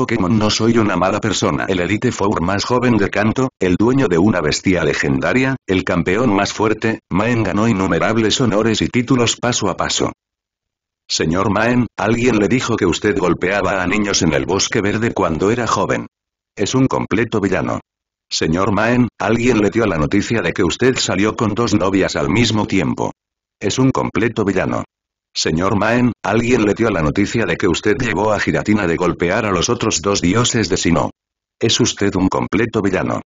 Pokémon No soy una mala persona. El Elite Four más joven de canto, el dueño de una bestia legendaria, el campeón más fuerte, Maen ganó innumerables honores y títulos paso a paso. Señor Maen, alguien le dijo que usted golpeaba a niños en el bosque verde cuando era joven. Es un completo villano. Señor Maen, alguien le dio la noticia de que usted salió con dos novias al mismo tiempo. Es un completo villano. Señor Maen, alguien le dio la noticia de que usted llevó a Giratina de golpear a los otros dos dioses de Sino. Es usted un completo villano.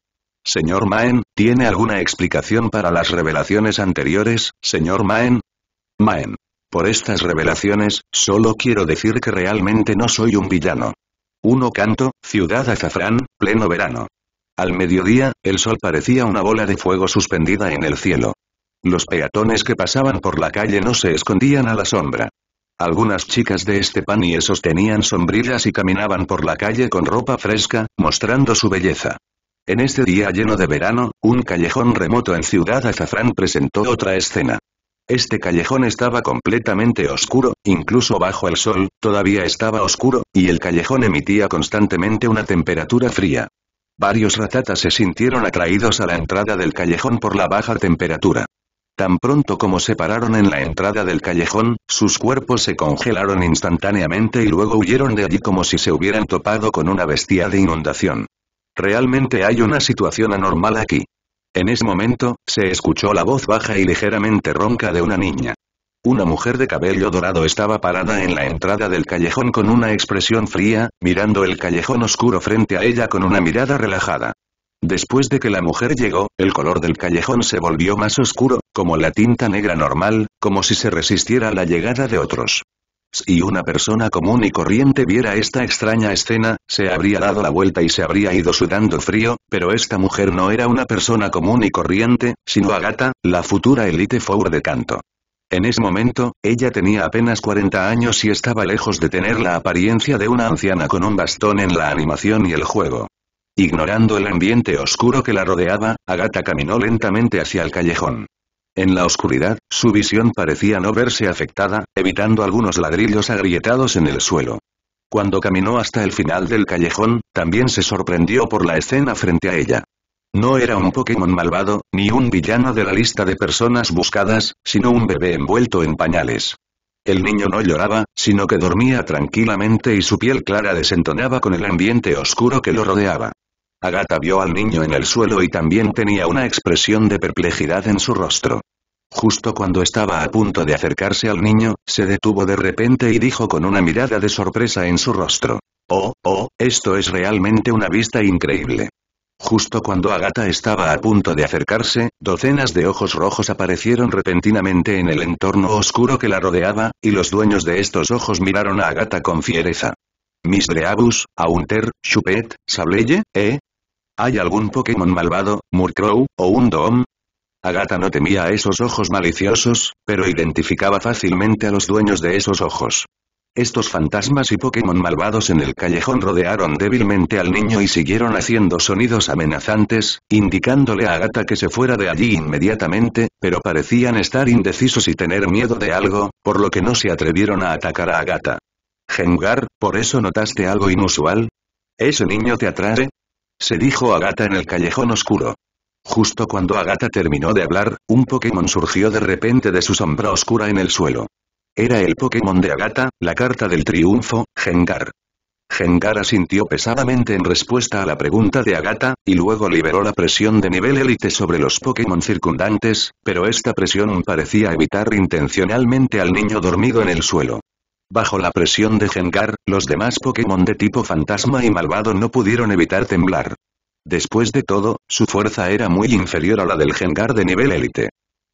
Señor Maen, ¿tiene alguna explicación para las revelaciones anteriores, señor Maen? Maen. Por estas revelaciones, solo quiero decir que realmente no soy un villano. Uno canto, ciudad azafrán, pleno verano. Al mediodía, el sol parecía una bola de fuego suspendida en el cielo. Los peatones que pasaban por la calle no se escondían a la sombra. Algunas chicas de esos este tenían sombrillas y caminaban por la calle con ropa fresca, mostrando su belleza. En este día lleno de verano, un callejón remoto en Ciudad Azafrán presentó otra escena. Este callejón estaba completamente oscuro, incluso bajo el sol, todavía estaba oscuro, y el callejón emitía constantemente una temperatura fría. Varios ratatas se sintieron atraídos a la entrada del callejón por la baja temperatura. Tan pronto como se pararon en la entrada del callejón, sus cuerpos se congelaron instantáneamente y luego huyeron de allí como si se hubieran topado con una bestia de inundación. Realmente hay una situación anormal aquí. En ese momento, se escuchó la voz baja y ligeramente ronca de una niña. Una mujer de cabello dorado estaba parada en la entrada del callejón con una expresión fría, mirando el callejón oscuro frente a ella con una mirada relajada. Después de que la mujer llegó, el color del callejón se volvió más oscuro, como la tinta negra normal, como si se resistiera a la llegada de otros. Si una persona común y corriente viera esta extraña escena, se habría dado la vuelta y se habría ido sudando frío, pero esta mujer no era una persona común y corriente, sino Agata, la futura elite four de canto. En ese momento, ella tenía apenas 40 años y estaba lejos de tener la apariencia de una anciana con un bastón en la animación y el juego. Ignorando el ambiente oscuro que la rodeaba, Agata caminó lentamente hacia el callejón. En la oscuridad, su visión parecía no verse afectada, evitando algunos ladrillos agrietados en el suelo. Cuando caminó hasta el final del callejón, también se sorprendió por la escena frente a ella. No era un Pokémon malvado, ni un villano de la lista de personas buscadas, sino un bebé envuelto en pañales. El niño no lloraba, sino que dormía tranquilamente y su piel clara desentonaba con el ambiente oscuro que lo rodeaba. Agata vio al niño en el suelo y también tenía una expresión de perplejidad en su rostro. Justo cuando estaba a punto de acercarse al niño, se detuvo de repente y dijo con una mirada de sorpresa en su rostro. Oh, oh, esto es realmente una vista increíble. Justo cuando Agata estaba a punto de acercarse, docenas de ojos rojos aparecieron repentinamente en el entorno oscuro que la rodeaba, y los dueños de estos ojos miraron a Agata con fiereza. "Miss Aunter, Chupet, Sableye, ¿eh? ¿Hay algún Pokémon malvado, Murkrow, o un Dom? Agata no temía a esos ojos maliciosos, pero identificaba fácilmente a los dueños de esos ojos. Estos fantasmas y Pokémon malvados en el callejón rodearon débilmente al niño y siguieron haciendo sonidos amenazantes, indicándole a Agata que se fuera de allí inmediatamente, pero parecían estar indecisos y tener miedo de algo, por lo que no se atrevieron a atacar a Agata. Gengar, ¿por eso notaste algo inusual? ¿Ese niño te atrae? se dijo Agata en el callejón oscuro. Justo cuando Agata terminó de hablar, un Pokémon surgió de repente de su sombra oscura en el suelo. Era el Pokémon de Agata, la carta del triunfo, Gengar. Gengar asintió pesadamente en respuesta a la pregunta de Agata, y luego liberó la presión de nivel élite sobre los Pokémon circundantes, pero esta presión parecía evitar intencionalmente al niño dormido en el suelo. Bajo la presión de Gengar, los demás Pokémon de tipo fantasma y malvado no pudieron evitar temblar. Después de todo, su fuerza era muy inferior a la del Gengar de nivel élite.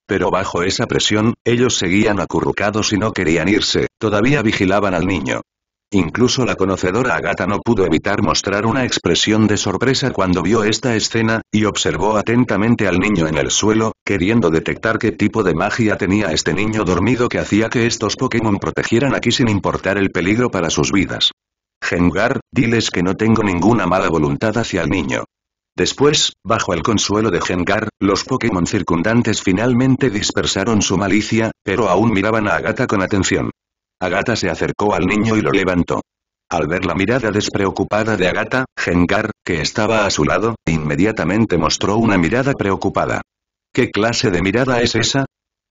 Pero bajo esa presión, ellos seguían acurrucados y no querían irse, todavía vigilaban al niño. Incluso la conocedora Agata no pudo evitar mostrar una expresión de sorpresa cuando vio esta escena, y observó atentamente al niño en el suelo, queriendo detectar qué tipo de magia tenía este niño dormido que hacía que estos Pokémon protegieran aquí sin importar el peligro para sus vidas. Gengar, diles que no tengo ninguna mala voluntad hacia el niño. Después, bajo el consuelo de Gengar, los Pokémon circundantes finalmente dispersaron su malicia, pero aún miraban a Agata con atención. Agata se acercó al niño y lo levantó. Al ver la mirada despreocupada de Agata, Gengar, que estaba a su lado, inmediatamente mostró una mirada preocupada. ¿Qué clase de mirada es esa?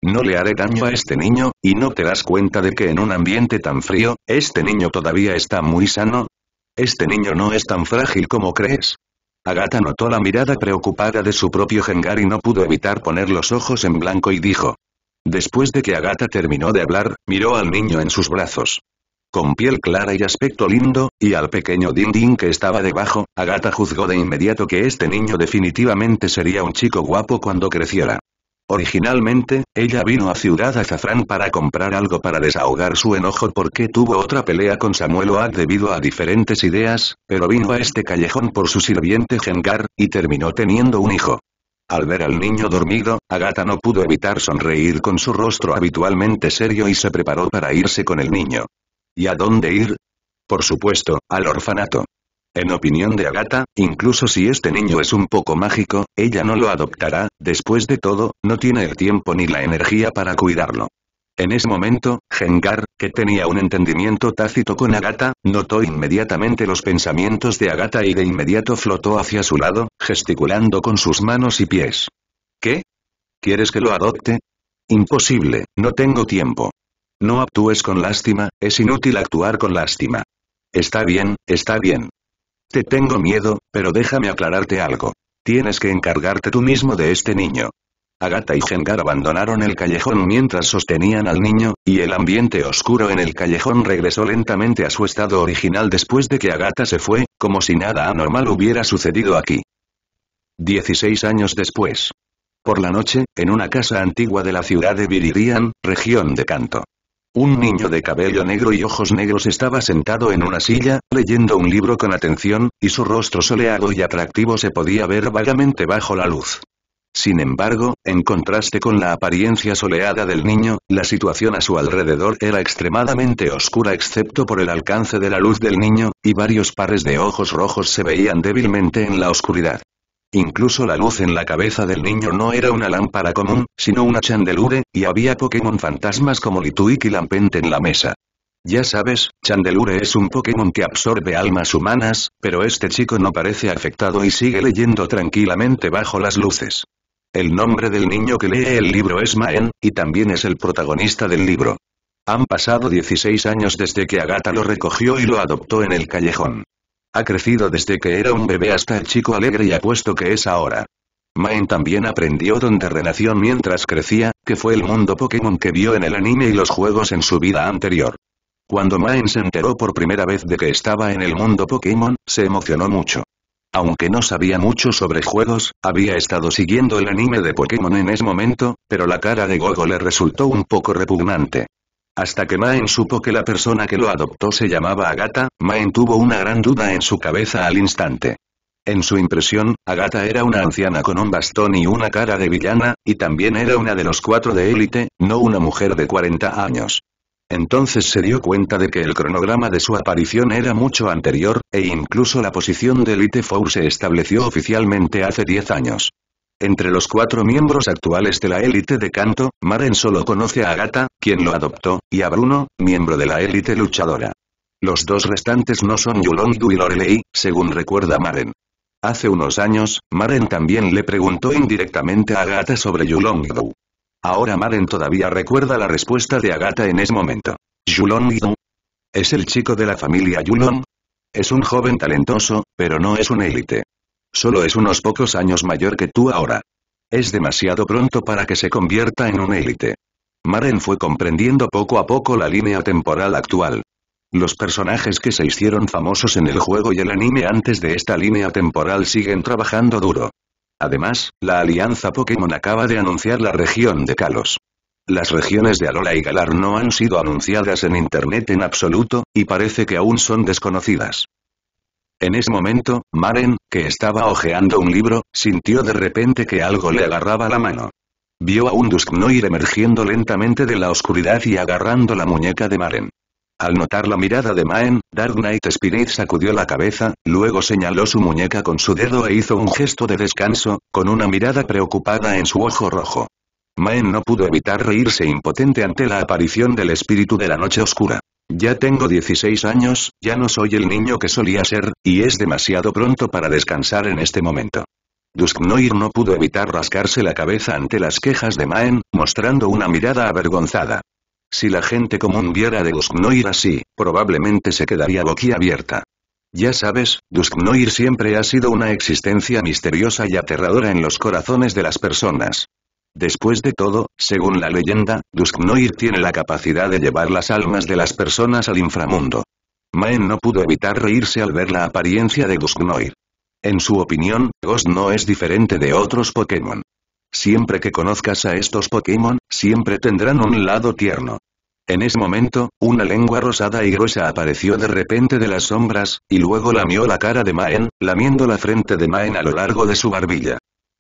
No le haré daño a este niño, y no te das cuenta de que en un ambiente tan frío, este niño todavía está muy sano. Este niño no es tan frágil como crees. Agata notó la mirada preocupada de su propio Gengar y no pudo evitar poner los ojos en blanco y dijo, Después de que Agata terminó de hablar, miró al niño en sus brazos. Con piel clara y aspecto lindo, y al pequeño Din que estaba debajo, Agata juzgó de inmediato que este niño definitivamente sería un chico guapo cuando creciera. Originalmente, ella vino a Ciudad Azafrán para comprar algo para desahogar su enojo porque tuvo otra pelea con Samuel Oad debido a diferentes ideas, pero vino a este callejón por su sirviente Gengar, y terminó teniendo un hijo. Al ver al niño dormido, Agata no pudo evitar sonreír con su rostro habitualmente serio y se preparó para irse con el niño. ¿Y a dónde ir? Por supuesto, al orfanato. En opinión de Agata, incluso si este niño es un poco mágico, ella no lo adoptará, después de todo, no tiene el tiempo ni la energía para cuidarlo. En ese momento, Gengar, que tenía un entendimiento tácito con Agata, notó inmediatamente los pensamientos de Agata y de inmediato flotó hacia su lado, gesticulando con sus manos y pies. ¿Qué? ¿Quieres que lo adopte? Imposible, no tengo tiempo. No actúes con lástima, es inútil actuar con lástima. Está bien, está bien. Te tengo miedo, pero déjame aclararte algo. Tienes que encargarte tú mismo de este niño. Agata y Gengar abandonaron el callejón mientras sostenían al niño, y el ambiente oscuro en el callejón regresó lentamente a su estado original después de que Agata se fue, como si nada anormal hubiera sucedido aquí. 16 años después. Por la noche, en una casa antigua de la ciudad de Viridian, región de Canto. Un niño de cabello negro y ojos negros estaba sentado en una silla, leyendo un libro con atención, y su rostro soleado y atractivo se podía ver vagamente bajo la luz. Sin embargo, en contraste con la apariencia soleada del niño, la situación a su alrededor era extremadamente oscura excepto por el alcance de la luz del niño, y varios pares de ojos rojos se veían débilmente en la oscuridad. Incluso la luz en la cabeza del niño no era una lámpara común, sino una chandelure, y había Pokémon fantasmas como Lituik y Lampente en la mesa. Ya sabes, Chandelure es un Pokémon que absorbe almas humanas, pero este chico no parece afectado y sigue leyendo tranquilamente bajo las luces. El nombre del niño que lee el libro es Maen, y también es el protagonista del libro. Han pasado 16 años desde que Agata lo recogió y lo adoptó en el callejón. Ha crecido desde que era un bebé hasta el chico alegre y apuesto que es ahora. Maen también aprendió donde renació mientras crecía, que fue el mundo Pokémon que vio en el anime y los juegos en su vida anterior. Cuando Maen se enteró por primera vez de que estaba en el mundo Pokémon, se emocionó mucho. Aunque no sabía mucho sobre juegos, había estado siguiendo el anime de Pokémon en ese momento, pero la cara de Gogo le resultó un poco repugnante. Hasta que Maen supo que la persona que lo adoptó se llamaba Agata, Maen tuvo una gran duda en su cabeza al instante. En su impresión, Agata era una anciana con un bastón y una cara de villana, y también era una de los cuatro de élite, no una mujer de 40 años. Entonces se dio cuenta de que el cronograma de su aparición era mucho anterior, e incluso la posición de Elite Four se estableció oficialmente hace 10 años. Entre los cuatro miembros actuales de la élite de canto, Maren solo conoce a Agatha, quien lo adoptó, y a Bruno, miembro de la élite luchadora. Los dos restantes no son Yulongdu y Lorelei, según recuerda Maren. Hace unos años, Maren también le preguntó indirectamente a Agatha sobre Yulongdu. Ahora Maren todavía recuerda la respuesta de Agata en ese momento. Yulon ¿Es el chico de la familia Yulon? Es un joven talentoso, pero no es un élite. Solo es unos pocos años mayor que tú ahora. Es demasiado pronto para que se convierta en un élite. Maren fue comprendiendo poco a poco la línea temporal actual. Los personajes que se hicieron famosos en el juego y el anime antes de esta línea temporal siguen trabajando duro. Además, la Alianza Pokémon acaba de anunciar la región de Kalos. Las regiones de Alola y Galar no han sido anunciadas en Internet en absoluto, y parece que aún son desconocidas. En ese momento, Maren, que estaba hojeando un libro, sintió de repente que algo le agarraba la mano. Vio a un Dusknoir emergiendo lentamente de la oscuridad y agarrando la muñeca de Maren. Al notar la mirada de Maen, Dark Knight Spirit sacudió la cabeza, luego señaló su muñeca con su dedo e hizo un gesto de descanso, con una mirada preocupada en su ojo rojo. Maen no pudo evitar reírse impotente ante la aparición del espíritu de la noche oscura. Ya tengo 16 años, ya no soy el niño que solía ser, y es demasiado pronto para descansar en este momento. Dusknoir no pudo evitar rascarse la cabeza ante las quejas de Maen, mostrando una mirada avergonzada. Si la gente común viera de Dusknoir así, probablemente se quedaría boquiabierta. Ya sabes, Dusknoir siempre ha sido una existencia misteriosa y aterradora en los corazones de las personas. Después de todo, según la leyenda, Dusknoir tiene la capacidad de llevar las almas de las personas al inframundo. Maen no pudo evitar reírse al ver la apariencia de Dusknoir. En su opinión, Ghost no es diferente de otros Pokémon. Siempre que conozcas a estos Pokémon, siempre tendrán un lado tierno. En ese momento, una lengua rosada y gruesa apareció de repente de las sombras, y luego lamió la cara de Maen, lamiendo la frente de Maen a lo largo de su barbilla.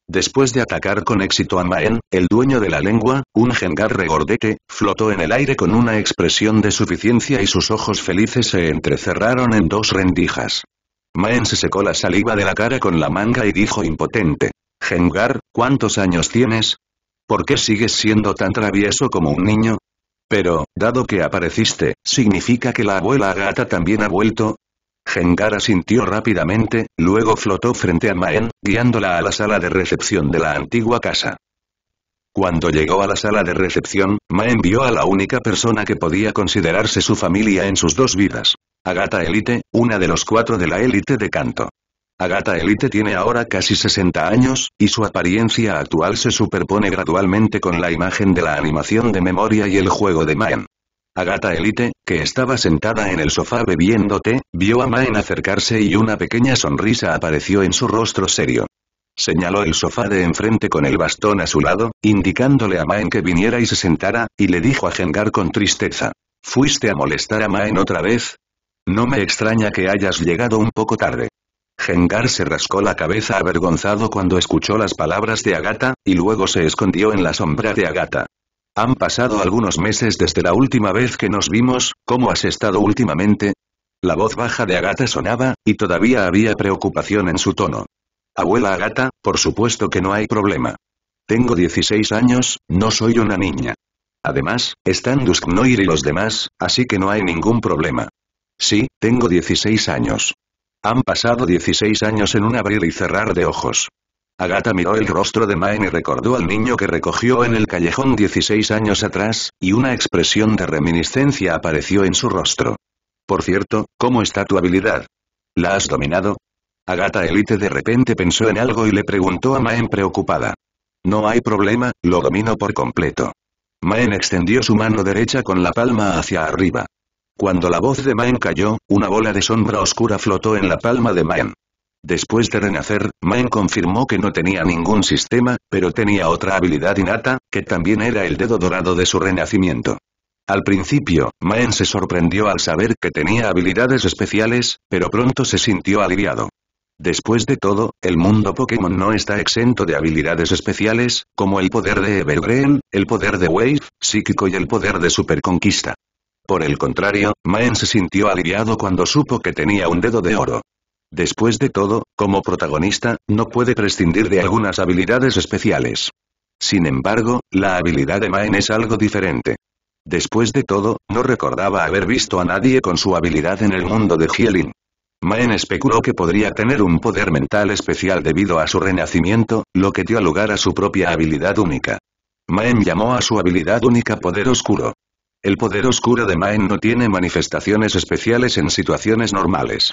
Después de atacar con éxito a Maen, el dueño de la lengua, un Gengar regordete, flotó en el aire con una expresión de suficiencia y sus ojos felices se entrecerraron en dos rendijas. Maen se secó la saliva de la cara con la manga y dijo impotente. Gengar, ¿cuántos años tienes? ¿Por qué sigues siendo tan travieso como un niño? Pero, dado que apareciste, ¿significa que la abuela Agata también ha vuelto? Gengar asintió rápidamente, luego flotó frente a Maen, guiándola a la sala de recepción de la antigua casa. Cuando llegó a la sala de recepción, Maen vio a la única persona que podía considerarse su familia en sus dos vidas. Agata Elite, una de los cuatro de la élite de canto. Agata Elite tiene ahora casi 60 años, y su apariencia actual se superpone gradualmente con la imagen de la animación de memoria y el juego de Maen. Agata Elite, que estaba sentada en el sofá bebiendo té, vio a Maen acercarse y una pequeña sonrisa apareció en su rostro serio. Señaló el sofá de enfrente con el bastón a su lado, indicándole a Maen que viniera y se sentara, y le dijo a Gengar con tristeza. ¿Fuiste a molestar a Maen otra vez? No me extraña que hayas llegado un poco tarde. Gengar se rascó la cabeza avergonzado cuando escuchó las palabras de Agata, y luego se escondió en la sombra de Agata. Han pasado algunos meses desde la última vez que nos vimos, ¿cómo has estado últimamente? La voz baja de Agata sonaba, y todavía había preocupación en su tono. Abuela Agata, por supuesto que no hay problema. Tengo 16 años, no soy una niña. Además, están Dusknoir y los demás, así que no hay ningún problema. Sí, tengo 16 años. Han pasado 16 años en un abrir y cerrar de ojos. Agata miró el rostro de Maen y recordó al niño que recogió en el callejón 16 años atrás, y una expresión de reminiscencia apareció en su rostro. Por cierto, ¿cómo está tu habilidad? ¿La has dominado? Agata Elite de repente pensó en algo y le preguntó a Maen preocupada. No hay problema, lo domino por completo. Maen extendió su mano derecha con la palma hacia arriba. Cuando la voz de Maen cayó, una bola de sombra oscura flotó en la palma de Maen. Después de renacer, Maen confirmó que no tenía ningún sistema, pero tenía otra habilidad innata, que también era el dedo dorado de su renacimiento. Al principio, Maen se sorprendió al saber que tenía habilidades especiales, pero pronto se sintió aliviado. Después de todo, el mundo Pokémon no está exento de habilidades especiales, como el poder de Evergreen, el poder de Wave, Psíquico y el poder de Superconquista. Por el contrario, Maen se sintió aliviado cuando supo que tenía un dedo de oro. Después de todo, como protagonista, no puede prescindir de algunas habilidades especiales. Sin embargo, la habilidad de Maen es algo diferente. Después de todo, no recordaba haber visto a nadie con su habilidad en el mundo de Hielin. Maen especuló que podría tener un poder mental especial debido a su renacimiento, lo que dio lugar a su propia habilidad única. Maen llamó a su habilidad única poder oscuro. El poder oscuro de Maen no tiene manifestaciones especiales en situaciones normales.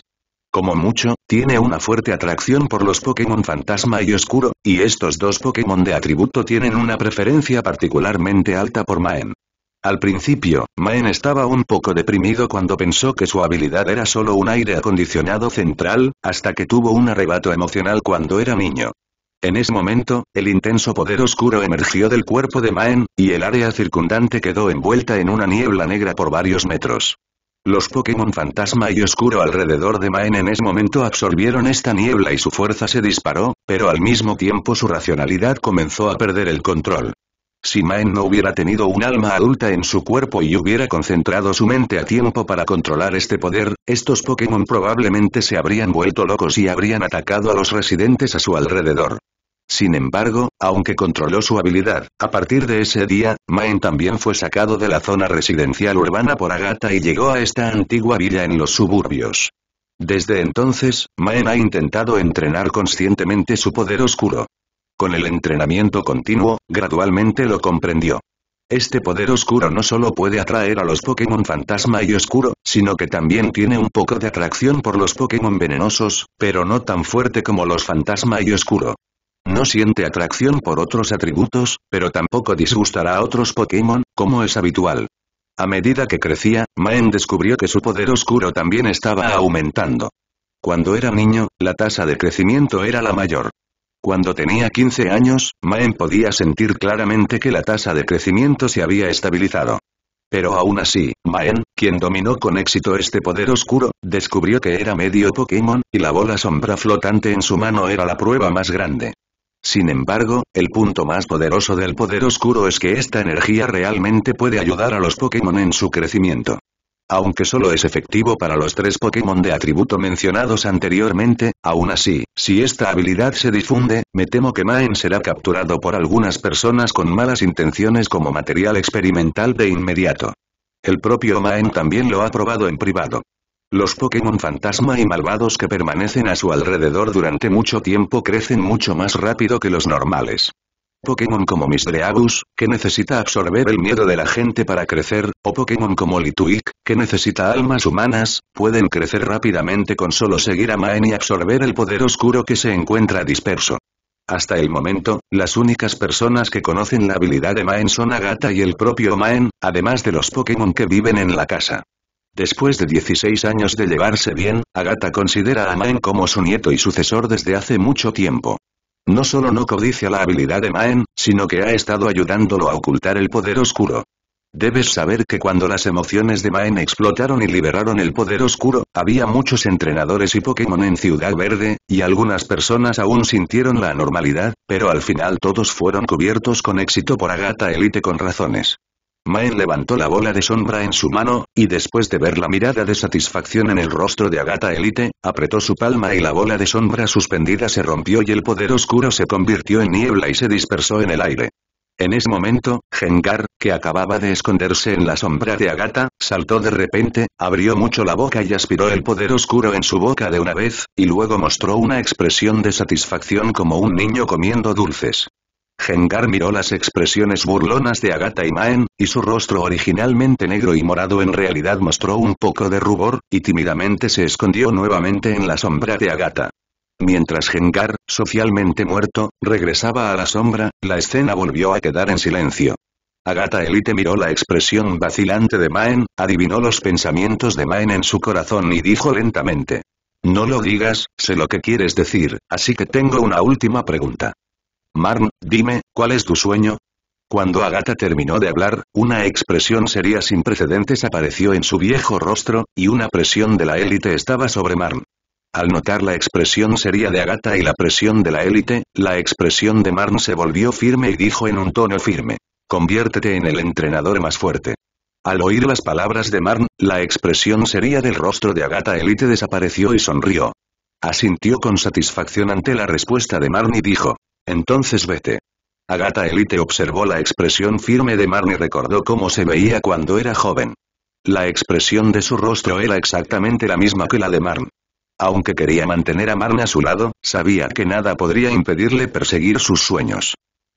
Como mucho, tiene una fuerte atracción por los Pokémon Fantasma y Oscuro, y estos dos Pokémon de atributo tienen una preferencia particularmente alta por Maen. Al principio, Maen estaba un poco deprimido cuando pensó que su habilidad era solo un aire acondicionado central, hasta que tuvo un arrebato emocional cuando era niño. En ese momento, el intenso poder oscuro emergió del cuerpo de Maen, y el área circundante quedó envuelta en una niebla negra por varios metros. Los Pokémon fantasma y oscuro alrededor de Maen en ese momento absorbieron esta niebla y su fuerza se disparó, pero al mismo tiempo su racionalidad comenzó a perder el control. Si Maen no hubiera tenido un alma adulta en su cuerpo y hubiera concentrado su mente a tiempo para controlar este poder, estos Pokémon probablemente se habrían vuelto locos y habrían atacado a los residentes a su alrededor. Sin embargo, aunque controló su habilidad, a partir de ese día, Maen también fue sacado de la zona residencial urbana por Agata y llegó a esta antigua villa en los suburbios. Desde entonces, Maen ha intentado entrenar conscientemente su poder oscuro. Con el entrenamiento continuo, gradualmente lo comprendió. Este poder oscuro no solo puede atraer a los Pokémon fantasma y oscuro, sino que también tiene un poco de atracción por los Pokémon venenosos, pero no tan fuerte como los fantasma y oscuro. No siente atracción por otros atributos, pero tampoco disgustará a otros Pokémon, como es habitual. A medida que crecía, Maen descubrió que su poder oscuro también estaba aumentando. Cuando era niño, la tasa de crecimiento era la mayor. Cuando tenía 15 años, Maen podía sentir claramente que la tasa de crecimiento se había estabilizado. Pero aún así, Maen, quien dominó con éxito este poder oscuro, descubrió que era medio Pokémon, y la bola sombra flotante en su mano era la prueba más grande. Sin embargo, el punto más poderoso del poder oscuro es que esta energía realmente puede ayudar a los Pokémon en su crecimiento. Aunque solo es efectivo para los tres Pokémon de atributo mencionados anteriormente, aún así, si esta habilidad se difunde, me temo que Maen será capturado por algunas personas con malas intenciones como material experimental de inmediato. El propio Maen también lo ha probado en privado. Los Pokémon fantasma y malvados que permanecen a su alrededor durante mucho tiempo crecen mucho más rápido que los normales. Pokémon como Misdreavus, que necesita absorber el miedo de la gente para crecer, o Pokémon como Lituik, que necesita almas humanas, pueden crecer rápidamente con solo seguir a Maen y absorber el poder oscuro que se encuentra disperso. Hasta el momento, las únicas personas que conocen la habilidad de Maen son Agata y el propio Maen, además de los Pokémon que viven en la casa. Después de 16 años de llevarse bien, Agatha considera a Maen como su nieto y sucesor desde hace mucho tiempo. No solo no codicia la habilidad de Maen, sino que ha estado ayudándolo a ocultar el poder oscuro. Debes saber que cuando las emociones de Maen explotaron y liberaron el poder oscuro, había muchos entrenadores y Pokémon en Ciudad Verde, y algunas personas aún sintieron la anormalidad, pero al final todos fueron cubiertos con éxito por Agatha Elite con razones. Maen levantó la bola de sombra en su mano, y después de ver la mirada de satisfacción en el rostro de Agata Elite, apretó su palma y la bola de sombra suspendida se rompió y el poder oscuro se convirtió en niebla y se dispersó en el aire. En ese momento, Gengar, que acababa de esconderse en la sombra de Agata, saltó de repente, abrió mucho la boca y aspiró el poder oscuro en su boca de una vez, y luego mostró una expresión de satisfacción como un niño comiendo dulces. Gengar miró las expresiones burlonas de Agata y Maen, y su rostro originalmente negro y morado en realidad mostró un poco de rubor, y tímidamente se escondió nuevamente en la sombra de Agata. Mientras Gengar, socialmente muerto, regresaba a la sombra, la escena volvió a quedar en silencio. Agata Elite miró la expresión vacilante de Maen, adivinó los pensamientos de Maen en su corazón y dijo lentamente. No lo digas, sé lo que quieres decir, así que tengo una última pregunta. Marn, dime, ¿cuál es tu sueño? Cuando Agatha terminó de hablar, una expresión seria sin precedentes apareció en su viejo rostro, y una presión de la élite estaba sobre Marn. Al notar la expresión seria de Agatha y la presión de la élite, la expresión de Marn se volvió firme y dijo en un tono firme, «Conviértete en el entrenador más fuerte». Al oír las palabras de Marn, la expresión seria del rostro de Agatha élite desapareció y sonrió. Asintió con satisfacción ante la respuesta de Marn y dijo, entonces vete. Agata Elite observó la expresión firme de Marne y recordó cómo se veía cuando era joven. La expresión de su rostro era exactamente la misma que la de Marne. Aunque quería mantener a Marne a su lado, sabía que nada podría impedirle perseguir sus sueños.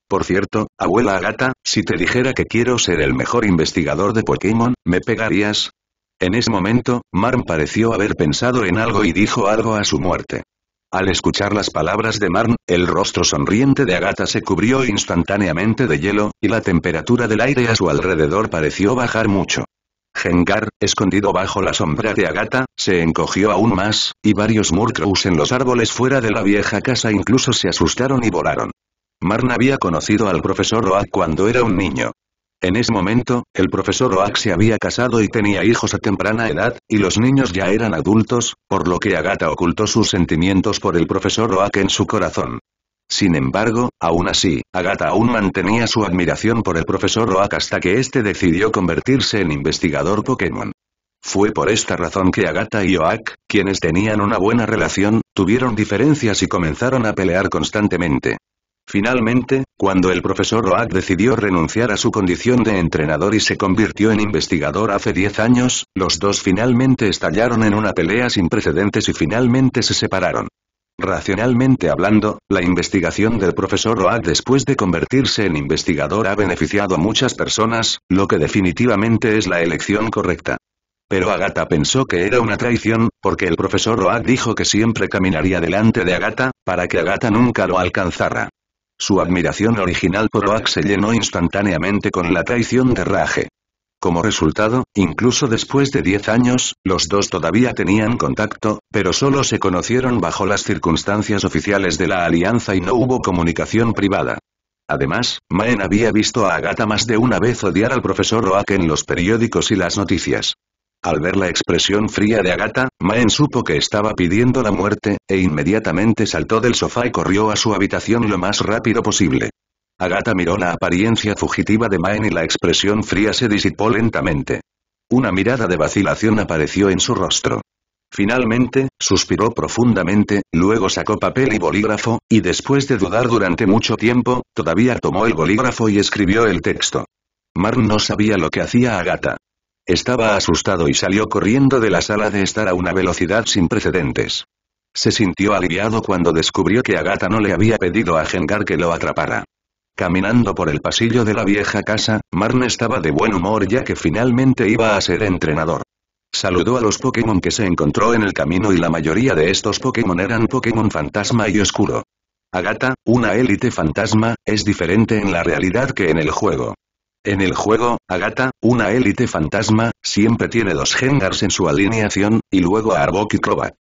Por cierto, abuela Agata, si te dijera que quiero ser el mejor investigador de Pokémon, ¿me pegarías? En ese momento, Marn pareció haber pensado en algo y dijo algo a su muerte. Al escuchar las palabras de Marn, el rostro sonriente de Agatha se cubrió instantáneamente de hielo, y la temperatura del aire a su alrededor pareció bajar mucho. Gengar, escondido bajo la sombra de Agatha, se encogió aún más, y varios Murkrows en los árboles fuera de la vieja casa incluso se asustaron y volaron. Marn había conocido al profesor Oak cuando era un niño. En ese momento, el profesor Oak se había casado y tenía hijos a temprana edad, y los niños ya eran adultos, por lo que Agata ocultó sus sentimientos por el profesor Oak en su corazón. Sin embargo, aún así, Agata aún mantenía su admiración por el profesor Oak hasta que éste decidió convertirse en investigador Pokémon. Fue por esta razón que Agata y Oak, quienes tenían una buena relación, tuvieron diferencias y comenzaron a pelear constantemente. Finalmente, cuando el profesor Oak decidió renunciar a su condición de entrenador y se convirtió en investigador hace 10 años, los dos finalmente estallaron en una pelea sin precedentes y finalmente se separaron. Racionalmente hablando, la investigación del profesor Oak después de convertirse en investigador ha beneficiado a muchas personas, lo que definitivamente es la elección correcta. Pero Agatha pensó que era una traición, porque el profesor Oak dijo que siempre caminaría delante de Agatha, para que Agatha nunca lo alcanzara. Su admiración original por Oak se llenó instantáneamente con la traición de Raje. Como resultado, incluso después de 10 años, los dos todavía tenían contacto, pero solo se conocieron bajo las circunstancias oficiales de la alianza y no hubo comunicación privada. Además, Maen había visto a Agatha más de una vez odiar al profesor Oak en los periódicos y las noticias. Al ver la expresión fría de Agata, Maen supo que estaba pidiendo la muerte, e inmediatamente saltó del sofá y corrió a su habitación lo más rápido posible. Agata miró la apariencia fugitiva de Maen y la expresión fría se disipó lentamente. Una mirada de vacilación apareció en su rostro. Finalmente, suspiró profundamente, luego sacó papel y bolígrafo, y después de dudar durante mucho tiempo, todavía tomó el bolígrafo y escribió el texto. Mar no sabía lo que hacía Agata. Estaba asustado y salió corriendo de la sala de estar a una velocidad sin precedentes. Se sintió aliviado cuando descubrió que Agata no le había pedido a Gengar que lo atrapara. Caminando por el pasillo de la vieja casa, Marne estaba de buen humor ya que finalmente iba a ser entrenador. Saludó a los Pokémon que se encontró en el camino y la mayoría de estos Pokémon eran Pokémon fantasma y oscuro. Agata, una élite fantasma, es diferente en la realidad que en el juego. En el juego, Agata, una élite fantasma, siempre tiene dos Gengars en su alineación, y luego a Arbok y Crobat.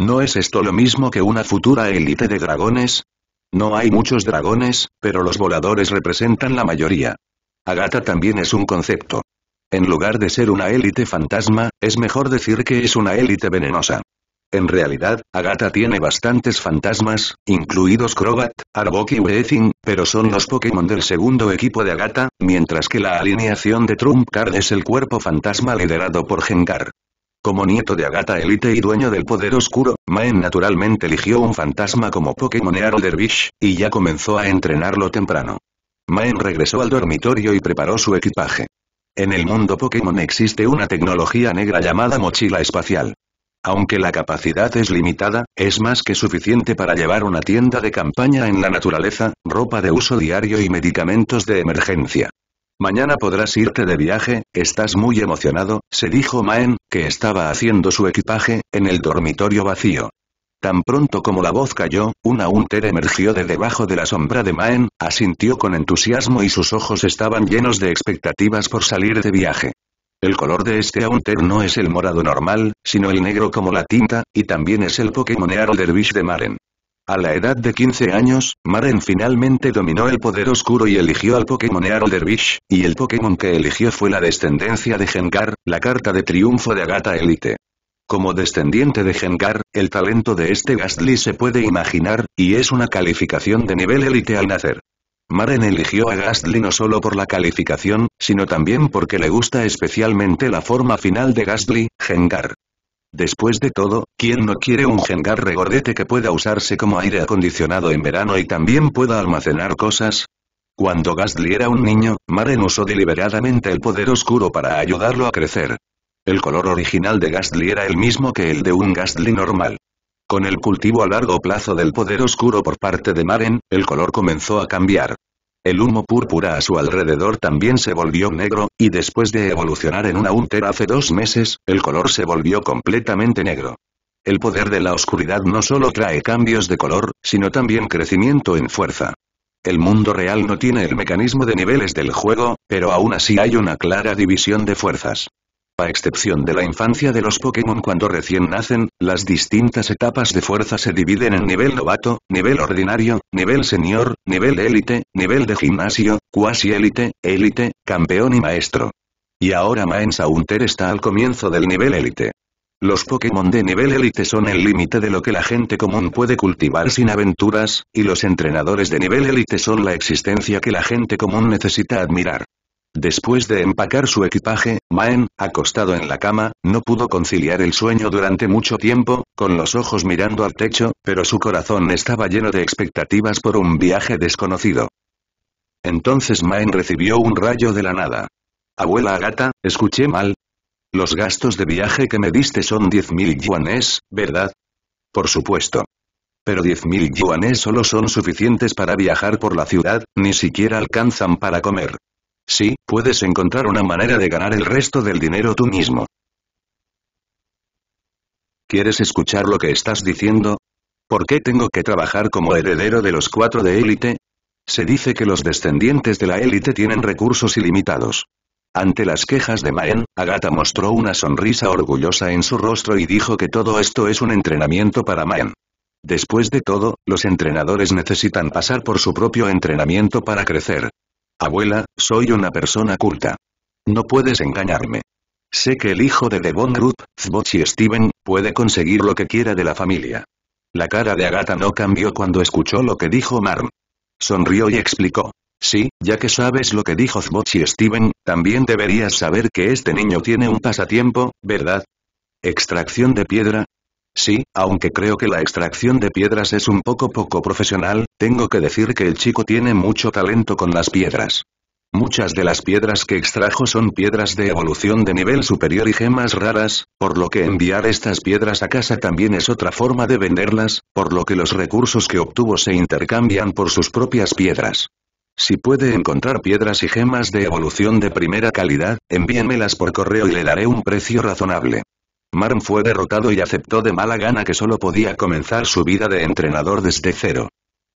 ¿No es esto lo mismo que una futura élite de dragones? No hay muchos dragones, pero los voladores representan la mayoría. Agata también es un concepto. En lugar de ser una élite fantasma, es mejor decir que es una élite venenosa. En realidad, Agatha tiene bastantes fantasmas, incluidos Crobat, Arbok y Weezing, pero son los Pokémon del segundo equipo de Agatha, mientras que la alineación de Trump Card es el cuerpo fantasma liderado por Gengar. Como nieto de Agatha Elite y dueño del poder oscuro, Maen naturalmente eligió un fantasma como Pokémon Aero Dervish, y ya comenzó a entrenarlo temprano. Maen regresó al dormitorio y preparó su equipaje. En el mundo Pokémon existe una tecnología negra llamada mochila espacial. Aunque la capacidad es limitada, es más que suficiente para llevar una tienda de campaña en la naturaleza, ropa de uso diario y medicamentos de emergencia. Mañana podrás irte de viaje, estás muy emocionado, se dijo Maen, que estaba haciendo su equipaje, en el dormitorio vacío. Tan pronto como la voz cayó, una Hunter emergió de debajo de la sombra de Maen, asintió con entusiasmo y sus ojos estaban llenos de expectativas por salir de viaje. El color de este Haunter no es el morado normal, sino el negro como la tinta, y también es el Pokémon Earl Dervish de Maren. A la edad de 15 años, Maren finalmente dominó el poder oscuro y eligió al Pokémon Earl Dervish, y el Pokémon que eligió fue la descendencia de Gengar, la carta de triunfo de Agata Elite. Como descendiente de Gengar, el talento de este Gastly se puede imaginar, y es una calificación de nivel élite al nacer. Maren eligió a Gastly no solo por la calificación, sino también porque le gusta especialmente la forma final de Gastly, Gengar. Después de todo, ¿quién no quiere un Gengar regordete que pueda usarse como aire acondicionado en verano y también pueda almacenar cosas? Cuando Gastly era un niño, Maren usó deliberadamente el poder oscuro para ayudarlo a crecer. El color original de Gastly era el mismo que el de un Gastly normal. Con el cultivo a largo plazo del poder oscuro por parte de Maren, el color comenzó a cambiar. El humo púrpura a su alrededor también se volvió negro, y después de evolucionar en una úntera hace dos meses, el color se volvió completamente negro. El poder de la oscuridad no solo trae cambios de color, sino también crecimiento en fuerza. El mundo real no tiene el mecanismo de niveles del juego, pero aún así hay una clara división de fuerzas a excepción de la infancia de los Pokémon cuando recién nacen, las distintas etapas de fuerza se dividen en nivel novato, nivel ordinario, nivel senior, nivel élite, nivel de gimnasio, cuasi élite, élite, campeón y maestro. Y ahora Maen está al comienzo del nivel élite. Los Pokémon de nivel élite son el límite de lo que la gente común puede cultivar sin aventuras, y los entrenadores de nivel élite son la existencia que la gente común necesita admirar. Después de empacar su equipaje, Maen, acostado en la cama, no pudo conciliar el sueño durante mucho tiempo, con los ojos mirando al techo, pero su corazón estaba lleno de expectativas por un viaje desconocido. Entonces Maen recibió un rayo de la nada. Abuela Agata, escuché mal. Los gastos de viaje que me diste son 10.000 yuanes, ¿verdad? Por supuesto. Pero 10.000 yuanes solo son suficientes para viajar por la ciudad, ni siquiera alcanzan para comer. Sí, puedes encontrar una manera de ganar el resto del dinero tú mismo. ¿Quieres escuchar lo que estás diciendo? ¿Por qué tengo que trabajar como heredero de los cuatro de élite? Se dice que los descendientes de la élite tienen recursos ilimitados. Ante las quejas de Maen, Agata mostró una sonrisa orgullosa en su rostro y dijo que todo esto es un entrenamiento para Maen. Después de todo, los entrenadores necesitan pasar por su propio entrenamiento para crecer. Abuela, soy una persona culta. No puedes engañarme. Sé que el hijo de Devon Group, Zbochi Steven, puede conseguir lo que quiera de la familia. La cara de Agatha no cambió cuando escuchó lo que dijo Marm. Sonrió y explicó. Sí, ya que sabes lo que dijo Zbochi Steven, también deberías saber que este niño tiene un pasatiempo, ¿verdad? Extracción de piedra, Sí, aunque creo que la extracción de piedras es un poco poco profesional, tengo que decir que el chico tiene mucho talento con las piedras. Muchas de las piedras que extrajo son piedras de evolución de nivel superior y gemas raras, por lo que enviar estas piedras a casa también es otra forma de venderlas, por lo que los recursos que obtuvo se intercambian por sus propias piedras. Si puede encontrar piedras y gemas de evolución de primera calidad, envíenmelas por correo y le daré un precio razonable. Marm fue derrotado y aceptó de mala gana que solo podía comenzar su vida de entrenador desde cero.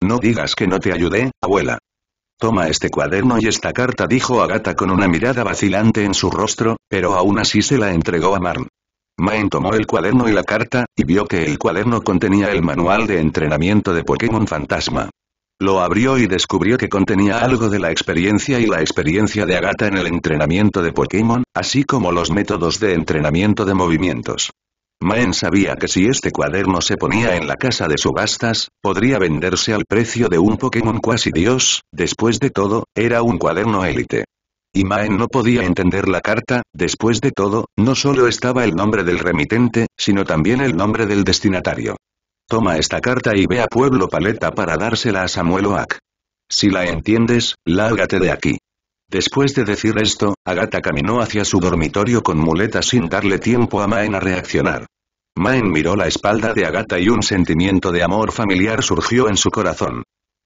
No digas que no te ayudé, abuela. Toma este cuaderno y esta carta dijo Agata con una mirada vacilante en su rostro, pero aún así se la entregó a Marm. Maen tomó el cuaderno y la carta, y vio que el cuaderno contenía el manual de entrenamiento de Pokémon Fantasma. Lo abrió y descubrió que contenía algo de la experiencia y la experiencia de Agata en el entrenamiento de Pokémon, así como los métodos de entrenamiento de movimientos. Maen sabía que si este cuaderno se ponía en la casa de subastas, podría venderse al precio de un Pokémon cuasi dios, después de todo, era un cuaderno élite. Y Maen no podía entender la carta, después de todo, no solo estaba el nombre del remitente, sino también el nombre del destinatario. Toma esta carta y ve a Pueblo Paleta para dársela a Samuel Oak. Si la entiendes, lárgate de aquí. Después de decir esto, Agata caminó hacia su dormitorio con muletas sin darle tiempo a Maen a reaccionar. Maen miró la espalda de Agata y un sentimiento de amor familiar surgió en su corazón.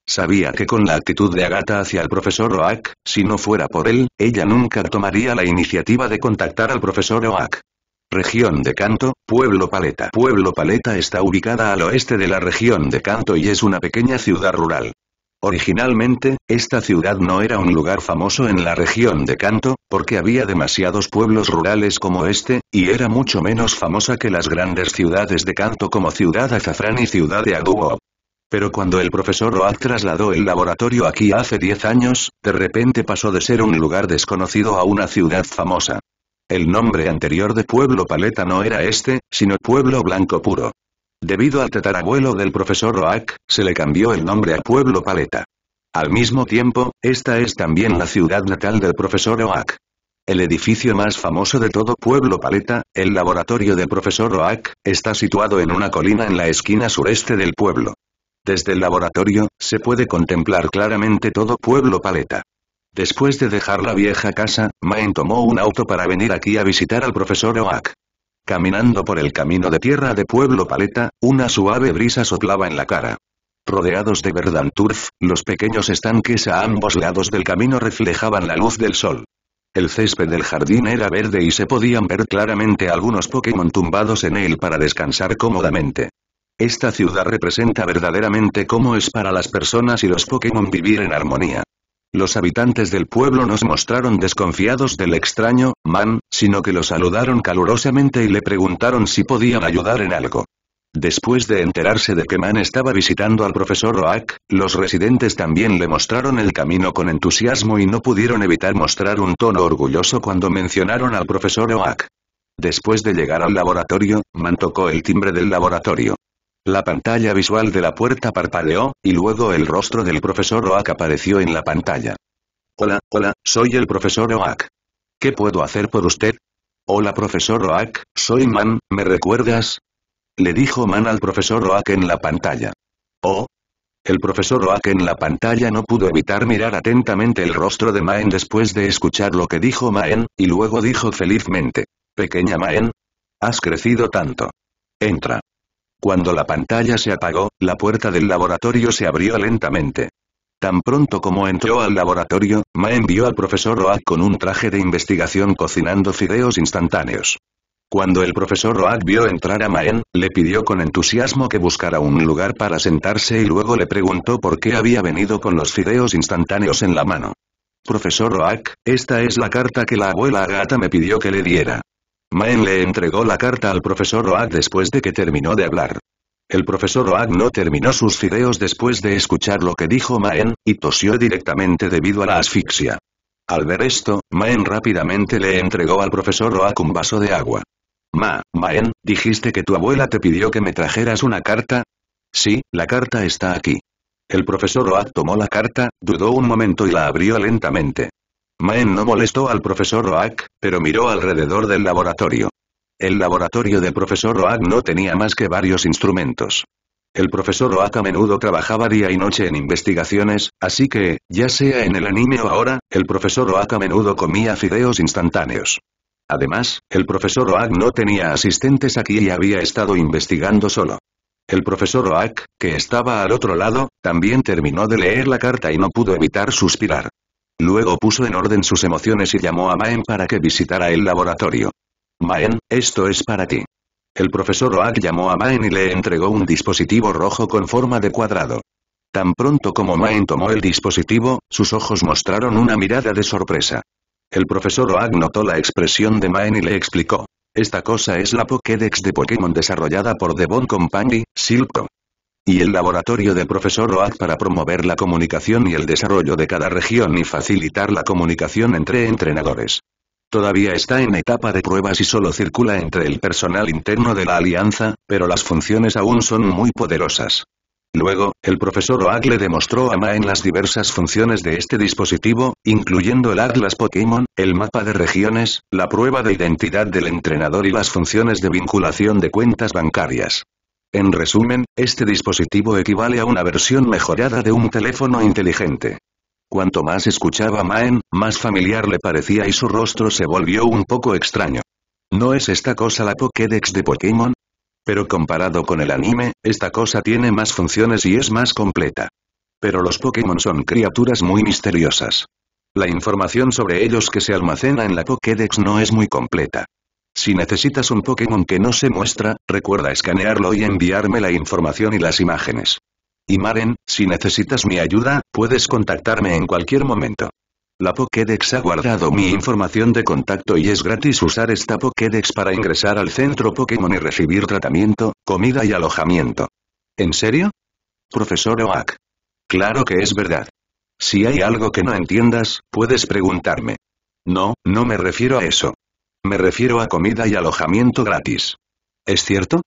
Sabía que con la actitud de Agata hacia el profesor Oak, si no fuera por él, ella nunca tomaría la iniciativa de contactar al profesor Oak. Región de Canto, Pueblo Paleta. Pueblo Paleta está ubicada al oeste de la región de Canto y es una pequeña ciudad rural. Originalmente, esta ciudad no era un lugar famoso en la región de Canto, porque había demasiados pueblos rurales como este, y era mucho menos famosa que las grandes ciudades de Canto como Ciudad Azafrán y Ciudad de Aduo. Pero cuando el profesor Oak trasladó el laboratorio aquí hace 10 años, de repente pasó de ser un lugar desconocido a una ciudad famosa. El nombre anterior de Pueblo Paleta no era este, sino Pueblo Blanco Puro. Debido al tatarabuelo del profesor Roac, se le cambió el nombre a Pueblo Paleta. Al mismo tiempo, esta es también la ciudad natal del profesor Roac. El edificio más famoso de todo Pueblo Paleta, el laboratorio del profesor Roac, está situado en una colina en la esquina sureste del pueblo. Desde el laboratorio, se puede contemplar claramente todo Pueblo Paleta. Después de dejar la vieja casa, Main tomó un auto para venir aquí a visitar al profesor Oak. Caminando por el camino de tierra de Pueblo Paleta, una suave brisa soplaba en la cara. Rodeados de verdanturf, los pequeños estanques a ambos lados del camino reflejaban la luz del sol. El césped del jardín era verde y se podían ver claramente algunos Pokémon tumbados en él para descansar cómodamente. Esta ciudad representa verdaderamente cómo es para las personas y los Pokémon vivir en armonía. Los habitantes del pueblo no se mostraron desconfiados del extraño, man, sino que lo saludaron calurosamente y le preguntaron si podían ayudar en algo. Después de enterarse de que Man estaba visitando al profesor Oak, los residentes también le mostraron el camino con entusiasmo y no pudieron evitar mostrar un tono orgulloso cuando mencionaron al profesor Oak. Después de llegar al laboratorio, Man tocó el timbre del laboratorio. La pantalla visual de la puerta parpadeó, y luego el rostro del profesor Oak apareció en la pantalla. Hola, hola, soy el profesor Oak. ¿Qué puedo hacer por usted? Hola profesor Oak, soy Man, ¿me recuerdas? Le dijo Man al profesor Oak en la pantalla. ¿Oh? El profesor Oak en la pantalla no pudo evitar mirar atentamente el rostro de Maen después de escuchar lo que dijo Maen, y luego dijo felizmente. Pequeña Maen. Has crecido tanto. Entra. Cuando la pantalla se apagó, la puerta del laboratorio se abrió lentamente. Tan pronto como entró al laboratorio, Maen vio al profesor Roak con un traje de investigación cocinando fideos instantáneos. Cuando el profesor Roak vio entrar a Maen, le pidió con entusiasmo que buscara un lugar para sentarse y luego le preguntó por qué había venido con los fideos instantáneos en la mano. Profesor Roach, esta es la carta que la abuela Agata me pidió que le diera. Maen le entregó la carta al profesor Oak después de que terminó de hablar. El profesor Oak no terminó sus fideos después de escuchar lo que dijo Maen, y tosió directamente debido a la asfixia. Al ver esto, Maen rápidamente le entregó al profesor Oak un vaso de agua. Ma, Maen, ¿dijiste que tu abuela te pidió que me trajeras una carta? Sí, la carta está aquí. El profesor Oak tomó la carta, dudó un momento y la abrió lentamente. Maen no molestó al profesor Roak, pero miró alrededor del laboratorio. El laboratorio del profesor Roak no tenía más que varios instrumentos. El profesor Oak a menudo trabajaba día y noche en investigaciones, así que, ya sea en el anime o ahora, el profesor Oak a menudo comía fideos instantáneos. Además, el profesor Roak no tenía asistentes aquí y había estado investigando solo. El profesor Roak, que estaba al otro lado, también terminó de leer la carta y no pudo evitar suspirar. Luego puso en orden sus emociones y llamó a Maen para que visitara el laboratorio. Maen, esto es para ti. El profesor Oak llamó a Maen y le entregó un dispositivo rojo con forma de cuadrado. Tan pronto como Maen tomó el dispositivo, sus ojos mostraron una mirada de sorpresa. El profesor Oak notó la expresión de Maen y le explicó. Esta cosa es la Pokédex de Pokémon desarrollada por The Devon Company, Silco y el laboratorio del profesor Oak para promover la comunicación y el desarrollo de cada región y facilitar la comunicación entre entrenadores. Todavía está en etapa de pruebas y solo circula entre el personal interno de la alianza, pero las funciones aún son muy poderosas. Luego, el profesor Oak le demostró a Ma en las diversas funciones de este dispositivo, incluyendo el Atlas Pokémon, el mapa de regiones, la prueba de identidad del entrenador y las funciones de vinculación de cuentas bancarias. En resumen, este dispositivo equivale a una versión mejorada de un teléfono inteligente. Cuanto más escuchaba Maen, más familiar le parecía y su rostro se volvió un poco extraño. ¿No es esta cosa la Pokédex de Pokémon? Pero comparado con el anime, esta cosa tiene más funciones y es más completa. Pero los Pokémon son criaturas muy misteriosas. La información sobre ellos que se almacena en la Pokédex no es muy completa. Si necesitas un Pokémon que no se muestra, recuerda escanearlo y enviarme la información y las imágenes. Y Maren, si necesitas mi ayuda, puedes contactarme en cualquier momento. La Pokédex ha guardado mi información de contacto y es gratis usar esta Pokédex para ingresar al centro Pokémon y recibir tratamiento, comida y alojamiento. ¿En serio? Profesor Oak. Claro que es verdad. Si hay algo que no entiendas, puedes preguntarme. No, no me refiero a eso. Me refiero a comida y alojamiento gratis. ¿Es cierto?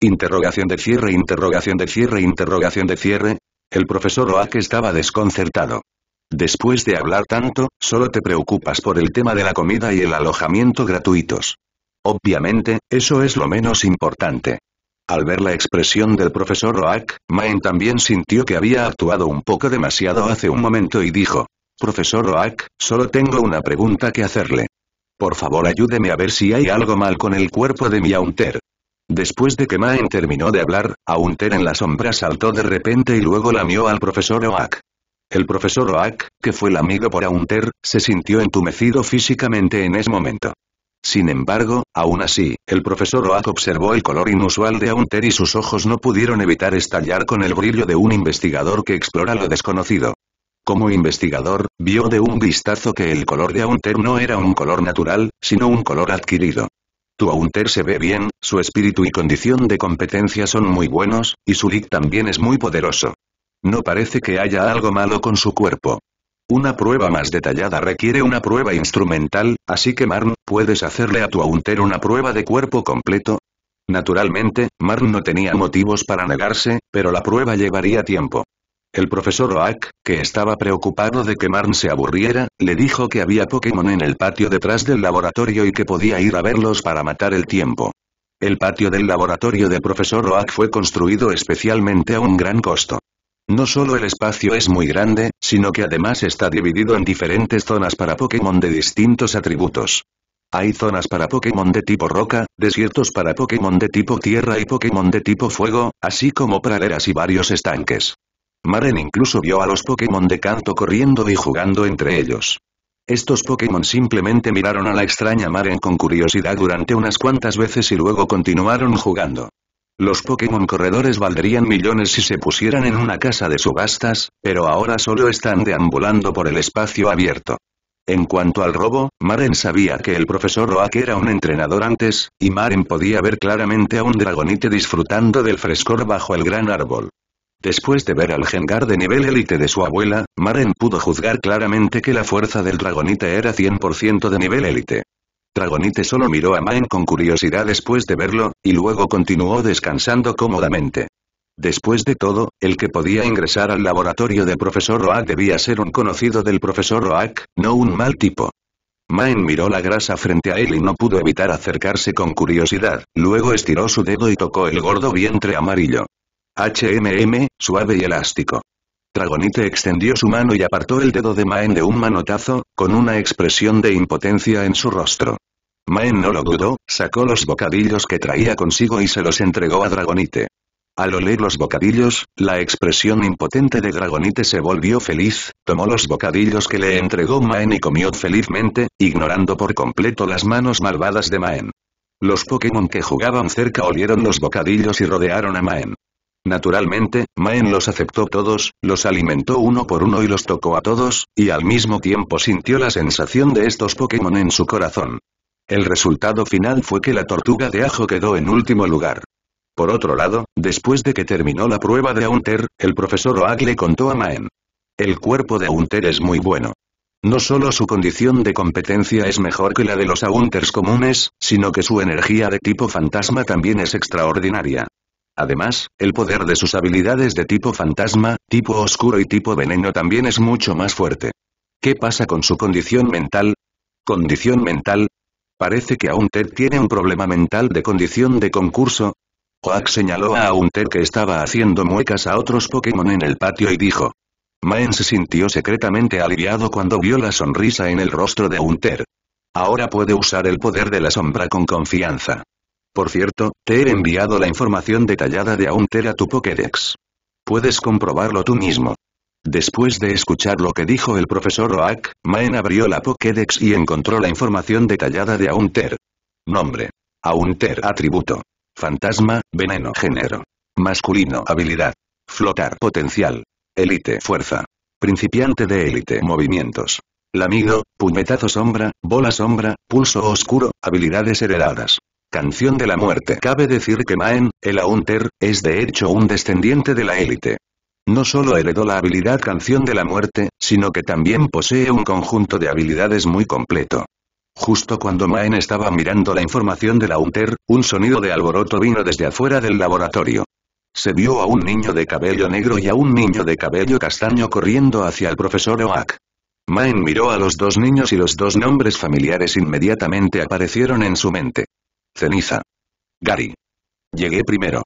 Interrogación de cierre, interrogación de cierre, interrogación de cierre. El profesor Oak estaba desconcertado. Después de hablar tanto, solo te preocupas por el tema de la comida y el alojamiento gratuitos. Obviamente, eso es lo menos importante. Al ver la expresión del profesor Roach, Maen también sintió que había actuado un poco demasiado hace un momento y dijo, Profesor Roach, solo tengo una pregunta que hacerle. Por favor ayúdeme a ver si hay algo mal con el cuerpo de mi Aunter. Después de que Maen terminó de hablar, Aunter en la sombra saltó de repente y luego lamió al profesor Oak. El profesor Oak, que fue el amigo por Aunter, se sintió entumecido físicamente en ese momento. Sin embargo, aún así, el profesor Oak observó el color inusual de Aunter y sus ojos no pudieron evitar estallar con el brillo de un investigador que explora lo desconocido. Como investigador, vio de un vistazo que el color de Aunter no era un color natural, sino un color adquirido. Tu Aunter se ve bien, su espíritu y condición de competencia son muy buenos, y su lick también es muy poderoso. No parece que haya algo malo con su cuerpo. Una prueba más detallada requiere una prueba instrumental, así que Marn, ¿puedes hacerle a tu Aunter una prueba de cuerpo completo? Naturalmente, Marn no tenía motivos para negarse, pero la prueba llevaría tiempo. El profesor Oak, que estaba preocupado de que Marn se aburriera, le dijo que había Pokémon en el patio detrás del laboratorio y que podía ir a verlos para matar el tiempo. El patio del laboratorio de profesor Oak fue construido especialmente a un gran costo. No solo el espacio es muy grande, sino que además está dividido en diferentes zonas para Pokémon de distintos atributos. Hay zonas para Pokémon de tipo roca, desiertos para Pokémon de tipo tierra y Pokémon de tipo fuego, así como praderas y varios estanques. Maren incluso vio a los Pokémon de canto corriendo y jugando entre ellos. Estos Pokémon simplemente miraron a la extraña Maren con curiosidad durante unas cuantas veces y luego continuaron jugando. Los Pokémon corredores valdrían millones si se pusieran en una casa de subastas, pero ahora solo están deambulando por el espacio abierto. En cuanto al robo, Maren sabía que el profesor Roak era un entrenador antes, y Maren podía ver claramente a un dragonite disfrutando del frescor bajo el gran árbol. Después de ver al Gengar de nivel élite de su abuela, Maren pudo juzgar claramente que la fuerza del Dragonite era 100% de nivel élite. Dragonite solo miró a Maren con curiosidad después de verlo, y luego continuó descansando cómodamente. Después de todo, el que podía ingresar al laboratorio del profesor Roak debía ser un conocido del profesor Roak, no un mal tipo. Maen miró la grasa frente a él y no pudo evitar acercarse con curiosidad, luego estiró su dedo y tocó el gordo vientre amarillo. HMM, suave y elástico. Dragonite extendió su mano y apartó el dedo de Maen de un manotazo, con una expresión de impotencia en su rostro. Maen no lo dudó, sacó los bocadillos que traía consigo y se los entregó a Dragonite. Al oler los bocadillos, la expresión impotente de Dragonite se volvió feliz, tomó los bocadillos que le entregó Maen y comió felizmente, ignorando por completo las manos malvadas de Maen. Los Pokémon que jugaban cerca olieron los bocadillos y rodearon a Maen. Naturalmente, Maen los aceptó todos, los alimentó uno por uno y los tocó a todos, y al mismo tiempo sintió la sensación de estos Pokémon en su corazón. El resultado final fue que la tortuga de ajo quedó en último lugar. Por otro lado, después de que terminó la prueba de Aunter, el profesor Oak le contó a Maen. El cuerpo de Aunter es muy bueno. No solo su condición de competencia es mejor que la de los Aunters comunes, sino que su energía de tipo fantasma también es extraordinaria. Además, el poder de sus habilidades de tipo fantasma, tipo oscuro y tipo veneno también es mucho más fuerte. ¿Qué pasa con su condición mental? ¿Condición mental? Parece que Aunter tiene un problema mental de condición de concurso. Oak señaló a Aunter que estaba haciendo muecas a otros Pokémon en el patio y dijo. Maen se sintió secretamente aliviado cuando vio la sonrisa en el rostro de Aunter. Ahora puede usar el poder de la sombra con confianza. Por cierto, te he enviado la información detallada de Aunter a tu Pokédex. Puedes comprobarlo tú mismo. Después de escuchar lo que dijo el profesor Oak, Maen abrió la Pokédex y encontró la información detallada de Aunter. Nombre. Aunter atributo. Fantasma, veneno género. Masculino habilidad. Flotar potencial. Elite fuerza. Principiante de élite movimientos. Lamido, puñetazo sombra, bola sombra, pulso oscuro, habilidades heredadas. Canción de la muerte. Cabe decir que Maen, el Aunter, es de hecho un descendiente de la élite. No solo heredó la habilidad Canción de la muerte, sino que también posee un conjunto de habilidades muy completo. Justo cuando Maen estaba mirando la información del Aunter, un sonido de alboroto vino desde afuera del laboratorio. Se vio a un niño de cabello negro y a un niño de cabello castaño corriendo hacia el profesor Oak. Maen miró a los dos niños y los dos nombres familiares inmediatamente aparecieron en su mente. Ceniza. Gary. Llegué primero.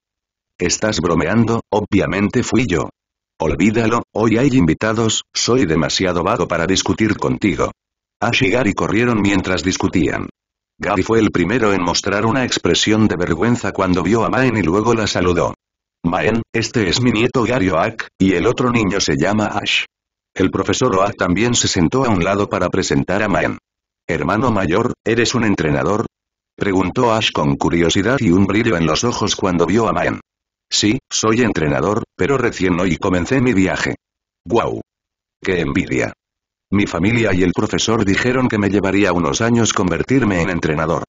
Estás bromeando, obviamente fui yo. Olvídalo, hoy hay invitados, soy demasiado vago para discutir contigo. Ash y Gary corrieron mientras discutían. Gary fue el primero en mostrar una expresión de vergüenza cuando vio a Maen y luego la saludó. Maen, este es mi nieto Gary Oak, y el otro niño se llama Ash. El profesor Oak también se sentó a un lado para presentar a Maen. Hermano mayor, ¿eres un entrenador? Preguntó Ash con curiosidad y un brillo en los ojos cuando vio a Maen. Sí, soy entrenador, pero recién hoy comencé mi viaje. ¡Guau! ¡Qué envidia! Mi familia y el profesor dijeron que me llevaría unos años convertirme en entrenador.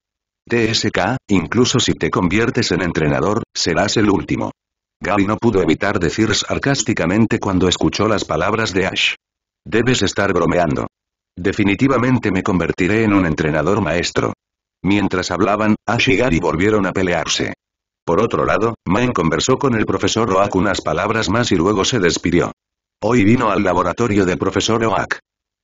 TSK, incluso si te conviertes en entrenador, serás el último. Gary no pudo evitar decir sarcásticamente cuando escuchó las palabras de Ash. Debes estar bromeando. Definitivamente me convertiré en un entrenador maestro. Mientras hablaban, Ash y volvieron a pelearse. Por otro lado, Main conversó con el profesor Oak unas palabras más y luego se despidió. Hoy vino al laboratorio del profesor Oak.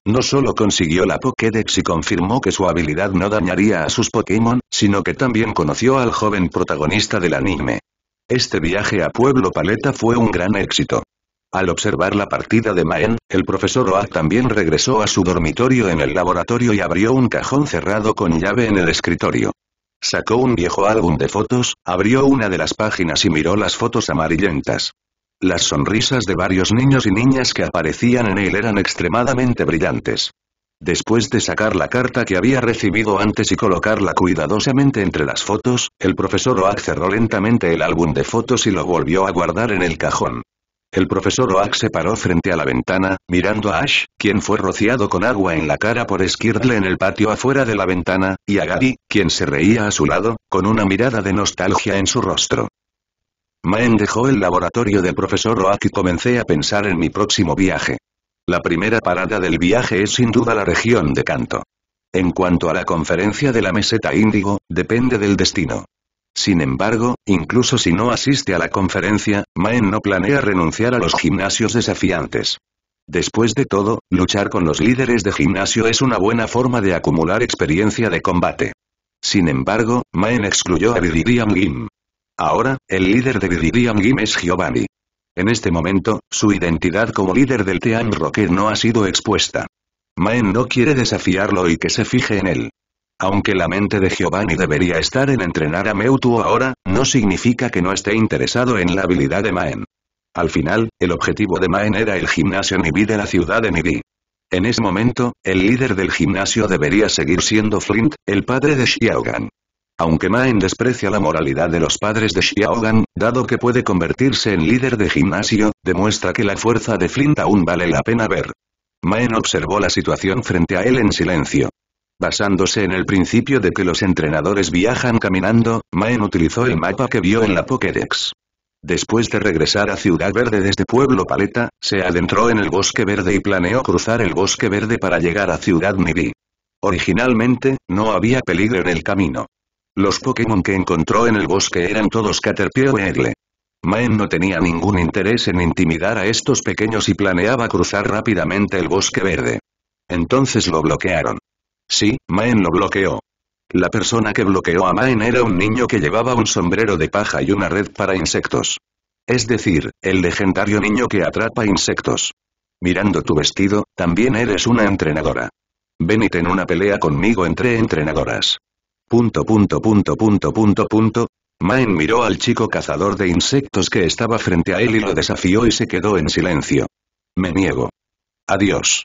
No solo consiguió la Pokédex y confirmó que su habilidad no dañaría a sus Pokémon, sino que también conoció al joven protagonista del anime. Este viaje a Pueblo Paleta fue un gran éxito. Al observar la partida de Maen, el profesor Oak también regresó a su dormitorio en el laboratorio y abrió un cajón cerrado con llave en el escritorio. Sacó un viejo álbum de fotos, abrió una de las páginas y miró las fotos amarillentas. Las sonrisas de varios niños y niñas que aparecían en él eran extremadamente brillantes. Después de sacar la carta que había recibido antes y colocarla cuidadosamente entre las fotos, el profesor Oak cerró lentamente el álbum de fotos y lo volvió a guardar en el cajón. El profesor Oak se paró frente a la ventana, mirando a Ash, quien fue rociado con agua en la cara por Skirtle en el patio afuera de la ventana, y a Gary, quien se reía a su lado, con una mirada de nostalgia en su rostro. Maen dejó el laboratorio del profesor Oak y comencé a pensar en mi próximo viaje. La primera parada del viaje es sin duda la región de Canto. En cuanto a la conferencia de la meseta índigo, depende del destino. Sin embargo, incluso si no asiste a la conferencia, Maen no planea renunciar a los gimnasios desafiantes. Después de todo, luchar con los líderes de gimnasio es una buena forma de acumular experiencia de combate. Sin embargo, Maen excluyó a Viridian Gim. Ahora, el líder de Viridian Gim es Giovanni. En este momento, su identidad como líder del Team Rocket no ha sido expuesta. Maen no quiere desafiarlo y que se fije en él. Aunque la mente de Giovanni debería estar en entrenar a Meutu ahora, no significa que no esté interesado en la habilidad de Maen. Al final, el objetivo de Maen era el gimnasio Nibi de la ciudad de Nibi. En ese momento, el líder del gimnasio debería seguir siendo Flint, el padre de Xiaogan. Aunque Maen desprecia la moralidad de los padres de Xiaogan, dado que puede convertirse en líder de gimnasio, demuestra que la fuerza de Flint aún vale la pena ver. Maen observó la situación frente a él en silencio. Basándose en el principio de que los entrenadores viajan caminando, Maen utilizó el mapa que vio en la Pokédex. Después de regresar a Ciudad Verde desde Pueblo Paleta, se adentró en el Bosque Verde y planeó cruzar el Bosque Verde para llegar a Ciudad Nibi. Originalmente, no había peligro en el camino. Los Pokémon que encontró en el bosque eran todos Caterpie o Egle. Maen no tenía ningún interés en intimidar a estos pequeños y planeaba cruzar rápidamente el bosque verde. Entonces lo bloquearon. Sí, Maen lo bloqueó. La persona que bloqueó a Maen era un niño que llevaba un sombrero de paja y una red para insectos. Es decir, el legendario niño que atrapa insectos. Mirando tu vestido, también eres una entrenadora. Ven y ten una pelea conmigo entre entrenadoras. Punto punto punto punto punto punto. Maen miró al chico cazador de insectos que estaba frente a él y lo desafió y se quedó en silencio. Me niego. Adiós.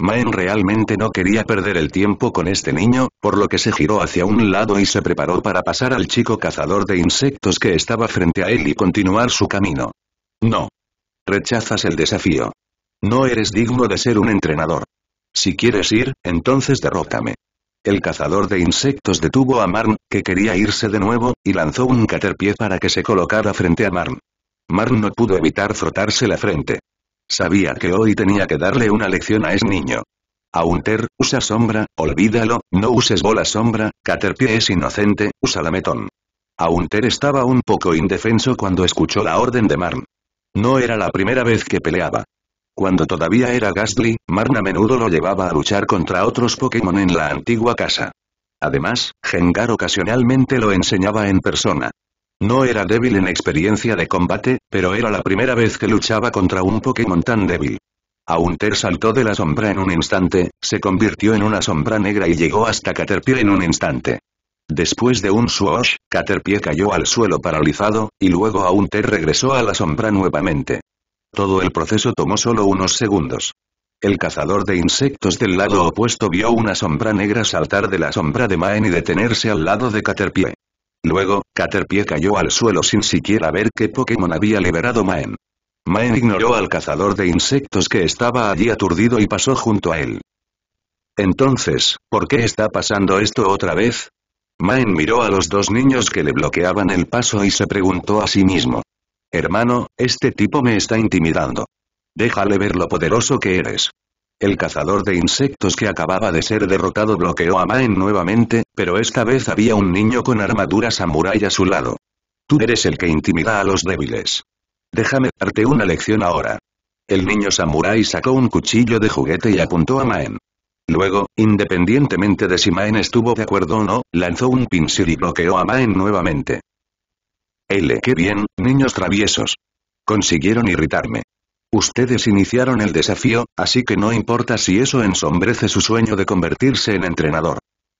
Maen realmente no quería perder el tiempo con este niño, por lo que se giró hacia un lado y se preparó para pasar al chico cazador de insectos que estaba frente a él y continuar su camino. No. Rechazas el desafío. No eres digno de ser un entrenador. Si quieres ir, entonces derrótame. El cazador de insectos detuvo a Marn, que quería irse de nuevo, y lanzó un caterpie para que se colocara frente a Marn. Marn no pudo evitar frotarse la frente. Sabía que hoy tenía que darle una lección a ese niño. Aunter, usa sombra, olvídalo, no uses bola sombra, Caterpie es inocente, usa la metón. Aunter estaba un poco indefenso cuando escuchó la orden de Marn. No era la primera vez que peleaba. Cuando todavía era Gastly, Marn a menudo lo llevaba a luchar contra otros Pokémon en la antigua casa. Además, Gengar ocasionalmente lo enseñaba en persona. No era débil en experiencia de combate, pero era la primera vez que luchaba contra un Pokémon tan débil. Aunter saltó de la sombra en un instante, se convirtió en una sombra negra y llegó hasta Caterpie en un instante. Después de un Swash, Caterpie cayó al suelo paralizado, y luego Aunter regresó a la sombra nuevamente. Todo el proceso tomó solo unos segundos. El cazador de insectos del lado opuesto vio una sombra negra saltar de la sombra de Maen y detenerse al lado de Caterpie. Luego, Caterpie cayó al suelo sin siquiera ver qué Pokémon había liberado Maen. Maen ignoró al cazador de insectos que estaba allí aturdido y pasó junto a él. Entonces, ¿por qué está pasando esto otra vez? Maen miró a los dos niños que le bloqueaban el paso y se preguntó a sí mismo. Hermano, este tipo me está intimidando. Déjale ver lo poderoso que eres. El cazador de insectos que acababa de ser derrotado bloqueó a Maen nuevamente, pero esta vez había un niño con armadura samurái a su lado. Tú eres el que intimida a los débiles. Déjame darte una lección ahora. El niño samurái sacó un cuchillo de juguete y apuntó a Maen. Luego, independientemente de si Maen estuvo de acuerdo o no, lanzó un pincel y bloqueó a Maen nuevamente. L. ¡Qué bien, niños traviesos! Consiguieron irritarme. Ustedes iniciaron el desafío, así que no importa si eso ensombrece su sueño de convertirse en entrenador.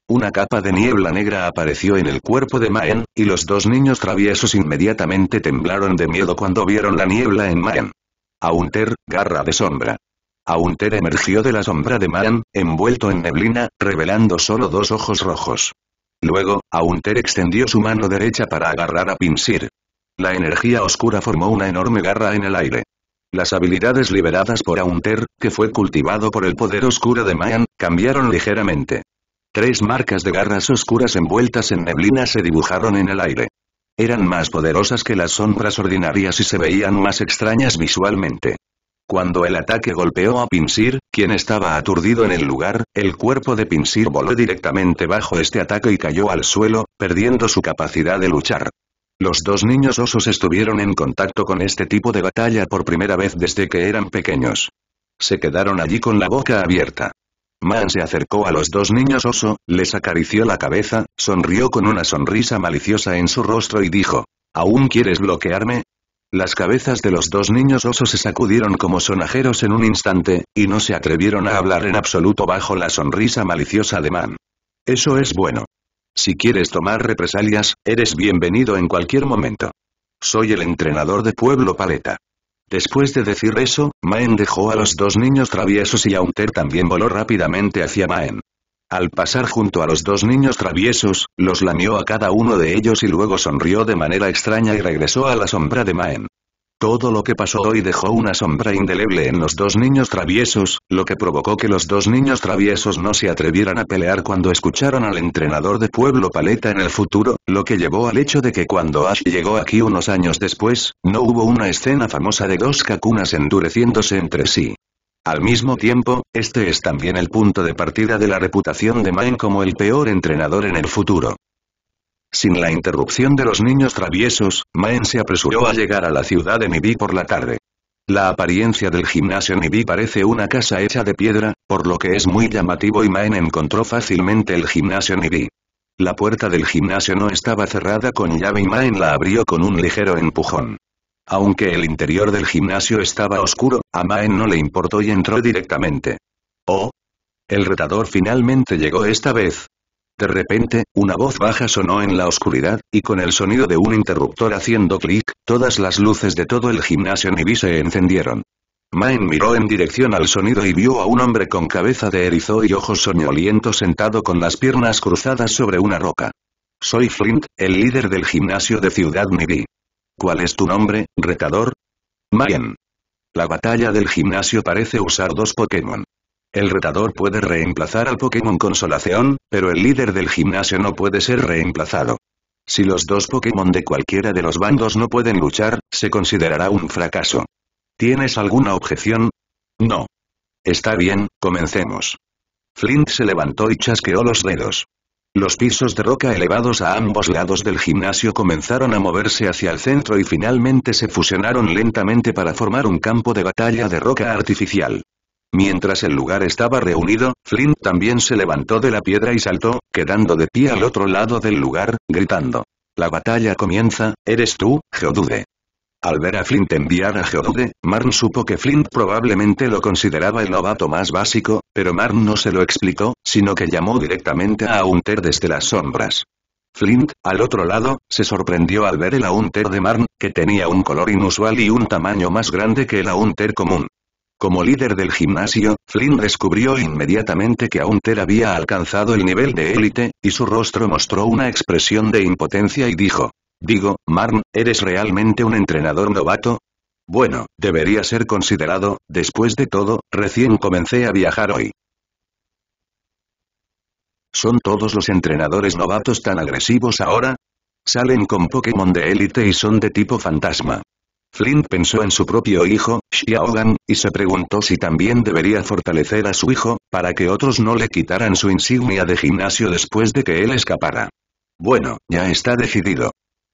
Una capa de niebla negra apareció en el cuerpo de Maen, y los dos niños traviesos inmediatamente temblaron de miedo cuando vieron la niebla en Maen. Aunter, garra de sombra. Aunter emergió de la sombra de Maen, envuelto en neblina, revelando solo dos ojos rojos. Luego, Aunter extendió su mano derecha para agarrar a Pinsir. La energía oscura formó una enorme garra en el aire. Las habilidades liberadas por Aunter, que fue cultivado por el poder oscuro de Mayan, cambiaron ligeramente. Tres marcas de garras oscuras envueltas en neblina se dibujaron en el aire. Eran más poderosas que las sombras ordinarias y se veían más extrañas visualmente. Cuando el ataque golpeó a Pinsir, quien estaba aturdido en el lugar, el cuerpo de Pinsir voló directamente bajo este ataque y cayó al suelo, perdiendo su capacidad de luchar. Los dos niños osos estuvieron en contacto con este tipo de batalla por primera vez desde que eran pequeños. Se quedaron allí con la boca abierta. Man se acercó a los dos niños oso, les acarició la cabeza, sonrió con una sonrisa maliciosa en su rostro y dijo, ¿Aún quieres bloquearme? Las cabezas de los dos niños oso se sacudieron como sonajeros en un instante, y no se atrevieron a hablar en absoluto bajo la sonrisa maliciosa de Man. Eso es bueno. Si quieres tomar represalias, eres bienvenido en cualquier momento. Soy el entrenador de Pueblo Paleta. Después de decir eso, Maen dejó a los dos niños traviesos y Aunter también voló rápidamente hacia Maen. Al pasar junto a los dos niños traviesos, los lamió a cada uno de ellos y luego sonrió de manera extraña y regresó a la sombra de Maen. Todo lo que pasó hoy dejó una sombra indeleble en los dos niños traviesos, lo que provocó que los dos niños traviesos no se atrevieran a pelear cuando escucharon al entrenador de Pueblo Paleta en el futuro, lo que llevó al hecho de que cuando Ash llegó aquí unos años después, no hubo una escena famosa de dos cacunas endureciéndose entre sí. Al mismo tiempo, este es también el punto de partida de la reputación de Main como el peor entrenador en el futuro. Sin la interrupción de los niños traviesos, Maen se apresuró a llegar a la ciudad de Nibi por la tarde. La apariencia del gimnasio Nibi parece una casa hecha de piedra, por lo que es muy llamativo y Maen encontró fácilmente el gimnasio Nibi. La puerta del gimnasio no estaba cerrada con llave y Maen la abrió con un ligero empujón. Aunque el interior del gimnasio estaba oscuro, a Maen no le importó y entró directamente. ¡Oh! El retador finalmente llegó esta vez, de repente, una voz baja sonó en la oscuridad, y con el sonido de un interruptor haciendo clic, todas las luces de todo el gimnasio Nibi se encendieron. Main miró en dirección al sonido y vio a un hombre con cabeza de erizo y ojos soñolientos sentado con las piernas cruzadas sobre una roca. Soy Flint, el líder del gimnasio de Ciudad Nibi. ¿Cuál es tu nombre, retador? Mayen. La batalla del gimnasio parece usar dos Pokémon. El retador puede reemplazar al Pokémon Consolación, pero el líder del gimnasio no puede ser reemplazado. Si los dos Pokémon de cualquiera de los bandos no pueden luchar, se considerará un fracaso. ¿Tienes alguna objeción? No. Está bien, comencemos. Flint se levantó y chasqueó los dedos. Los pisos de roca elevados a ambos lados del gimnasio comenzaron a moverse hacia el centro y finalmente se fusionaron lentamente para formar un campo de batalla de roca artificial. Mientras el lugar estaba reunido, Flint también se levantó de la piedra y saltó, quedando de pie al otro lado del lugar, gritando. La batalla comienza, eres tú, Geodude. Al ver a Flint enviar a Geodude, Marn supo que Flint probablemente lo consideraba el novato más básico, pero Marn no se lo explicó, sino que llamó directamente a Aunter desde las sombras. Flint, al otro lado, se sorprendió al ver el Aunter de Marn, que tenía un color inusual y un tamaño más grande que el Aunter común. Como líder del gimnasio, Flynn descubrió inmediatamente que Aunter había alcanzado el nivel de élite, y su rostro mostró una expresión de impotencia y dijo, Digo, Marn, ¿eres realmente un entrenador novato? Bueno, debería ser considerado, después de todo, recién comencé a viajar hoy. ¿Son todos los entrenadores novatos tan agresivos ahora? Salen con Pokémon de élite y son de tipo fantasma. Flint pensó en su propio hijo, Xiaogan, y se preguntó si también debería fortalecer a su hijo, para que otros no le quitaran su insignia de gimnasio después de que él escapara. Bueno, ya está decidido.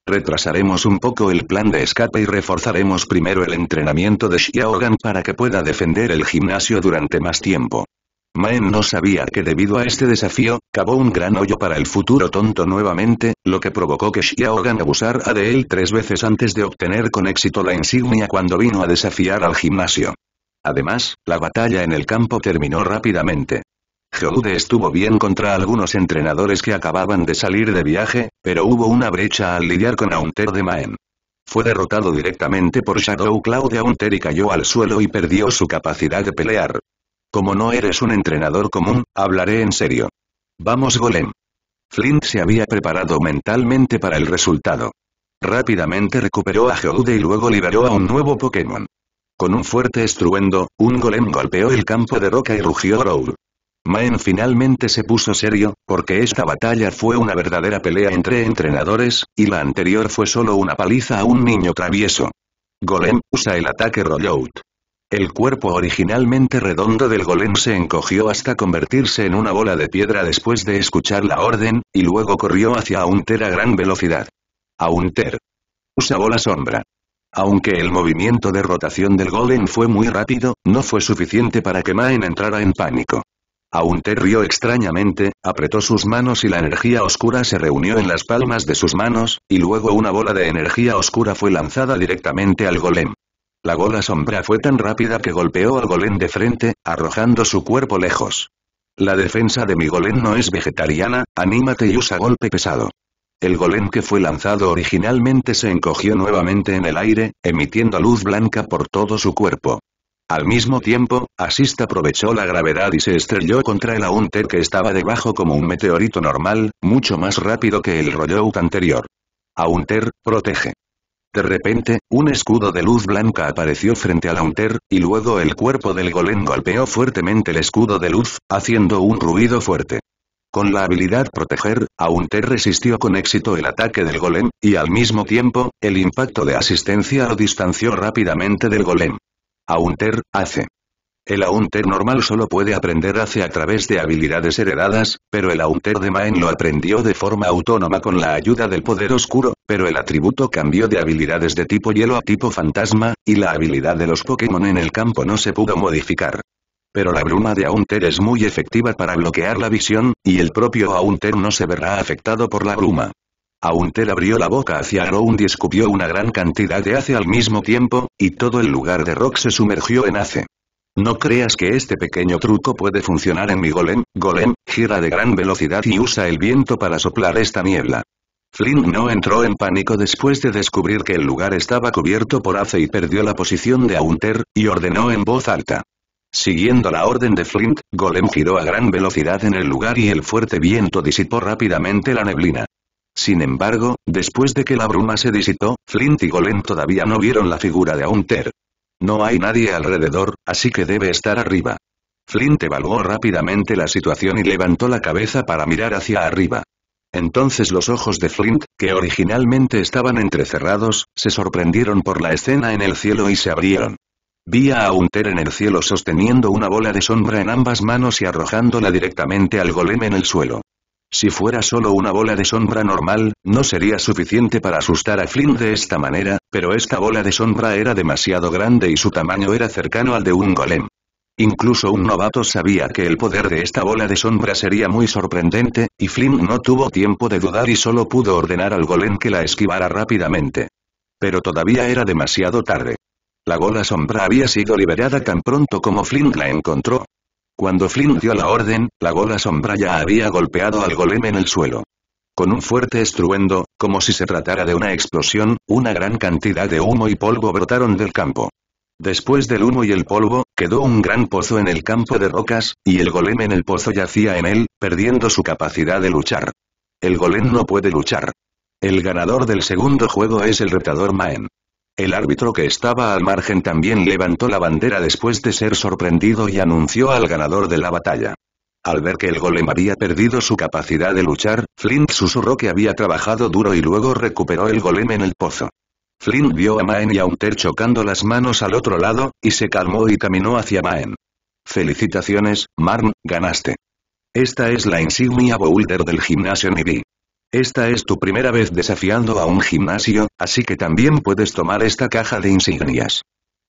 Retrasaremos un poco el plan de escape y reforzaremos primero el entrenamiento de Xiaogan para que pueda defender el gimnasio durante más tiempo. Maen no sabía que debido a este desafío, cavó un gran hoyo para el futuro tonto nuevamente, lo que provocó que Xiaogan abusara de él tres veces antes de obtener con éxito la insignia cuando vino a desafiar al gimnasio. Además, la batalla en el campo terminó rápidamente. de estuvo bien contra algunos entrenadores que acababan de salir de viaje, pero hubo una brecha al lidiar con Aunter de Maen. Fue derrotado directamente por Shadow Cloud Aunter y cayó al suelo y perdió su capacidad de pelear. Como no eres un entrenador común, hablaré en serio. Vamos Golem. Flint se había preparado mentalmente para el resultado. Rápidamente recuperó a Geodude y luego liberó a un nuevo Pokémon. Con un fuerte estruendo, un golem golpeó el campo de roca y rugió Growl. Maen finalmente se puso serio, porque esta batalla fue una verdadera pelea entre entrenadores, y la anterior fue solo una paliza a un niño travieso. Golem, usa el ataque Rollout. El cuerpo originalmente redondo del golem se encogió hasta convertirse en una bola de piedra después de escuchar la orden, y luego corrió hacia Aunter a gran velocidad. Aunter. Usa bola sombra. Aunque el movimiento de rotación del golem fue muy rápido, no fue suficiente para que Maen entrara en pánico. Aunter rió extrañamente, apretó sus manos y la energía oscura se reunió en las palmas de sus manos, y luego una bola de energía oscura fue lanzada directamente al golem. La gola sombra fue tan rápida que golpeó al golem de frente, arrojando su cuerpo lejos. La defensa de mi golem no es vegetariana, anímate y usa golpe pesado. El golem que fue lanzado originalmente se encogió nuevamente en el aire, emitiendo luz blanca por todo su cuerpo. Al mismo tiempo, Asista aprovechó la gravedad y se estrelló contra el Aunter que estaba debajo como un meteorito normal, mucho más rápido que el Rollout anterior. Aunter, protege. De repente, un escudo de luz blanca apareció frente a Aunter y luego el cuerpo del golem golpeó fuertemente el escudo de luz, haciendo un ruido fuerte. Con la habilidad proteger, Aunter resistió con éxito el ataque del golem, y al mismo tiempo, el impacto de asistencia lo distanció rápidamente del golem. Aunter, hace. El Aunter normal solo puede aprender hace a través de habilidades heredadas, pero el Aunter de Maen lo aprendió de forma autónoma con la ayuda del poder oscuro, pero el atributo cambió de habilidades de tipo hielo a tipo fantasma, y la habilidad de los Pokémon en el campo no se pudo modificar pero la bruma de Aunter es muy efectiva para bloquear la visión, y el propio Aunter no se verá afectado por la bruma. Aunter abrió la boca hacia Ground y escupió una gran cantidad de hace al mismo tiempo, y todo el lugar de Rock se sumergió en hace. No creas que este pequeño truco puede funcionar en mi golem, golem, gira de gran velocidad y usa el viento para soplar esta niebla. Flint no entró en pánico después de descubrir que el lugar estaba cubierto por hace y perdió la posición de Aunter, y ordenó en voz alta. Siguiendo la orden de Flint, Golem giró a gran velocidad en el lugar y el fuerte viento disipó rápidamente la neblina. Sin embargo, después de que la bruma se disipó, Flint y Golem todavía no vieron la figura de Aunter. No hay nadie alrededor, así que debe estar arriba. Flint evaluó rápidamente la situación y levantó la cabeza para mirar hacia arriba. Entonces los ojos de Flint, que originalmente estaban entrecerrados, se sorprendieron por la escena en el cielo y se abrieron. Vía a ter en el cielo sosteniendo una bola de sombra en ambas manos y arrojándola directamente al golem en el suelo. Si fuera solo una bola de sombra normal, no sería suficiente para asustar a Flynn de esta manera, pero esta bola de sombra era demasiado grande y su tamaño era cercano al de un golem. Incluso un novato sabía que el poder de esta bola de sombra sería muy sorprendente, y Flynn no tuvo tiempo de dudar y solo pudo ordenar al golem que la esquivara rápidamente. Pero todavía era demasiado tarde. La bola sombra había sido liberada tan pronto como Flynn la encontró, cuando Flynn dio la orden, la gola sombra ya había golpeado al golem en el suelo. Con un fuerte estruendo, como si se tratara de una explosión, una gran cantidad de humo y polvo brotaron del campo. Después del humo y el polvo, quedó un gran pozo en el campo de rocas, y el golem en el pozo yacía en él, perdiendo su capacidad de luchar. El golem no puede luchar. El ganador del segundo juego es el retador Maen. El árbitro que estaba al margen también levantó la bandera después de ser sorprendido y anunció al ganador de la batalla. Al ver que el golem había perdido su capacidad de luchar, Flint susurró que había trabajado duro y luego recuperó el golem en el pozo. Flint vio a Maen y a chocando las manos al otro lado, y se calmó y caminó hacia Maen. Felicitaciones, Marn, ganaste. Esta es la insignia Boulder del gimnasio Nibi. Esta es tu primera vez desafiando a un gimnasio, así que también puedes tomar esta caja de insignias.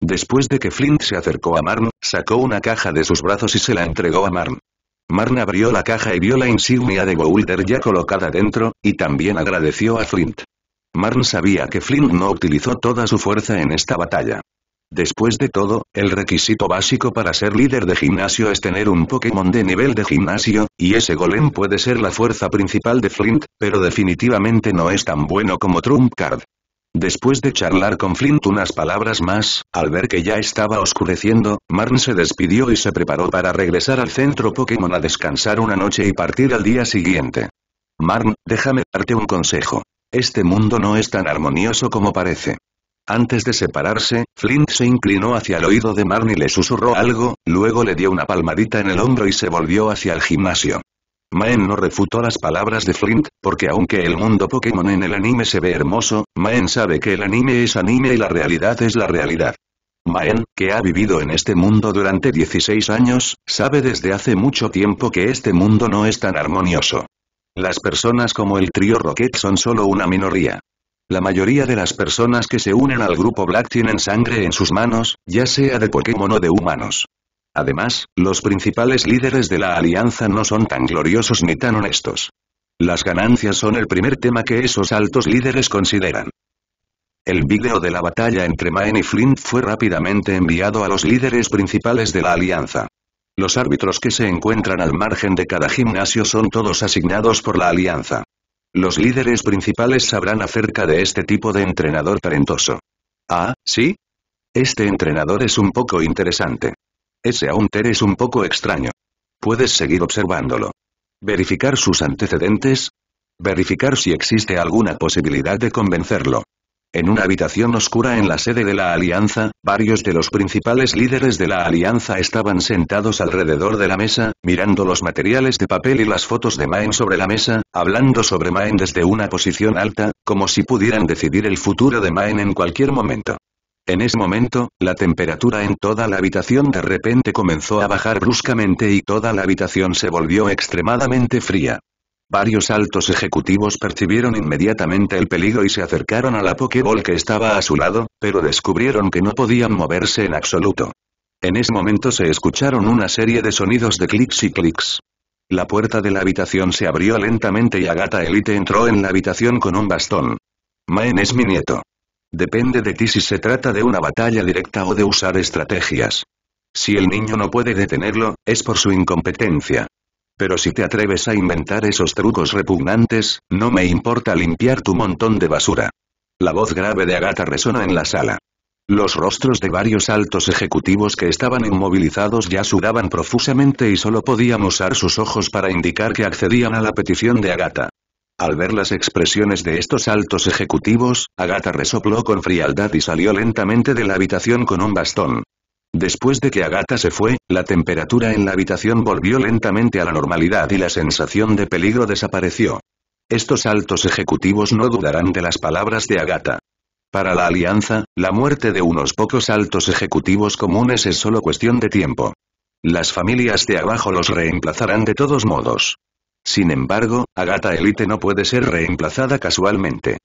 Después de que Flint se acercó a Marn, sacó una caja de sus brazos y se la entregó a Marn. Marn abrió la caja y vio la insignia de Boulder ya colocada dentro, y también agradeció a Flint. Marn sabía que Flint no utilizó toda su fuerza en esta batalla. Después de todo, el requisito básico para ser líder de gimnasio es tener un Pokémon de nivel de gimnasio, y ese golem puede ser la fuerza principal de Flint, pero definitivamente no es tan bueno como Trump Card. Después de charlar con Flint unas palabras más, al ver que ya estaba oscureciendo, Marn se despidió y se preparó para regresar al centro Pokémon a descansar una noche y partir al día siguiente. Marn, déjame darte un consejo. Este mundo no es tan armonioso como parece. Antes de separarse, Flint se inclinó hacia el oído de Marnie y le susurró algo, luego le dio una palmadita en el hombro y se volvió hacia el gimnasio. Maen no refutó las palabras de Flint, porque aunque el mundo Pokémon en el anime se ve hermoso, Maen sabe que el anime es anime y la realidad es la realidad. Maen, que ha vivido en este mundo durante 16 años, sabe desde hace mucho tiempo que este mundo no es tan armonioso. Las personas como el trío Rocket son solo una minoría. La mayoría de las personas que se unen al grupo Black tienen sangre en sus manos, ya sea de Pokémon o de humanos. Además, los principales líderes de la alianza no son tan gloriosos ni tan honestos. Las ganancias son el primer tema que esos altos líderes consideran. El vídeo de la batalla entre Maen y Flint fue rápidamente enviado a los líderes principales de la alianza. Los árbitros que se encuentran al margen de cada gimnasio son todos asignados por la alianza. Los líderes principales sabrán acerca de este tipo de entrenador talentoso. Ah, ¿sí? Este entrenador es un poco interesante. Ese Hunter es un poco extraño. Puedes seguir observándolo. Verificar sus antecedentes. Verificar si existe alguna posibilidad de convencerlo. En una habitación oscura en la sede de la Alianza, varios de los principales líderes de la Alianza estaban sentados alrededor de la mesa, mirando los materiales de papel y las fotos de Maen sobre la mesa, hablando sobre Maen desde una posición alta, como si pudieran decidir el futuro de Maen en cualquier momento. En ese momento, la temperatura en toda la habitación de repente comenzó a bajar bruscamente y toda la habitación se volvió extremadamente fría. Varios altos ejecutivos percibieron inmediatamente el peligro y se acercaron a la Pokéball que estaba a su lado, pero descubrieron que no podían moverse en absoluto. En ese momento se escucharon una serie de sonidos de clics y clics. La puerta de la habitación se abrió lentamente y Agata Elite entró en la habitación con un bastón. Maen es mi nieto. Depende de ti si se trata de una batalla directa o de usar estrategias. Si el niño no puede detenerlo, es por su incompetencia. Pero si te atreves a inventar esos trucos repugnantes, no me importa limpiar tu montón de basura. La voz grave de Agatha resona en la sala. Los rostros de varios altos ejecutivos que estaban inmovilizados ya sudaban profusamente y solo podían usar sus ojos para indicar que accedían a la petición de Agatha. Al ver las expresiones de estos altos ejecutivos, Agatha resopló con frialdad y salió lentamente de la habitación con un bastón. Después de que Agatha se fue, la temperatura en la habitación volvió lentamente a la normalidad y la sensación de peligro desapareció. Estos altos ejecutivos no dudarán de las palabras de Agatha. Para la alianza, la muerte de unos pocos altos ejecutivos comunes es solo cuestión de tiempo. Las familias de abajo los reemplazarán de todos modos. Sin embargo, Agatha Elite no puede ser reemplazada casualmente.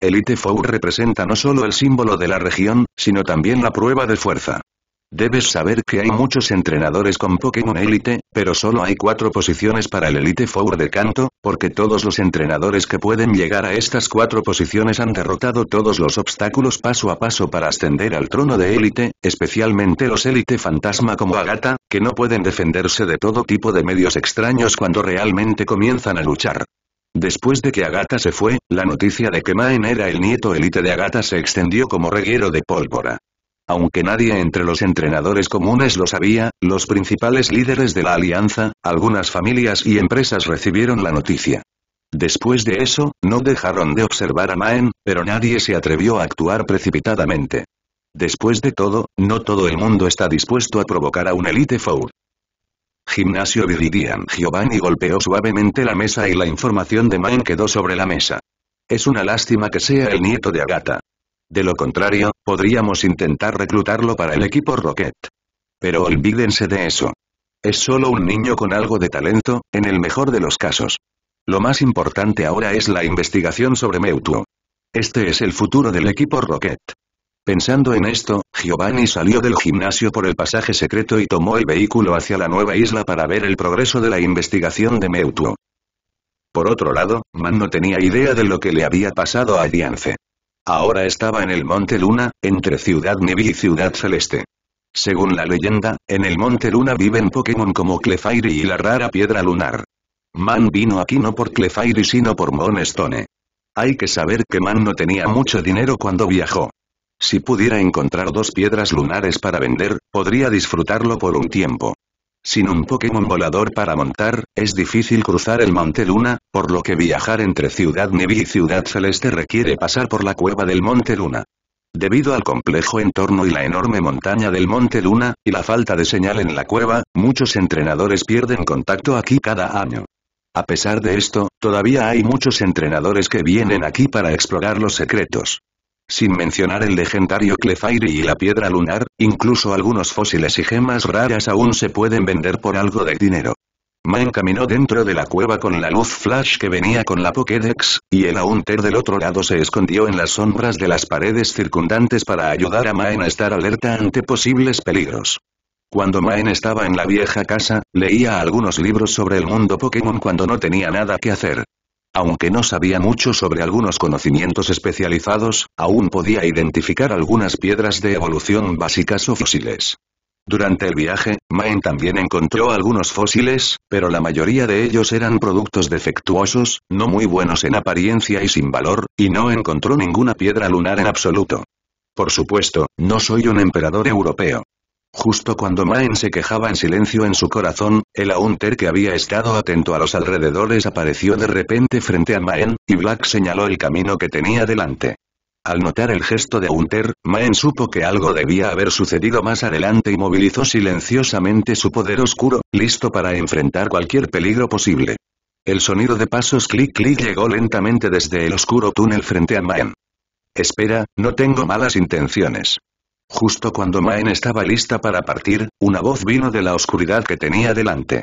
Elite Four representa no solo el símbolo de la región, sino también la prueba de fuerza. Debes saber que hay muchos entrenadores con Pokémon Elite, pero solo hay cuatro posiciones para el Elite Four de Canto, porque todos los entrenadores que pueden llegar a estas cuatro posiciones han derrotado todos los obstáculos paso a paso para ascender al trono de Elite, especialmente los Elite Fantasma como Agata, que no pueden defenderse de todo tipo de medios extraños cuando realmente comienzan a luchar. Después de que Agata se fue, la noticia de que Maen era el nieto Elite de Agata se extendió como reguero de pólvora. Aunque nadie entre los entrenadores comunes lo sabía, los principales líderes de la alianza, algunas familias y empresas recibieron la noticia. Después de eso, no dejaron de observar a Maen, pero nadie se atrevió a actuar precipitadamente. Después de todo, no todo el mundo está dispuesto a provocar a un Elite Four. Gimnasio Viridian Giovanni golpeó suavemente la mesa y la información de Maen quedó sobre la mesa. Es una lástima que sea el nieto de Agata. De lo contrario, podríamos intentar reclutarlo para el equipo Rocket. Pero olvídense de eso. Es solo un niño con algo de talento, en el mejor de los casos. Lo más importante ahora es la investigación sobre Mewtwo. Este es el futuro del equipo Rocket. Pensando en esto, Giovanni salió del gimnasio por el pasaje secreto y tomó el vehículo hacia la nueva isla para ver el progreso de la investigación de Mewtwo. Por otro lado, Man no tenía idea de lo que le había pasado a Diance. Ahora estaba en el Monte Luna, entre Ciudad Neville y Ciudad Celeste. Según la leyenda, en el Monte Luna viven Pokémon como Clefairy y la rara piedra lunar. Man vino aquí no por Clefairy sino por Moonstone. Hay que saber que Man no tenía mucho dinero cuando viajó. Si pudiera encontrar dos piedras lunares para vender, podría disfrutarlo por un tiempo. Sin un Pokémon volador para montar, es difícil cruzar el Monte Luna, por lo que viajar entre Ciudad Nevi y Ciudad Celeste requiere pasar por la cueva del Monte Luna. Debido al complejo entorno y la enorme montaña del Monte Luna, y la falta de señal en la cueva, muchos entrenadores pierden contacto aquí cada año. A pesar de esto, todavía hay muchos entrenadores que vienen aquí para explorar los secretos sin mencionar el legendario Clefairy y la piedra lunar, incluso algunos fósiles y gemas raras aún se pueden vender por algo de dinero. Maen caminó dentro de la cueva con la luz flash que venía con la Pokédex, y el Aunter del otro lado se escondió en las sombras de las paredes circundantes para ayudar a Maen a estar alerta ante posibles peligros. Cuando Maen estaba en la vieja casa, leía algunos libros sobre el mundo Pokémon cuando no tenía nada que hacer. Aunque no sabía mucho sobre algunos conocimientos especializados, aún podía identificar algunas piedras de evolución básicas o fósiles. Durante el viaje, Maen también encontró algunos fósiles, pero la mayoría de ellos eran productos defectuosos, no muy buenos en apariencia y sin valor, y no encontró ninguna piedra lunar en absoluto. Por supuesto, no soy un emperador europeo. Justo cuando Maen se quejaba en silencio en su corazón, el Aunter que había estado atento a los alrededores apareció de repente frente a Maen, y Black señaló el camino que tenía delante. Al notar el gesto de Aunter, Maen supo que algo debía haber sucedido más adelante y movilizó silenciosamente su poder oscuro, listo para enfrentar cualquier peligro posible. El sonido de pasos clic-clic llegó lentamente desde el oscuro túnel frente a Maen. Espera, no tengo malas intenciones. Justo cuando Maen estaba lista para partir, una voz vino de la oscuridad que tenía delante.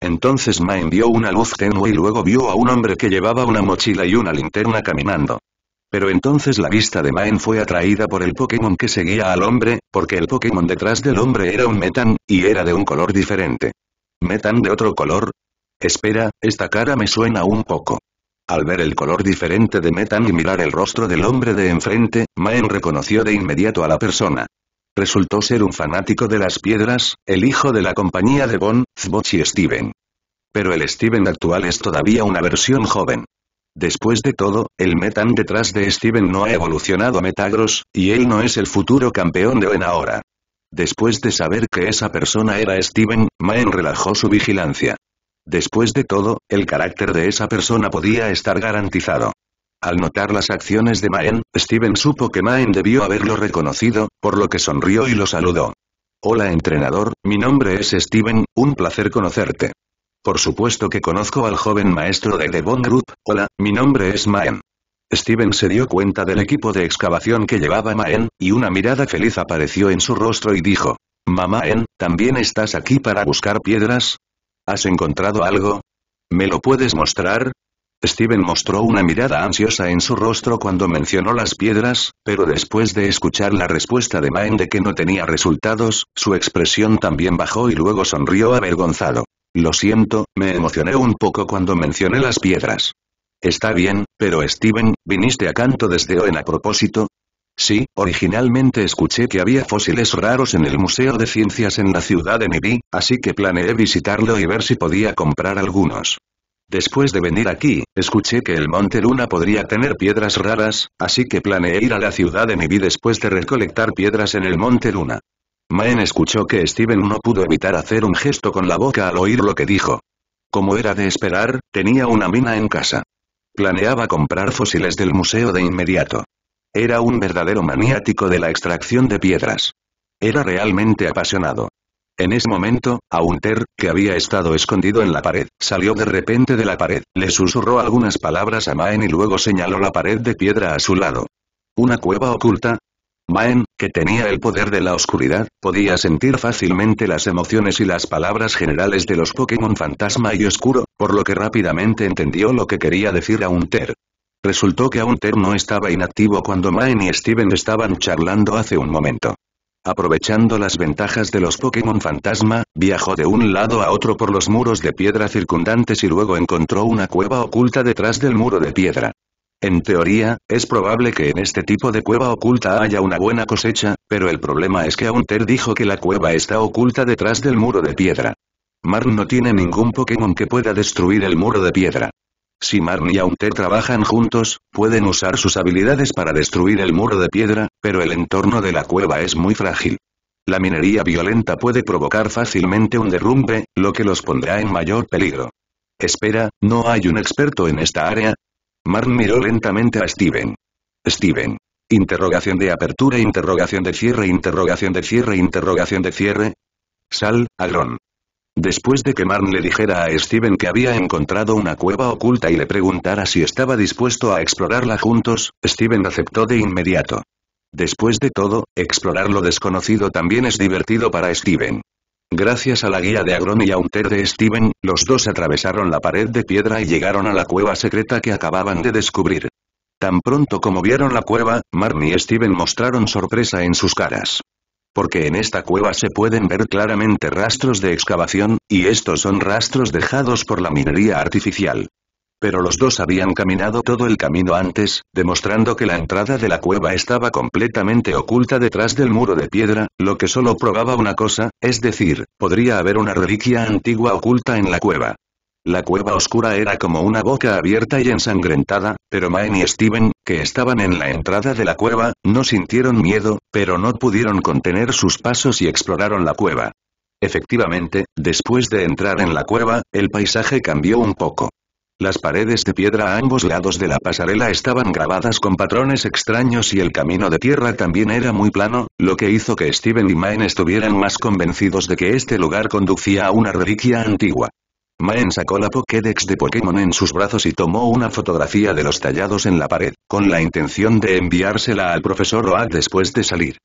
Entonces Maen vio una luz tenue y luego vio a un hombre que llevaba una mochila y una linterna caminando. Pero entonces la vista de Maen fue atraída por el Pokémon que seguía al hombre, porque el Pokémon detrás del hombre era un Metan, y era de un color diferente. ¿Metan de otro color? Espera, esta cara me suena un poco. Al ver el color diferente de Metan y mirar el rostro del hombre de enfrente, Maen reconoció de inmediato a la persona. Resultó ser un fanático de las piedras, el hijo de la compañía de Bon, y Steven. Pero el Steven actual es todavía una versión joven. Después de todo, el Metan detrás de Steven no ha evolucionado a Metagross, y él no es el futuro campeón de Owen ahora. Después de saber que esa persona era Steven, Maen relajó su vigilancia. Después de todo, el carácter de esa persona podía estar garantizado. Al notar las acciones de Maen, Steven supo que Maen debió haberlo reconocido, por lo que sonrió y lo saludó. Hola entrenador, mi nombre es Steven, un placer conocerte. Por supuesto que conozco al joven maestro de The Bond Group, hola, mi nombre es Maen. Steven se dio cuenta del equipo de excavación que llevaba Maen, y una mirada feliz apareció en su rostro y dijo, Mamá En, ¿también estás aquí para buscar piedras? ¿Has encontrado algo? ¿Me lo puedes mostrar? Steven mostró una mirada ansiosa en su rostro cuando mencionó las piedras, pero después de escuchar la respuesta de Maen de que no tenía resultados, su expresión también bajó y luego sonrió avergonzado. Lo siento, me emocioné un poco cuando mencioné las piedras. Está bien, pero Steven, viniste a canto desde Oen a propósito, Sí, originalmente escuché que había fósiles raros en el Museo de Ciencias en la ciudad de Nibi, así que planeé visitarlo y ver si podía comprar algunos. Después de venir aquí, escuché que el Monte Luna podría tener piedras raras, así que planeé ir a la ciudad de Nibi después de recolectar piedras en el Monte Luna. Maen escuchó que Steven no pudo evitar hacer un gesto con la boca al oír lo que dijo. Como era de esperar, tenía una mina en casa. Planeaba comprar fósiles del museo de inmediato. Era un verdadero maniático de la extracción de piedras. Era realmente apasionado. En ese momento, Aunter, que había estado escondido en la pared, salió de repente de la pared, le susurró algunas palabras a Maen y luego señaló la pared de piedra a su lado. ¿Una cueva oculta? Maen, que tenía el poder de la oscuridad, podía sentir fácilmente las emociones y las palabras generales de los Pokémon fantasma y oscuro, por lo que rápidamente entendió lo que quería decir a Aunter. Resultó que Aunter no estaba inactivo cuando Maen y Steven estaban charlando hace un momento. Aprovechando las ventajas de los Pokémon fantasma, viajó de un lado a otro por los muros de piedra circundantes y luego encontró una cueva oculta detrás del muro de piedra. En teoría, es probable que en este tipo de cueva oculta haya una buena cosecha, pero el problema es que Aunter dijo que la cueva está oculta detrás del muro de piedra. Mar no tiene ningún Pokémon que pueda destruir el muro de piedra. Si Marn y Aunte trabajan juntos, pueden usar sus habilidades para destruir el muro de piedra, pero el entorno de la cueva es muy frágil. La minería violenta puede provocar fácilmente un derrumbe, lo que los pondrá en mayor peligro. Espera, ¿no hay un experto en esta área? Marn miró lentamente a Steven. Steven. Interrogación de apertura, interrogación de cierre, interrogación de cierre, interrogación de cierre. Sal, Agron. Después de que Marn le dijera a Steven que había encontrado una cueva oculta y le preguntara si estaba dispuesto a explorarla juntos, Steven aceptó de inmediato. Después de todo, explorar lo desconocido también es divertido para Steven. Gracias a la guía de Agron y a un de Steven, los dos atravesaron la pared de piedra y llegaron a la cueva secreta que acababan de descubrir. Tan pronto como vieron la cueva, Marn y Steven mostraron sorpresa en sus caras porque en esta cueva se pueden ver claramente rastros de excavación, y estos son rastros dejados por la minería artificial. Pero los dos habían caminado todo el camino antes, demostrando que la entrada de la cueva estaba completamente oculta detrás del muro de piedra, lo que solo probaba una cosa, es decir, podría haber una reliquia antigua oculta en la cueva. La cueva oscura era como una boca abierta y ensangrentada, pero Maen y Steven, que estaban en la entrada de la cueva, no sintieron miedo, pero no pudieron contener sus pasos y exploraron la cueva. Efectivamente, después de entrar en la cueva, el paisaje cambió un poco. Las paredes de piedra a ambos lados de la pasarela estaban grabadas con patrones extraños y el camino de tierra también era muy plano, lo que hizo que Steven y Maen estuvieran más convencidos de que este lugar conducía a una reliquia antigua. Maen sacó la Pokédex de Pokémon en sus brazos y tomó una fotografía de los tallados en la pared, con la intención de enviársela al profesor Oak después de salir.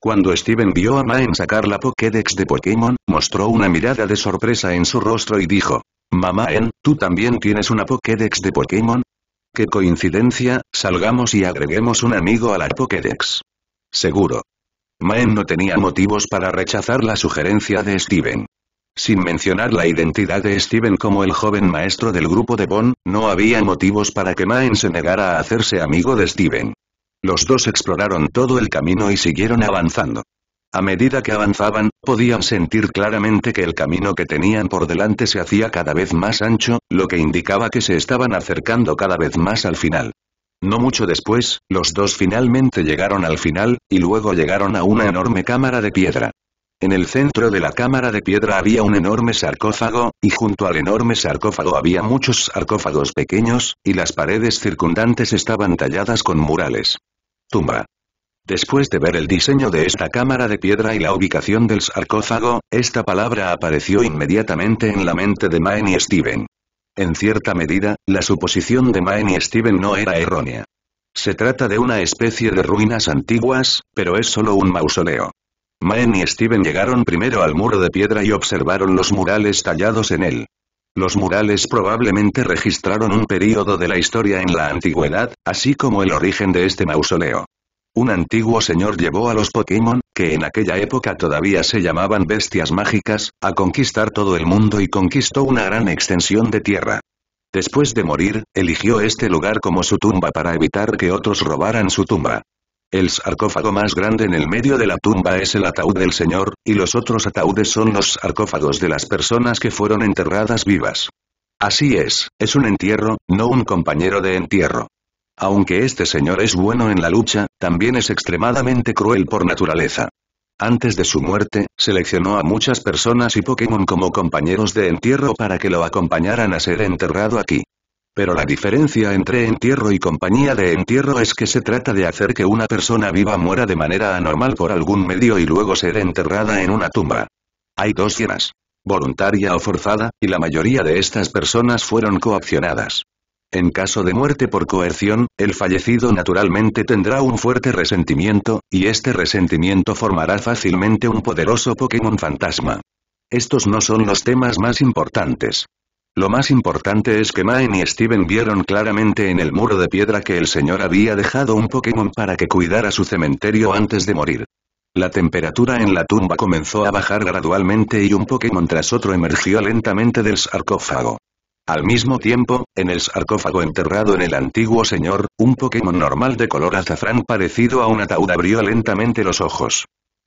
Cuando Steven vio a Maen sacar la Pokédex de Pokémon, mostró una mirada de sorpresa en su rostro y dijo, «Mamá En, ¿tú también tienes una Pokédex de Pokémon? ¡Qué coincidencia, salgamos y agreguemos un amigo a la Pokédex! Seguro». Maen no tenía motivos para rechazar la sugerencia de Steven. Sin mencionar la identidad de Steven como el joven maestro del grupo de Bond, no había motivos para que Maen se negara a hacerse amigo de Steven. Los dos exploraron todo el camino y siguieron avanzando. A medida que avanzaban, podían sentir claramente que el camino que tenían por delante se hacía cada vez más ancho, lo que indicaba que se estaban acercando cada vez más al final. No mucho después, los dos finalmente llegaron al final, y luego llegaron a una enorme cámara de piedra. En el centro de la cámara de piedra había un enorme sarcófago, y junto al enorme sarcófago había muchos sarcófagos pequeños, y las paredes circundantes estaban talladas con murales. Tumba. Después de ver el diseño de esta cámara de piedra y la ubicación del sarcófago, esta palabra apareció inmediatamente en la mente de Maen y Steven. En cierta medida, la suposición de Maen y Steven no era errónea. Se trata de una especie de ruinas antiguas, pero es solo un mausoleo. Maen y Steven llegaron primero al muro de piedra y observaron los murales tallados en él. Los murales probablemente registraron un período de la historia en la antigüedad, así como el origen de este mausoleo. Un antiguo señor llevó a los Pokémon, que en aquella época todavía se llamaban bestias mágicas, a conquistar todo el mundo y conquistó una gran extensión de tierra. Después de morir, eligió este lugar como su tumba para evitar que otros robaran su tumba. El sarcófago más grande en el medio de la tumba es el ataúd del Señor, y los otros ataúdes son los sarcófagos de las personas que fueron enterradas vivas. Así es, es un entierro, no un compañero de entierro. Aunque este señor es bueno en la lucha, también es extremadamente cruel por naturaleza. Antes de su muerte, seleccionó a muchas personas y Pokémon como compañeros de entierro para que lo acompañaran a ser enterrado aquí. Pero la diferencia entre entierro y compañía de entierro es que se trata de hacer que una persona viva muera de manera anormal por algún medio y luego ser enterrada en una tumba. Hay dos llenas, voluntaria o forzada, y la mayoría de estas personas fueron coaccionadas. En caso de muerte por coerción, el fallecido naturalmente tendrá un fuerte resentimiento, y este resentimiento formará fácilmente un poderoso Pokémon fantasma. Estos no son los temas más importantes. Lo más importante es que Maen y Steven vieron claramente en el muro de piedra que el señor había dejado un Pokémon para que cuidara su cementerio antes de morir. La temperatura en la tumba comenzó a bajar gradualmente y un Pokémon tras otro emergió lentamente del sarcófago. Al mismo tiempo, en el sarcófago enterrado en el antiguo señor, un Pokémon normal de color azafrán parecido a un ataúd abrió lentamente los ojos.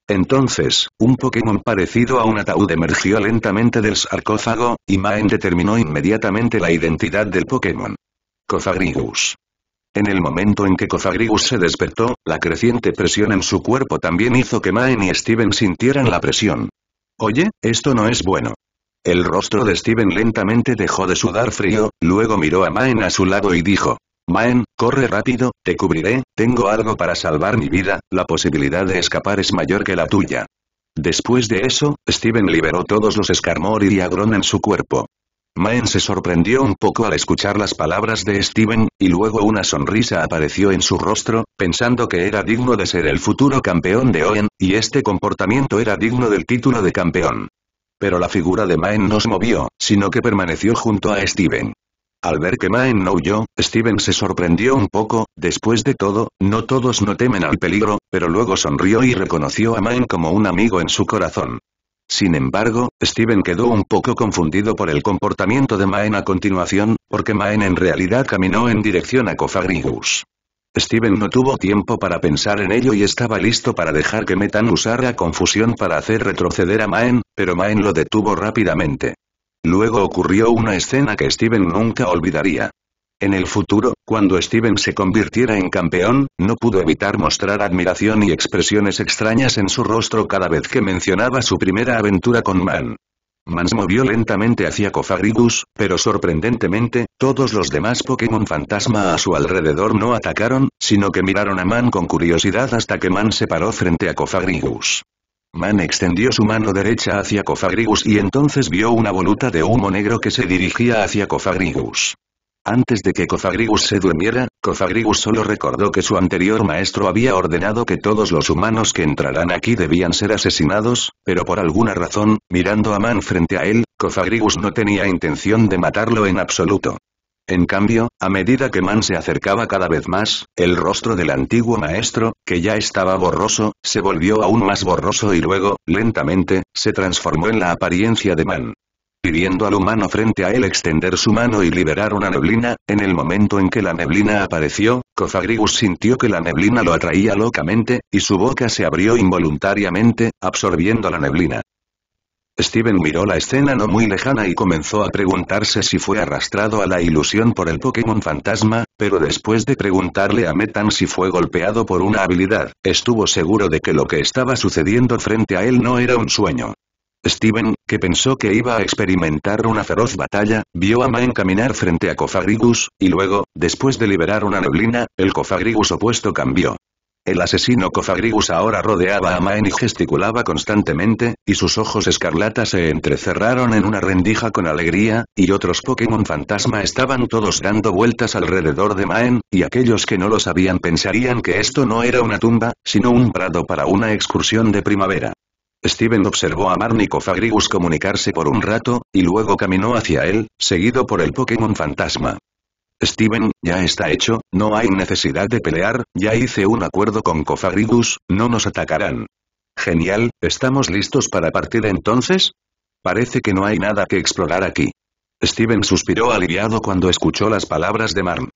Entonces, un Pokémon parecido a un ataúd emergió lentamente del sarcófago, y Maen determinó inmediatamente la identidad del Pokémon. Cofagrigus. En el momento en que Cofagrigus se despertó, la creciente presión en su cuerpo también hizo que Maen y Steven sintieran la presión. Oye, esto no es bueno. El rostro de Steven lentamente dejó de sudar frío, luego miró a Maen a su lado y dijo. Maen, Corre rápido, te cubriré, tengo algo para salvar mi vida, la posibilidad de escapar es mayor que la tuya. Después de eso, Steven liberó todos los escarmor y diagrón en su cuerpo. Maen se sorprendió un poco al escuchar las palabras de Steven, y luego una sonrisa apareció en su rostro, pensando que era digno de ser el futuro campeón de Owen, y este comportamiento era digno del título de campeón. Pero la figura de Maen no se movió, sino que permaneció junto a Steven. Al ver que Maen no huyó, Steven se sorprendió un poco, después de todo, no todos no temen al peligro, pero luego sonrió y reconoció a Maen como un amigo en su corazón. Sin embargo, Steven quedó un poco confundido por el comportamiento de Maen a continuación, porque Maen en realidad caminó en dirección a Cofagrigus. Steven no tuvo tiempo para pensar en ello y estaba listo para dejar que Metan usara confusión para hacer retroceder a Maen, pero Maen lo detuvo rápidamente. Luego ocurrió una escena que Steven nunca olvidaría. En el futuro, cuando Steven se convirtiera en campeón, no pudo evitar mostrar admiración y expresiones extrañas en su rostro cada vez que mencionaba su primera aventura con Man. Man se movió lentamente hacia Cofagrigus, pero sorprendentemente, todos los demás Pokémon fantasma a su alrededor no atacaron, sino que miraron a Man con curiosidad hasta que Man se paró frente a Cofagrigus. Man extendió su mano derecha hacia Cofagrigus y entonces vio una voluta de humo negro que se dirigía hacia Cofagrigus. Antes de que Cofagrigus se durmiera, Cofagrigus solo recordó que su anterior maestro había ordenado que todos los humanos que entraran aquí debían ser asesinados, pero por alguna razón, mirando a Man frente a él, Cofagrigus no tenía intención de matarlo en absoluto. En cambio, a medida que Man se acercaba cada vez más, el rostro del antiguo maestro, que ya estaba borroso, se volvió aún más borroso y luego, lentamente, se transformó en la apariencia de Man. Pidiendo al humano frente a él extender su mano y liberar una neblina, en el momento en que la neblina apareció, Cofagrigus sintió que la neblina lo atraía locamente, y su boca se abrió involuntariamente, absorbiendo la neblina. Steven miró la escena no muy lejana y comenzó a preguntarse si fue arrastrado a la ilusión por el Pokémon fantasma, pero después de preguntarle a Metan si fue golpeado por una habilidad, estuvo seguro de que lo que estaba sucediendo frente a él no era un sueño. Steven, que pensó que iba a experimentar una feroz batalla, vio a Maen caminar frente a Cofagrigus, y luego, después de liberar una neblina, el Cofagrigus opuesto cambió. El asesino Cofagrigus ahora rodeaba a Maen y gesticulaba constantemente, y sus ojos escarlata se entrecerraron en una rendija con alegría, y otros Pokémon fantasma estaban todos dando vueltas alrededor de Maen, y aquellos que no lo sabían pensarían que esto no era una tumba, sino un prado para una excursión de primavera. Steven observó a y Cofagrigus comunicarse por un rato, y luego caminó hacia él, seguido por el Pokémon fantasma. Steven, ya está hecho, no hay necesidad de pelear, ya hice un acuerdo con Cofagrigus, no nos atacarán. Genial, ¿estamos listos para partir entonces? Parece que no hay nada que explorar aquí. Steven suspiró aliviado cuando escuchó las palabras de Marn.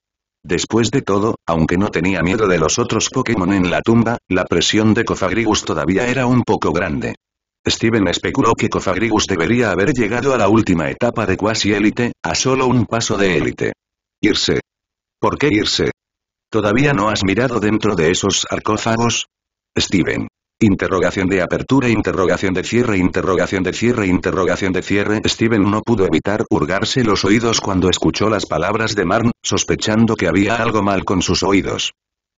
Después de todo, aunque no tenía miedo de los otros Pokémon en la tumba, la presión de Cofagrigus todavía era un poco grande. Steven especuló que Cofagrigus debería haber llegado a la última etapa de quasi élite, a solo un paso de élite. Irse. ¿Por qué irse? ¿Todavía no has mirado dentro de esos sarcófagos? Steven. Interrogación de apertura, interrogación de cierre, interrogación de cierre, interrogación de cierre. Steven no pudo evitar hurgarse los oídos cuando escuchó las palabras de Marn, sospechando que había algo mal con sus oídos.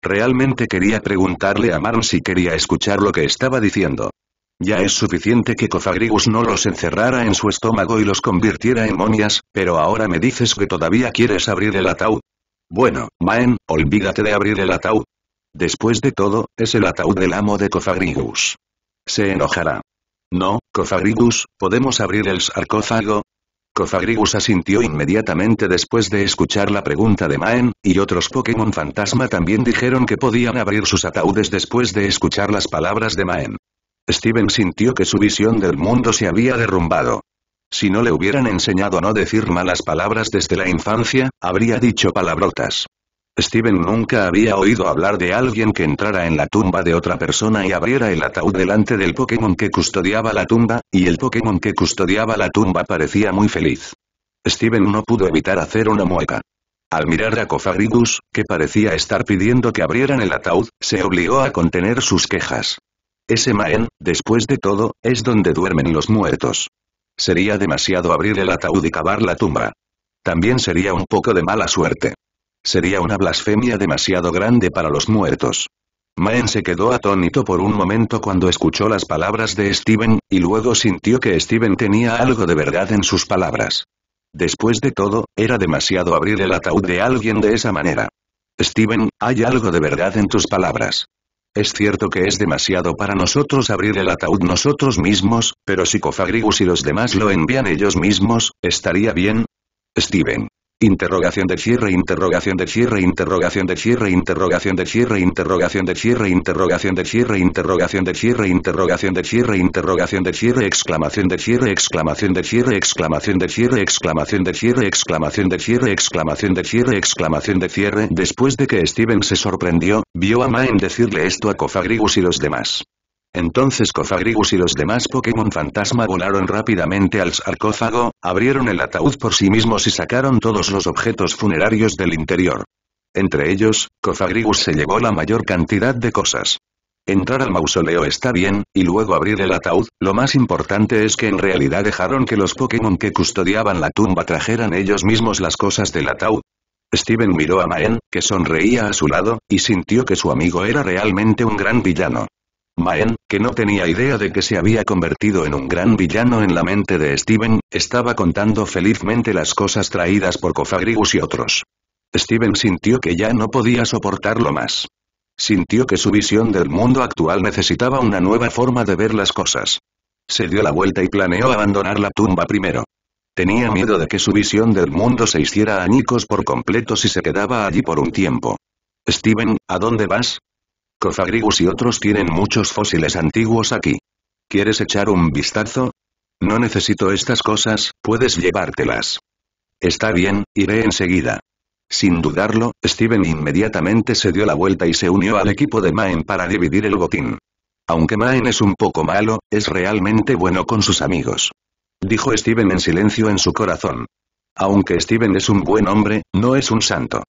Realmente quería preguntarle a Marn si quería escuchar lo que estaba diciendo. Ya es suficiente que Cofagrigus no los encerrara en su estómago y los convirtiera en momias, pero ahora me dices que todavía quieres abrir el ataúd. Bueno, Maen, olvídate de abrir el ataúd. Después de todo, es el ataúd del amo de Cofagrigus. Se enojará. No, Cofagrigus, ¿podemos abrir el sarcófago? Cofagrigus asintió inmediatamente después de escuchar la pregunta de Maen, y otros Pokémon fantasma también dijeron que podían abrir sus ataúdes después de escuchar las palabras de Maen. Steven sintió que su visión del mundo se había derrumbado. Si no le hubieran enseñado a no decir malas palabras desde la infancia, habría dicho palabrotas. Steven nunca había oído hablar de alguien que entrara en la tumba de otra persona y abriera el ataúd delante del Pokémon que custodiaba la tumba, y el Pokémon que custodiaba la tumba parecía muy feliz. Steven no pudo evitar hacer una mueca. Al mirar a Cofagrigus, que parecía estar pidiendo que abrieran el ataúd, se obligó a contener sus quejas. Ese Maen, después de todo, es donde duermen los muertos. Sería demasiado abrir el ataúd y cavar la tumba. También sería un poco de mala suerte. Sería una blasfemia demasiado grande para los muertos. Maen se quedó atónito por un momento cuando escuchó las palabras de Steven, y luego sintió que Steven tenía algo de verdad en sus palabras. Después de todo, era demasiado abrir el ataúd de alguien de esa manera. Steven, hay algo de verdad en tus palabras. Es cierto que es demasiado para nosotros abrir el ataúd nosotros mismos, pero si Cofagrigus y los demás lo envían ellos mismos, ¿estaría bien? Steven. Interrogación de cierre, interrogación de cierre, interrogación de cierre, interrogación de cierre, interrogación de cierre, interrogación de cierre, interrogación de cierre, interrogación de cierre, interrogación de cierre, exclamación de cierre, exclamación de cierre, exclamación de cierre, exclamación de cierre, exclamación de cierre, exclamación de cierre, exclamación de cierre. Después de que Steven se sorprendió, vio a en decirle esto a Cofagrigus y los demás. Entonces Cofagrigus y los demás Pokémon fantasma volaron rápidamente al sarcófago, abrieron el ataúd por sí mismos y sacaron todos los objetos funerarios del interior. Entre ellos, Cofagrigus se llevó la mayor cantidad de cosas. Entrar al mausoleo está bien, y luego abrir el ataúd, lo más importante es que en realidad dejaron que los Pokémon que custodiaban la tumba trajeran ellos mismos las cosas del ataúd. Steven miró a Maen, que sonreía a su lado, y sintió que su amigo era realmente un gran villano. Maen, que no tenía idea de que se había convertido en un gran villano en la mente de Steven, estaba contando felizmente las cosas traídas por Cofagrigus y otros. Steven sintió que ya no podía soportarlo más. Sintió que su visión del mundo actual necesitaba una nueva forma de ver las cosas. Se dio la vuelta y planeó abandonar la tumba primero. Tenía miedo de que su visión del mundo se hiciera añicos por completo si se quedaba allí por un tiempo. Steven, ¿a dónde vas? Zagrigus y otros tienen muchos fósiles antiguos aquí. ¿Quieres echar un vistazo? No necesito estas cosas, puedes llevártelas. Está bien, iré enseguida. Sin dudarlo, Steven inmediatamente se dio la vuelta y se unió al equipo de Maen para dividir el botín. Aunque Maen es un poco malo, es realmente bueno con sus amigos. Dijo Steven en silencio en su corazón. Aunque Steven es un buen hombre, no es un santo.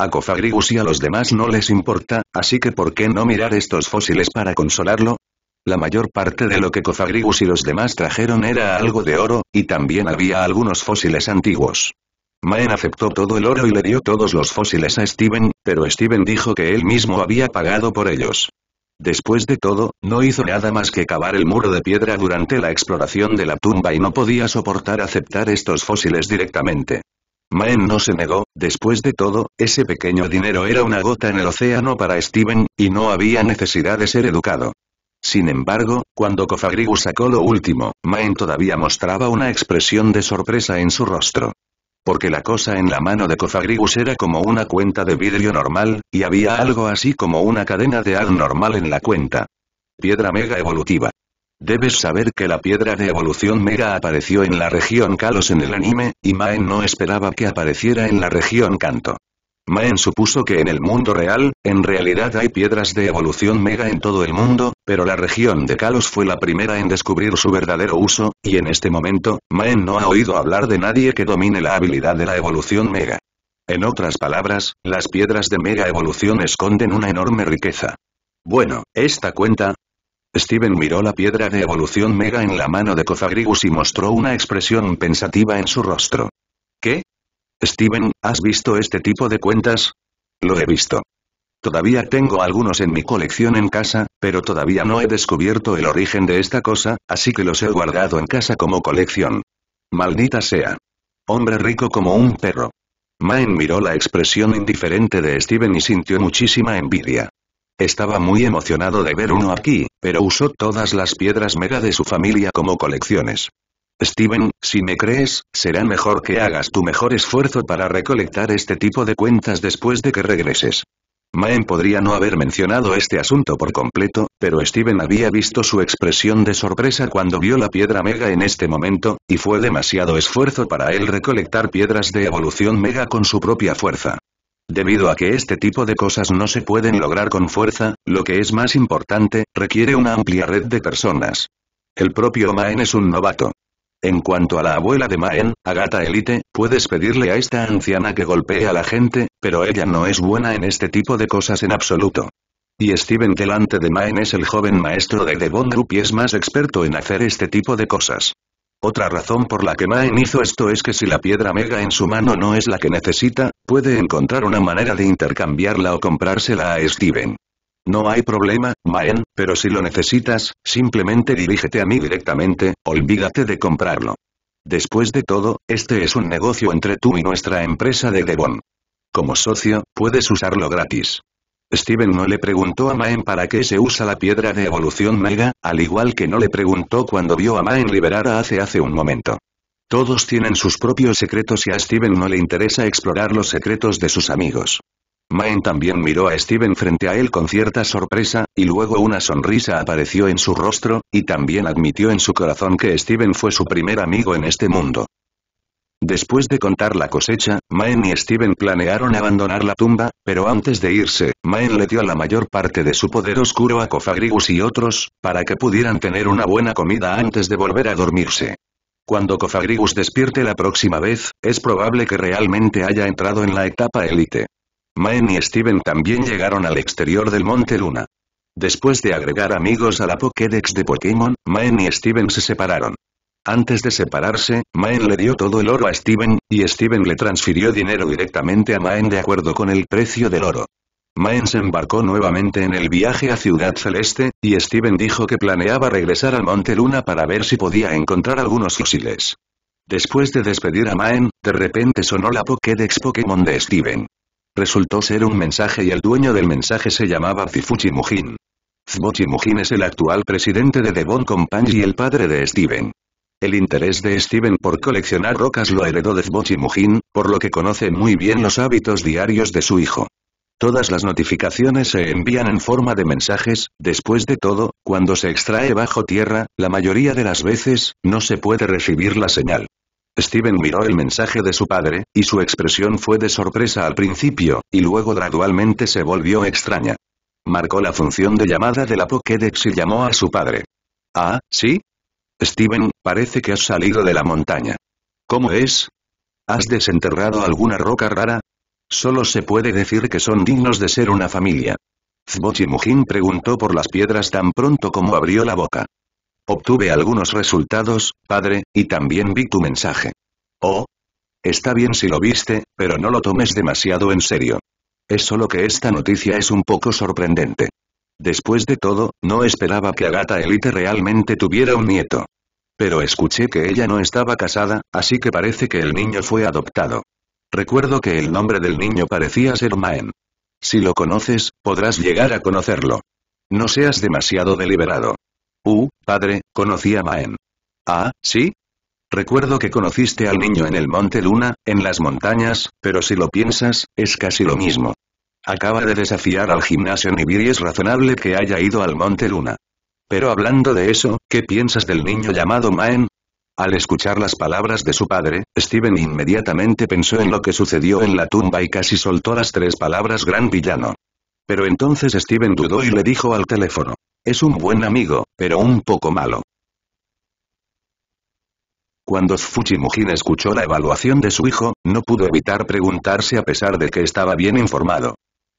A Cofagrigus y a los demás no les importa, así que ¿por qué no mirar estos fósiles para consolarlo? La mayor parte de lo que Cofagrigus y los demás trajeron era algo de oro, y también había algunos fósiles antiguos. Maen aceptó todo el oro y le dio todos los fósiles a Steven, pero Steven dijo que él mismo había pagado por ellos. Después de todo, no hizo nada más que cavar el muro de piedra durante la exploración de la tumba y no podía soportar aceptar estos fósiles directamente. Maen no se negó, después de todo, ese pequeño dinero era una gota en el océano para Steven, y no había necesidad de ser educado. Sin embargo, cuando Cofagrigus sacó lo último, Maen todavía mostraba una expresión de sorpresa en su rostro. Porque la cosa en la mano de Cofagrigus era como una cuenta de vidrio normal, y había algo así como una cadena de ad normal en la cuenta. Piedra mega evolutiva. Debes saber que la piedra de evolución Mega apareció en la región Kalos en el anime, y Maen no esperaba que apareciera en la región Kanto. Maen supuso que en el mundo real, en realidad hay piedras de evolución mega en todo el mundo, pero la región de Kalos fue la primera en descubrir su verdadero uso, y en este momento, Maen no ha oído hablar de nadie que domine la habilidad de la evolución mega. En otras palabras, las piedras de mega evolución esconden una enorme riqueza. Bueno, esta cuenta, Steven miró la piedra de evolución mega en la mano de Cofagrigus y mostró una expresión pensativa en su rostro. ¿Qué? Steven, ¿has visto este tipo de cuentas? Lo he visto. Todavía tengo algunos en mi colección en casa, pero todavía no he descubierto el origen de esta cosa, así que los he guardado en casa como colección. Maldita sea. Hombre rico como un perro. Maen miró la expresión indiferente de Steven y sintió muchísima envidia. Estaba muy emocionado de ver uno aquí, pero usó todas las piedras mega de su familia como colecciones. Steven, si me crees, será mejor que hagas tu mejor esfuerzo para recolectar este tipo de cuentas después de que regreses. Maen podría no haber mencionado este asunto por completo, pero Steven había visto su expresión de sorpresa cuando vio la piedra mega en este momento, y fue demasiado esfuerzo para él recolectar piedras de evolución mega con su propia fuerza. Debido a que este tipo de cosas no se pueden lograr con fuerza, lo que es más importante, requiere una amplia red de personas. El propio Maen es un novato. En cuanto a la abuela de Maen, Agata Elite, puedes pedirle a esta anciana que golpee a la gente, pero ella no es buena en este tipo de cosas en absoluto. Y Steven delante de Maen es el joven maestro de Devon Group y es más experto en hacer este tipo de cosas. Otra razón por la que Maen hizo esto es que si la piedra mega en su mano no es la que necesita, puede encontrar una manera de intercambiarla o comprársela a Steven. No hay problema, Maen, pero si lo necesitas, simplemente dirígete a mí directamente, olvídate de comprarlo. Después de todo, este es un negocio entre tú y nuestra empresa de Devon. Como socio, puedes usarlo gratis. Steven no le preguntó a Maen para qué se usa la piedra de evolución Mega, al igual que no le preguntó cuando vio a Maen liberar a hace un momento. Todos tienen sus propios secretos y a Steven no le interesa explorar los secretos de sus amigos. Maen también miró a Steven frente a él con cierta sorpresa, y luego una sonrisa apareció en su rostro, y también admitió en su corazón que Steven fue su primer amigo en este mundo. Después de contar la cosecha, Maen y Steven planearon abandonar la tumba, pero antes de irse, Maen le dio la mayor parte de su poder oscuro a Cofagrigus y otros, para que pudieran tener una buena comida antes de volver a dormirse. Cuando Cofagrigus despierte la próxima vez, es probable que realmente haya entrado en la etapa élite. Maen y Steven también llegaron al exterior del Monte Luna. Después de agregar amigos a la Pokédex de Pokémon, Maen y Steven se separaron. Antes de separarse, Maen le dio todo el oro a Steven, y Steven le transfirió dinero directamente a Maen de acuerdo con el precio del oro. Maen se embarcó nuevamente en el viaje a Ciudad Celeste, y Steven dijo que planeaba regresar al Monte Luna para ver si podía encontrar algunos fusiles. Después de despedir a Maen, de repente sonó la Pokédex Pokémon de Steven. Resultó ser un mensaje y el dueño del mensaje se llamaba Zifuchi Mujin. Zifuchi Mujin es el actual presidente de Devon Company y el padre de Steven. El interés de Steven por coleccionar rocas lo heredó de Mujín, por lo que conoce muy bien los hábitos diarios de su hijo. Todas las notificaciones se envían en forma de mensajes, después de todo, cuando se extrae bajo tierra, la mayoría de las veces, no se puede recibir la señal. Steven miró el mensaje de su padre, y su expresión fue de sorpresa al principio, y luego gradualmente se volvió extraña. Marcó la función de llamada de la Pokédex y llamó a su padre. Ah, sí, Steven, parece que has salido de la montaña. ¿Cómo es? ¿Has desenterrado alguna roca rara? Solo se puede decir que son dignos de ser una familia. Mujin preguntó por las piedras tan pronto como abrió la boca. Obtuve algunos resultados, padre, y también vi tu mensaje. Oh. Está bien si lo viste, pero no lo tomes demasiado en serio. Es solo que esta noticia es un poco sorprendente. Después de todo, no esperaba que Agatha Elite realmente tuviera un nieto. Pero escuché que ella no estaba casada, así que parece que el niño fue adoptado. Recuerdo que el nombre del niño parecía ser Maen. Si lo conoces, podrás llegar a conocerlo. No seas demasiado deliberado. Uh, padre, conocí a Maen. Ah, ¿sí? Recuerdo que conociste al niño en el Monte Luna, en las montañas, pero si lo piensas, es casi lo mismo. Acaba de desafiar al gimnasio Nibir y es razonable que haya ido al Monte Luna. Pero hablando de eso, ¿qué piensas del niño llamado Maen? Al escuchar las palabras de su padre, Steven inmediatamente pensó en lo que sucedió en la tumba y casi soltó las tres palabras gran villano. Pero entonces Steven dudó y le dijo al teléfono. Es un buen amigo, pero un poco malo. Cuando Fujimujin escuchó la evaluación de su hijo, no pudo evitar preguntarse a pesar de que estaba bien informado.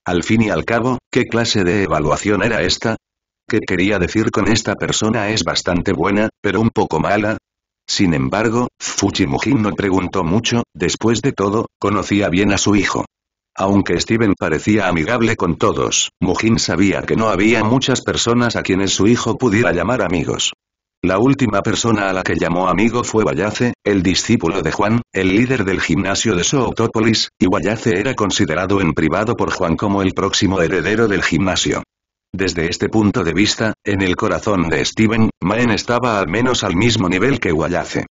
Al fin y al cabo, ¿qué clase de evaluación era esta? ¿Qué quería decir con esta persona es bastante buena, pero un poco mala? Sin embargo, Mujin no preguntó mucho, después de todo, conocía bien a su hijo. Aunque Steven parecía amigable con todos, Mujin sabía que no había muchas personas a quienes su hijo pudiera llamar amigos. La última persona a la que llamó amigo fue Wayace, el discípulo de Juan, el líder del gimnasio de Sootópolis, y Wayace era considerado en privado por Juan como el próximo heredero del gimnasio. Desde este punto de vista, en el corazón de Steven, Maen estaba al menos al mismo nivel que Wayace.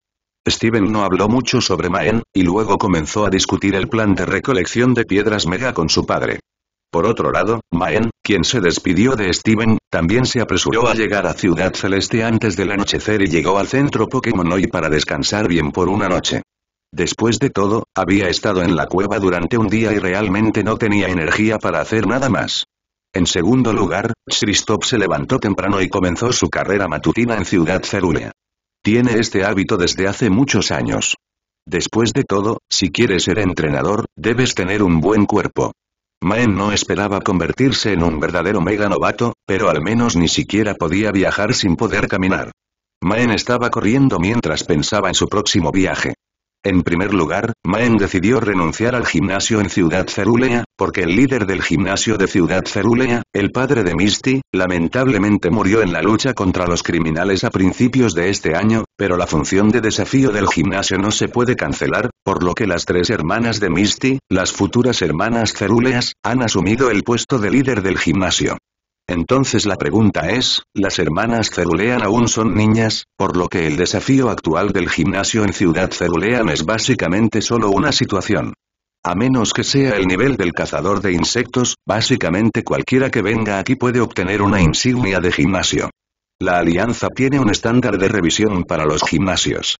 Steven no habló mucho sobre Maen, y luego comenzó a discutir el plan de recolección de piedras mega con su padre. Por otro lado, Maen, quien se despidió de Steven, también se apresuró a llegar a Ciudad Celeste antes del anochecer y llegó al centro Pokémon hoy para descansar bien por una noche. Después de todo, había estado en la cueva durante un día y realmente no tenía energía para hacer nada más. En segundo lugar, Christoph se levantó temprano y comenzó su carrera matutina en Ciudad Cerulea. Tiene este hábito desde hace muchos años. Después de todo, si quieres ser entrenador, debes tener un buen cuerpo. Maen no esperaba convertirse en un verdadero mega novato, pero al menos ni siquiera podía viajar sin poder caminar. Maen estaba corriendo mientras pensaba en su próximo viaje. En primer lugar, Maen decidió renunciar al gimnasio en Ciudad Cerulea, porque el líder del gimnasio de Ciudad Cerulea, el padre de Misty, lamentablemente murió en la lucha contra los criminales a principios de este año, pero la función de desafío del gimnasio no se puede cancelar, por lo que las tres hermanas de Misty, las futuras hermanas Ceruleas, han asumido el puesto de líder del gimnasio. Entonces la pregunta es, ¿las hermanas Cerulean aún son niñas? Por lo que el desafío actual del gimnasio en Ciudad Cerulean es básicamente solo una situación. A menos que sea el nivel del cazador de insectos, básicamente cualquiera que venga aquí puede obtener una insignia de gimnasio. La alianza tiene un estándar de revisión para los gimnasios.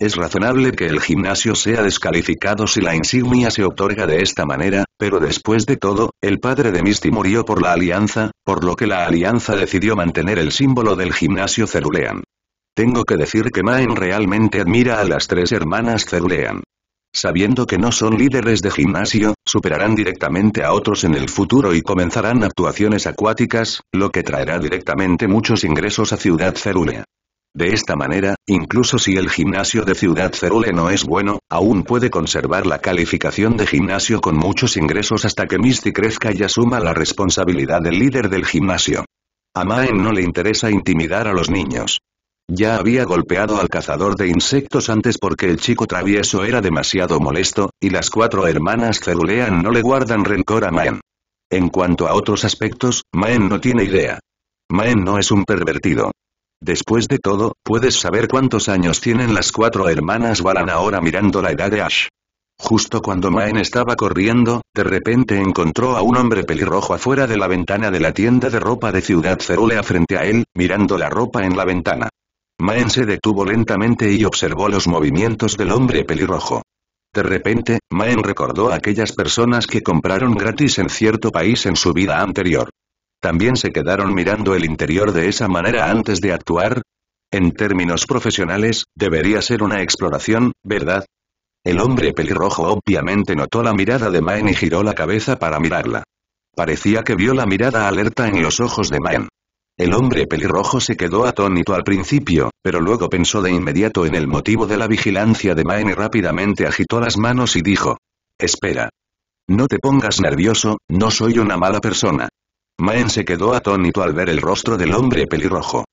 Es razonable que el gimnasio sea descalificado si la insignia se otorga de esta manera, pero después de todo, el padre de Misty murió por la alianza, por lo que la alianza decidió mantener el símbolo del gimnasio Cerulean. Tengo que decir que Maen realmente admira a las tres hermanas Cerulean. Sabiendo que no son líderes de gimnasio, superarán directamente a otros en el futuro y comenzarán actuaciones acuáticas, lo que traerá directamente muchos ingresos a Ciudad Cerulea. De esta manera, incluso si el gimnasio de Ciudad Cerule no es bueno, aún puede conservar la calificación de gimnasio con muchos ingresos hasta que Misty crezca y asuma la responsabilidad del líder del gimnasio. A Maen no le interesa intimidar a los niños. Ya había golpeado al cazador de insectos antes porque el chico travieso era demasiado molesto, y las cuatro hermanas Cerulean no le guardan rencor a Maen. En cuanto a otros aspectos, Maen no tiene idea. Maen no es un pervertido. Después de todo, ¿puedes saber cuántos años tienen las cuatro hermanas Balan ahora mirando la edad de Ash? Justo cuando Maen estaba corriendo, de repente encontró a un hombre pelirrojo afuera de la ventana de la tienda de ropa de Ciudad Cerulea frente a él, mirando la ropa en la ventana. Maen se detuvo lentamente y observó los movimientos del hombre pelirrojo. De repente, Maen recordó a aquellas personas que compraron gratis en cierto país en su vida anterior. ¿También se quedaron mirando el interior de esa manera antes de actuar? En términos profesionales, debería ser una exploración, ¿verdad? El hombre pelirrojo obviamente notó la mirada de Maen y giró la cabeza para mirarla. Parecía que vio la mirada alerta en los ojos de Maen. El hombre pelirrojo se quedó atónito al principio, pero luego pensó de inmediato en el motivo de la vigilancia de Maen y rápidamente agitó las manos y dijo. Espera. No te pongas nervioso, no soy una mala persona. Maen se quedó atónito al ver el rostro del hombre pelirrojo.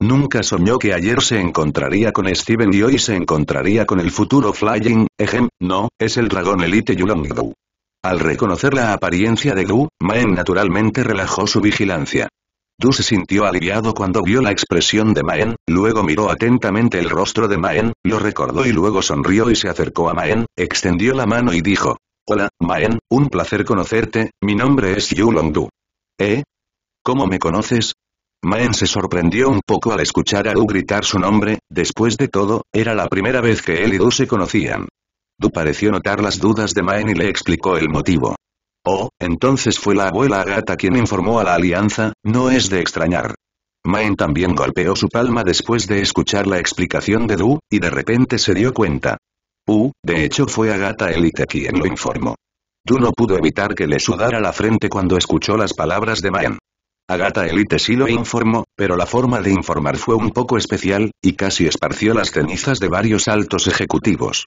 Nunca soñó que ayer se encontraría con Steven y hoy se encontraría con el futuro Flying, ejem, no, es el dragón Elite Du. Al reconocer la apariencia de Gu, Maen naturalmente relajó su vigilancia. Du se sintió aliviado cuando vio la expresión de Maen, luego miró atentamente el rostro de Maen, lo recordó y luego sonrió y se acercó a Maen, extendió la mano y dijo, Hola, Maen, un placer conocerte, mi nombre es Yulong Du. ¿Eh? ¿Cómo me conoces? Maen se sorprendió un poco al escuchar a Du gritar su nombre, después de todo, era la primera vez que él y Du se conocían. Du pareció notar las dudas de Maen y le explicó el motivo. Oh, entonces fue la abuela Agata quien informó a la alianza, no es de extrañar. Maen también golpeó su palma después de escuchar la explicación de Du, y de repente se dio cuenta. Uh, de hecho fue Agata Elite quien lo informó. Tú no pudo evitar que le sudara la frente cuando escuchó las palabras de Maen. Agata Elite sí lo informó, pero la forma de informar fue un poco especial, y casi esparció las cenizas de varios altos ejecutivos.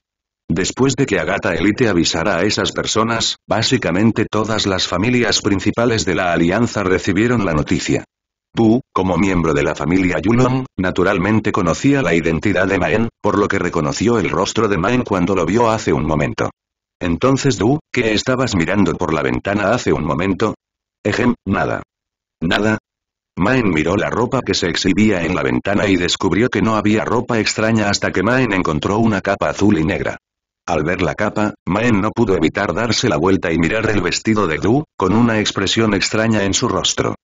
Después de que Agata Elite avisara a esas personas, básicamente todas las familias principales de la alianza recibieron la noticia. Tu, como miembro de la familia Yulong, naturalmente conocía la identidad de Maen, por lo que reconoció el rostro de Maen cuando lo vio hace un momento. Entonces Du, ¿qué estabas mirando por la ventana hace un momento? Ejem, nada. ¿Nada? Maen miró la ropa que se exhibía en la ventana y descubrió que no había ropa extraña hasta que Maen encontró una capa azul y negra. Al ver la capa, Maen no pudo evitar darse la vuelta y mirar el vestido de Du, con una expresión extraña en su rostro.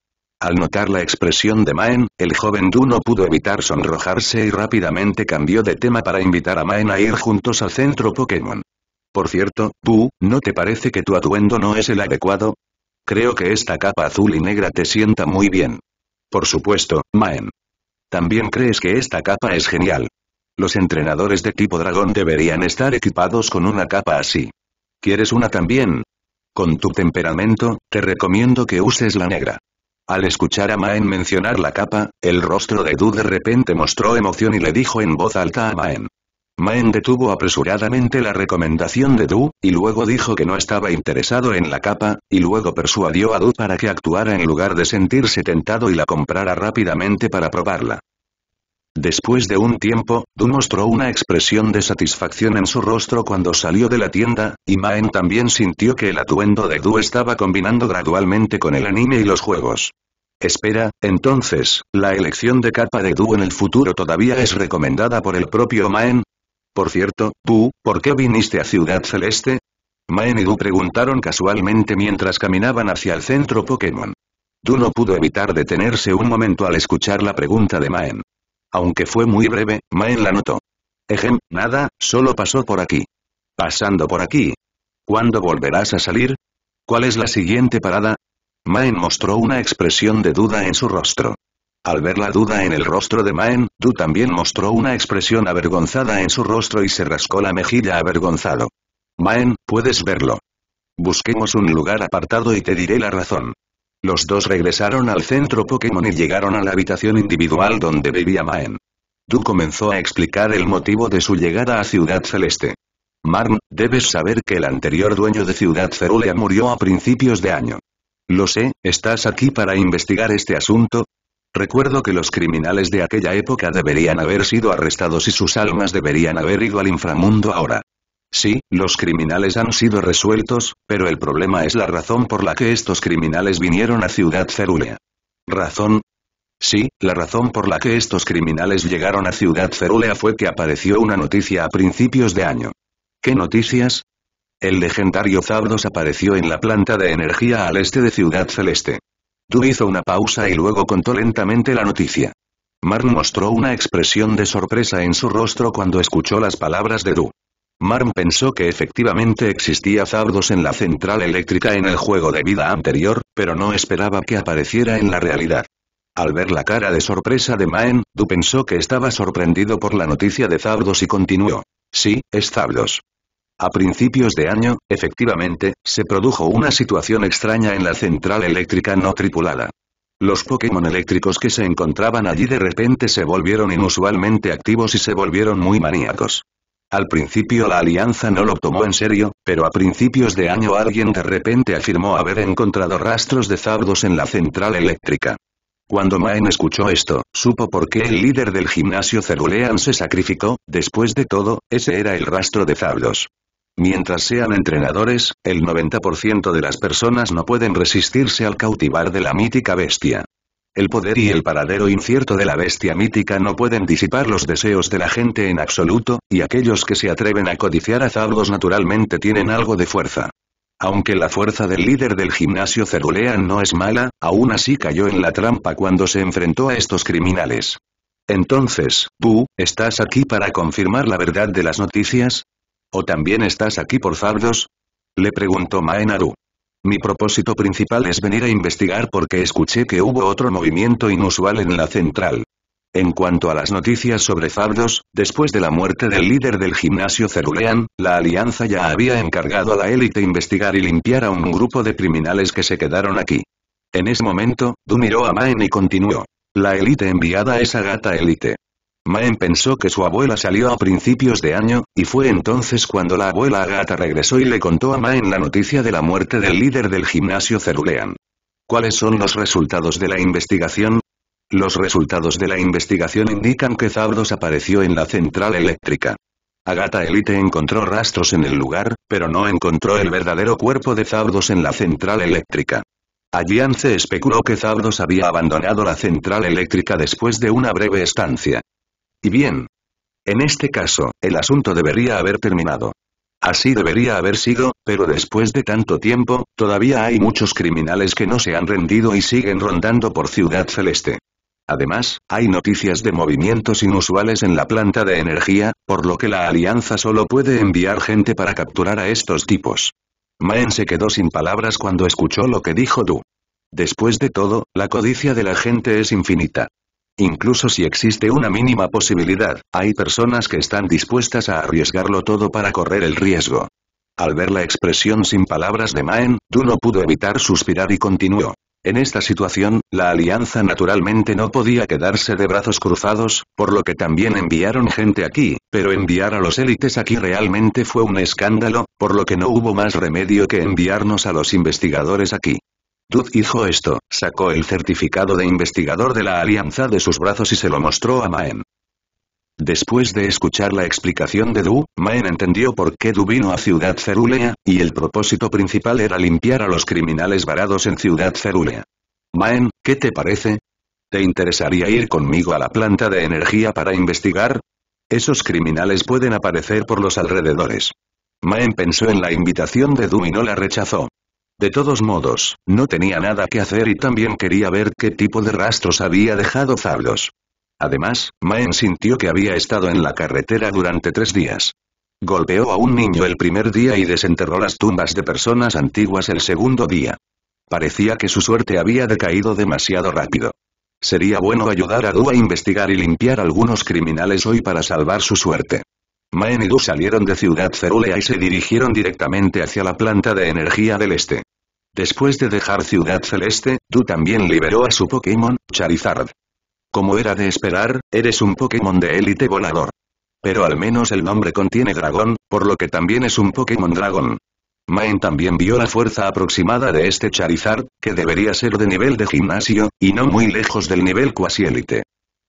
Al notar la expresión de Maen, el joven Du no pudo evitar sonrojarse y rápidamente cambió de tema para invitar a Maen a ir juntos al centro Pokémon. Por cierto, tú, ¿no te parece que tu atuendo no es el adecuado? Creo que esta capa azul y negra te sienta muy bien. Por supuesto, Maen. También crees que esta capa es genial. Los entrenadores de tipo dragón deberían estar equipados con una capa así. ¿Quieres una también? Con tu temperamento, te recomiendo que uses la negra. Al escuchar a Maen mencionar la capa, el rostro de Du de repente mostró emoción y le dijo en voz alta a Maen. Maen detuvo apresuradamente la recomendación de Du, y luego dijo que no estaba interesado en la capa, y luego persuadió a Du para que actuara en lugar de sentirse tentado y la comprara rápidamente para probarla. Después de un tiempo, Du mostró una expresión de satisfacción en su rostro cuando salió de la tienda, y Maen también sintió que el atuendo de Du estaba combinando gradualmente con el anime y los juegos. Espera, entonces, ¿la elección de capa de Du en el futuro todavía es recomendada por el propio Maen? Por cierto, tú, ¿por qué viniste a Ciudad Celeste? Maen y Du preguntaron casualmente mientras caminaban hacia el centro Pokémon. Du no pudo evitar detenerse un momento al escuchar la pregunta de Maen. Aunque fue muy breve, Maen la notó. Ejem, nada, solo pasó por aquí. Pasando por aquí. ¿Cuándo volverás a salir? ¿Cuál es la siguiente parada? Maen mostró una expresión de duda en su rostro. Al ver la duda en el rostro de Maen, Du también mostró una expresión avergonzada en su rostro y se rascó la mejilla avergonzado. Maen, puedes verlo. Busquemos un lugar apartado y te diré la razón. Los dos regresaron al centro Pokémon y llegaron a la habitación individual donde vivía Maen. Du comenzó a explicar el motivo de su llegada a Ciudad Celeste. Marn, debes saber que el anterior dueño de Ciudad Cerulea murió a principios de año. Lo sé, estás aquí para investigar este asunto, Recuerdo que los criminales de aquella época deberían haber sido arrestados y sus almas deberían haber ido al inframundo ahora. Sí, los criminales han sido resueltos, pero el problema es la razón por la que estos criminales vinieron a Ciudad Cerulea. ¿Razón? Sí, la razón por la que estos criminales llegaron a Ciudad Cerulea fue que apareció una noticia a principios de año. ¿Qué noticias? El legendario Zabdos apareció en la planta de energía al este de Ciudad Celeste. Du hizo una pausa y luego contó lentamente la noticia. Marm mostró una expresión de sorpresa en su rostro cuando escuchó las palabras de Du. Marm pensó que efectivamente existía Zardos en la central eléctrica en el juego de vida anterior, pero no esperaba que apareciera en la realidad. Al ver la cara de sorpresa de Maen, Du pensó que estaba sorprendido por la noticia de Zardos y continuó. Sí, es Zardos. A principios de año, efectivamente, se produjo una situación extraña en la central eléctrica no tripulada. Los Pokémon eléctricos que se encontraban allí de repente se volvieron inusualmente activos y se volvieron muy maníacos. Al principio la alianza no lo tomó en serio, pero a principios de año alguien de repente afirmó haber encontrado rastros de Zardos en la central eléctrica. Cuando Maen escuchó esto, supo por qué el líder del gimnasio Cerulean se sacrificó, después de todo, ese era el rastro de Zardos. Mientras sean entrenadores, el 90% de las personas no pueden resistirse al cautivar de la mítica bestia. El poder y el paradero incierto de la bestia mítica no pueden disipar los deseos de la gente en absoluto, y aquellos que se atreven a codiciar a Zabdos naturalmente tienen algo de fuerza. Aunque la fuerza del líder del gimnasio Cerulean no es mala, aún así cayó en la trampa cuando se enfrentó a estos criminales. Entonces, ¿tú, estás aquí para confirmar la verdad de las noticias? ¿O también estás aquí por fardos? Le preguntó Maenaru. Mi propósito principal es venir a investigar porque escuché que hubo otro movimiento inusual en la central. En cuanto a las noticias sobre Fardos, después de la muerte del líder del gimnasio Cerulean, la Alianza ya había encargado a la élite investigar y limpiar a un grupo de criminales que se quedaron aquí. En ese momento, Du miró a Maen y continuó. La élite enviada es Agata élite. Maen pensó que su abuela salió a principios de año, y fue entonces cuando la abuela Agata regresó y le contó a Maen la noticia de la muerte del líder del gimnasio Cerulean. ¿Cuáles son los resultados de la investigación? Los resultados de la investigación indican que Zabdos apareció en la central eléctrica. Agata Elite encontró rastros en el lugar, pero no encontró el verdadero cuerpo de Zabdos en la central eléctrica. Alliance especuló que Zabdos había abandonado la central eléctrica después de una breve estancia. Y bien. En este caso, el asunto debería haber terminado. Así debería haber sido, pero después de tanto tiempo, todavía hay muchos criminales que no se han rendido y siguen rondando por Ciudad Celeste. Además, hay noticias de movimientos inusuales en la planta de energía, por lo que la Alianza solo puede enviar gente para capturar a estos tipos. Maen se quedó sin palabras cuando escuchó lo que dijo Du. Después de todo, la codicia de la gente es infinita. Incluso si existe una mínima posibilidad, hay personas que están dispuestas a arriesgarlo todo para correr el riesgo. Al ver la expresión sin palabras de Maen, Du no pudo evitar suspirar y continuó. En esta situación, la alianza naturalmente no podía quedarse de brazos cruzados, por lo que también enviaron gente aquí, pero enviar a los élites aquí realmente fue un escándalo, por lo que no hubo más remedio que enviarnos a los investigadores aquí. Dud hizo esto, sacó el certificado de investigador de la alianza de sus brazos y se lo mostró a Maen. Después de escuchar la explicación de Du, Maen entendió por qué Du vino a Ciudad Cerulea, y el propósito principal era limpiar a los criminales varados en Ciudad Cerulea. Maen, ¿qué te parece? ¿Te interesaría ir conmigo a la planta de energía para investigar? Esos criminales pueden aparecer por los alrededores. Maen pensó en la invitación de Du y no la rechazó. De todos modos, no tenía nada que hacer y también quería ver qué tipo de rastros había dejado Zablos. Además, Maen sintió que había estado en la carretera durante tres días. Golpeó a un niño el primer día y desenterró las tumbas de personas antiguas el segundo día. Parecía que su suerte había decaído demasiado rápido. Sería bueno ayudar a Du a investigar y limpiar algunos criminales hoy para salvar su suerte. Maen y Du salieron de Ciudad Cerulea y se dirigieron directamente hacia la planta de energía del este. Después de dejar Ciudad Celeste, Du también liberó a su Pokémon, Charizard. Como era de esperar, eres un Pokémon de élite volador. Pero al menos el nombre contiene dragón, por lo que también es un Pokémon dragón. Maen también vio la fuerza aproximada de este Charizard, que debería ser de nivel de gimnasio, y no muy lejos del nivel cuasi élite.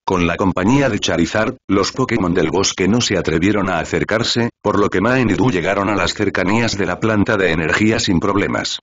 Con la compañía de Charizard, los Pokémon del bosque no se atrevieron a acercarse, por lo que Maen y Du llegaron a las cercanías de la planta de energía sin problemas.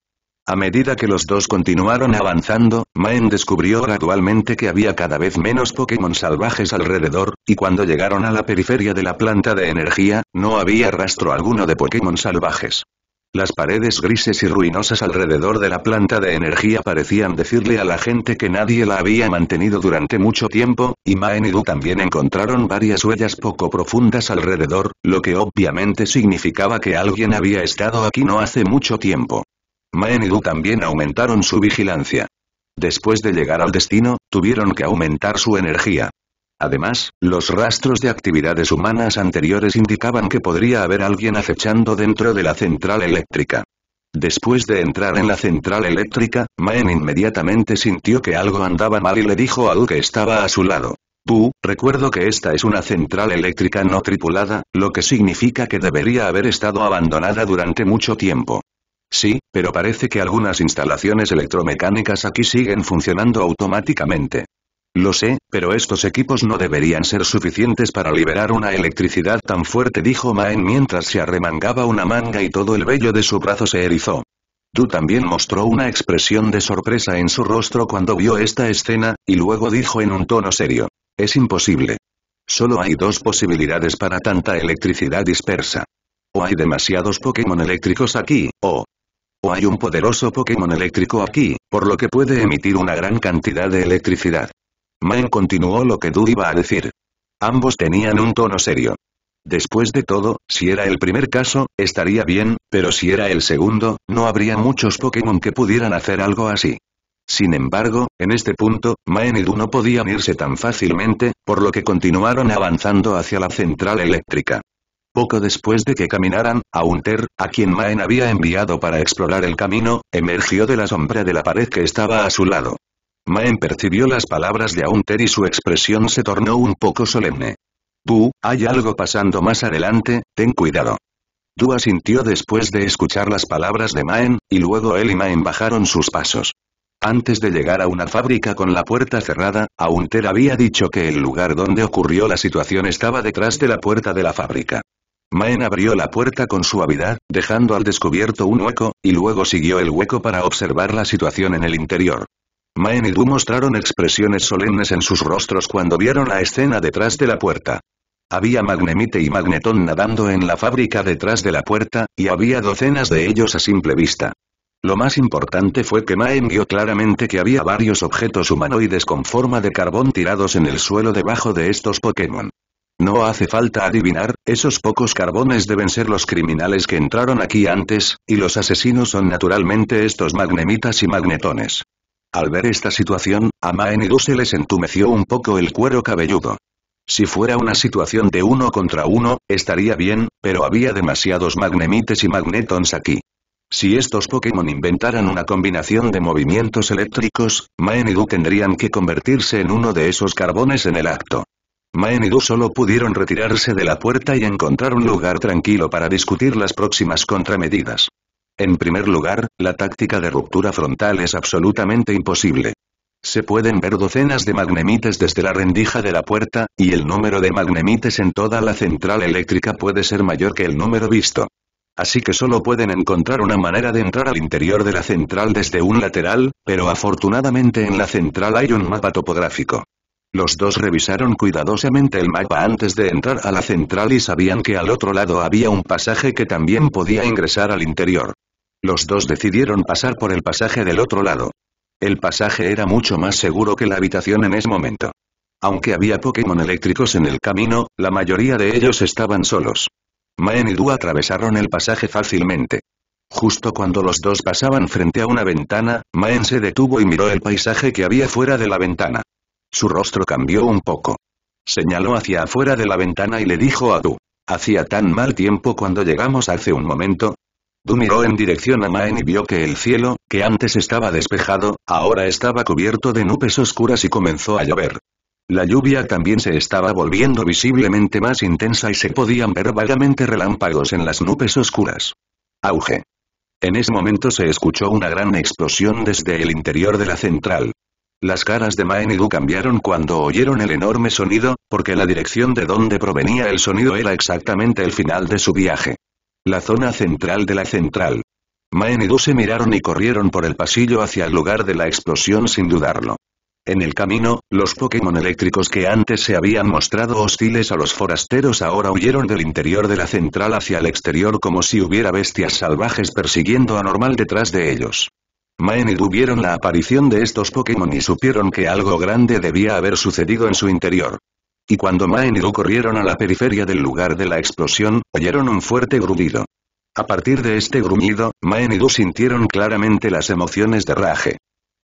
A medida que los dos continuaron avanzando, Maen descubrió gradualmente que había cada vez menos Pokémon salvajes alrededor, y cuando llegaron a la periferia de la planta de energía, no había rastro alguno de Pokémon salvajes. Las paredes grises y ruinosas alrededor de la planta de energía parecían decirle a la gente que nadie la había mantenido durante mucho tiempo, y Maen y Du también encontraron varias huellas poco profundas alrededor, lo que obviamente significaba que alguien había estado aquí no hace mucho tiempo. Maen y Du también aumentaron su vigilancia. Después de llegar al destino, tuvieron que aumentar su energía. Además, los rastros de actividades humanas anteriores indicaban que podría haber alguien acechando dentro de la central eléctrica. Después de entrar en la central eléctrica, Maen inmediatamente sintió que algo andaba mal y le dijo a Du que estaba a su lado. Du, recuerdo que esta es una central eléctrica no tripulada, lo que significa que debería haber estado abandonada durante mucho tiempo. Sí, pero parece que algunas instalaciones electromecánicas aquí siguen funcionando automáticamente. Lo sé, pero estos equipos no deberían ser suficientes para liberar una electricidad tan fuerte dijo Maen mientras se arremangaba una manga y todo el vello de su brazo se erizó. Du también mostró una expresión de sorpresa en su rostro cuando vio esta escena, y luego dijo en un tono serio. Es imposible. Solo hay dos posibilidades para tanta electricidad dispersa. O hay demasiados Pokémon eléctricos aquí, o, hay un poderoso Pokémon eléctrico aquí, por lo que puede emitir una gran cantidad de electricidad. Maen continuó lo que Du iba a decir. Ambos tenían un tono serio. Después de todo, si era el primer caso, estaría bien, pero si era el segundo, no habría muchos Pokémon que pudieran hacer algo así. Sin embargo, en este punto, Maen y Du no podían irse tan fácilmente, por lo que continuaron avanzando hacia la central eléctrica. Poco después de que caminaran, Aunter, a quien Maen había enviado para explorar el camino, emergió de la sombra de la pared que estaba a su lado. Maen percibió las palabras de Aunter y su expresión se tornó un poco solemne. «Tú, hay algo pasando más adelante, ten cuidado». tú asintió después de escuchar las palabras de Maen, y luego él y Maen bajaron sus pasos. Antes de llegar a una fábrica con la puerta cerrada, Aunter había dicho que el lugar donde ocurrió la situación estaba detrás de la puerta de la fábrica. Maen abrió la puerta con suavidad, dejando al descubierto un hueco, y luego siguió el hueco para observar la situación en el interior. Maen y Du mostraron expresiones solemnes en sus rostros cuando vieron la escena detrás de la puerta. Había magnemite y magnetón nadando en la fábrica detrás de la puerta, y había docenas de ellos a simple vista. Lo más importante fue que Maen vio claramente que había varios objetos humanoides con forma de carbón tirados en el suelo debajo de estos Pokémon. No hace falta adivinar, esos pocos carbones deben ser los criminales que entraron aquí antes, y los asesinos son naturalmente estos magnemitas y magnetones. Al ver esta situación, a Maenidu se les entumeció un poco el cuero cabelludo. Si fuera una situación de uno contra uno, estaría bien, pero había demasiados magnemites y magnetons aquí. Si estos Pokémon inventaran una combinación de movimientos eléctricos, Maenidu tendrían que convertirse en uno de esos carbones en el acto. Maen y Du solo pudieron retirarse de la puerta y encontrar un lugar tranquilo para discutir las próximas contramedidas. En primer lugar, la táctica de ruptura frontal es absolutamente imposible. Se pueden ver docenas de magnemites desde la rendija de la puerta, y el número de magnemites en toda la central eléctrica puede ser mayor que el número visto. Así que solo pueden encontrar una manera de entrar al interior de la central desde un lateral, pero afortunadamente en la central hay un mapa topográfico. Los dos revisaron cuidadosamente el mapa antes de entrar a la central y sabían que al otro lado había un pasaje que también podía ingresar al interior. Los dos decidieron pasar por el pasaje del otro lado. El pasaje era mucho más seguro que la habitación en ese momento. Aunque había Pokémon eléctricos en el camino, la mayoría de ellos estaban solos. Maen y Du atravesaron el pasaje fácilmente. Justo cuando los dos pasaban frente a una ventana, Maen se detuvo y miró el paisaje que había fuera de la ventana. Su rostro cambió un poco. Señaló hacia afuera de la ventana y le dijo a Du. Hacía tan mal tiempo cuando llegamos hace un momento. Du miró en dirección a Maen y vio que el cielo, que antes estaba despejado, ahora estaba cubierto de nubes oscuras y comenzó a llover. La lluvia también se estaba volviendo visiblemente más intensa y se podían ver vagamente relámpagos en las nubes oscuras. Auge. En ese momento se escuchó una gran explosión desde el interior de la central. Las caras de Du cambiaron cuando oyeron el enorme sonido, porque la dirección de donde provenía el sonido era exactamente el final de su viaje. La zona central de la central. Maenidu se miraron y corrieron por el pasillo hacia el lugar de la explosión sin dudarlo. En el camino, los Pokémon eléctricos que antes se habían mostrado hostiles a los forasteros ahora huyeron del interior de la central hacia el exterior como si hubiera bestias salvajes persiguiendo a Normal detrás de ellos. Du vieron la aparición de estos Pokémon y supieron que algo grande debía haber sucedido en su interior. Y cuando Maen y corrieron a la periferia del lugar de la explosión, oyeron un fuerte gruñido. A partir de este gruñido, Maen y sintieron claramente las emociones de Rage.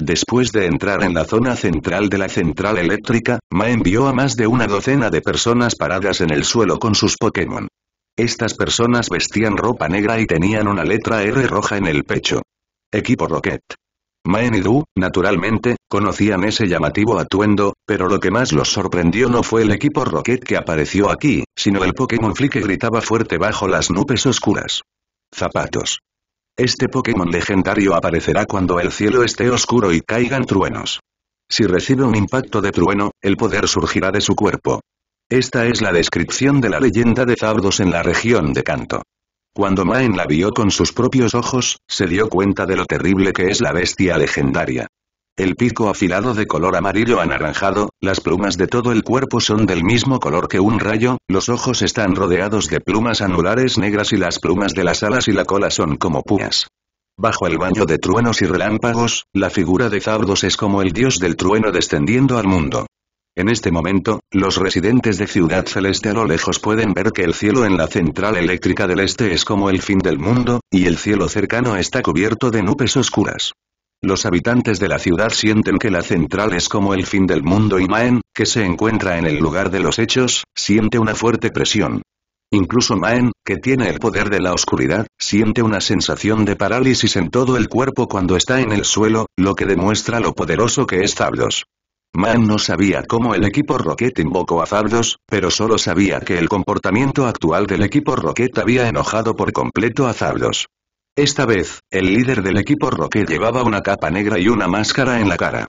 Después de entrar en la zona central de la central eléctrica, Maen vio a más de una docena de personas paradas en el suelo con sus Pokémon. Estas personas vestían ropa negra y tenían una letra R roja en el pecho. Equipo Rocket. Maen y naturalmente, conocían ese llamativo atuendo, pero lo que más los sorprendió no fue el equipo Rocket que apareció aquí, sino el Pokémon fly que gritaba fuerte bajo las nubes oscuras. Zapatos. Este Pokémon legendario aparecerá cuando el cielo esté oscuro y caigan truenos. Si recibe un impacto de trueno, el poder surgirá de su cuerpo. Esta es la descripción de la leyenda de Zardos en la región de Canto. Cuando Maen la vio con sus propios ojos, se dio cuenta de lo terrible que es la bestia legendaria. El pico afilado de color amarillo anaranjado, las plumas de todo el cuerpo son del mismo color que un rayo, los ojos están rodeados de plumas anulares negras y las plumas de las alas y la cola son como púas. Bajo el baño de truenos y relámpagos, la figura de Zardos es como el dios del trueno descendiendo al mundo. En este momento, los residentes de Ciudad Celeste a lo lejos pueden ver que el cielo en la central eléctrica del este es como el fin del mundo, y el cielo cercano está cubierto de nubes oscuras. Los habitantes de la ciudad sienten que la central es como el fin del mundo y Maen, que se encuentra en el lugar de los hechos, siente una fuerte presión. Incluso Maen, que tiene el poder de la oscuridad, siente una sensación de parálisis en todo el cuerpo cuando está en el suelo, lo que demuestra lo poderoso que es Zablos. Man no sabía cómo el equipo Rocket invocó a Zapdos, pero solo sabía que el comportamiento actual del equipo Rocket había enojado por completo a Zapdos. Esta vez, el líder del equipo Rocket llevaba una capa negra y una máscara en la cara.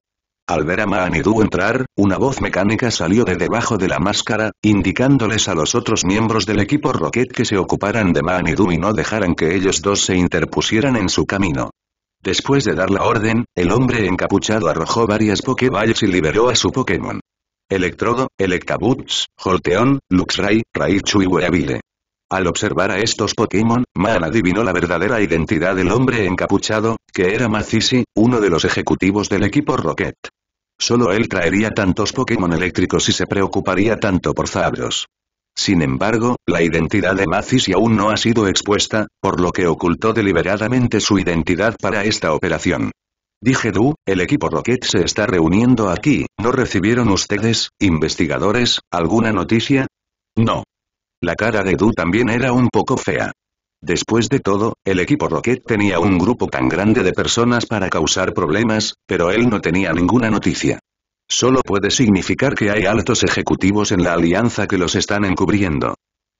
Al ver a y Du entrar, una voz mecánica salió de debajo de la máscara, indicándoles a los otros miembros del equipo Rocket que se ocuparan de Du y no dejaran que ellos dos se interpusieran en su camino. Después de dar la orden, el hombre encapuchado arrojó varias Pokéballs y liberó a su Pokémon. Electrodo, Electabuzz, Jolteon, Luxray, Raichu y Weavile. Al observar a estos Pokémon, Man adivinó la verdadera identidad del hombre encapuchado, que era Macisi, uno de los ejecutivos del equipo Rocket. Solo él traería tantos Pokémon eléctricos y se preocuparía tanto por Zabros. Sin embargo, la identidad de Macis aún no ha sido expuesta, por lo que ocultó deliberadamente su identidad para esta operación. Dije Du, el equipo Rocket se está reuniendo aquí, ¿no recibieron ustedes, investigadores, alguna noticia? No. La cara de Du también era un poco fea. Después de todo, el equipo Rocket tenía un grupo tan grande de personas para causar problemas, pero él no tenía ninguna noticia. Solo puede significar que hay altos ejecutivos en la alianza que los están encubriendo.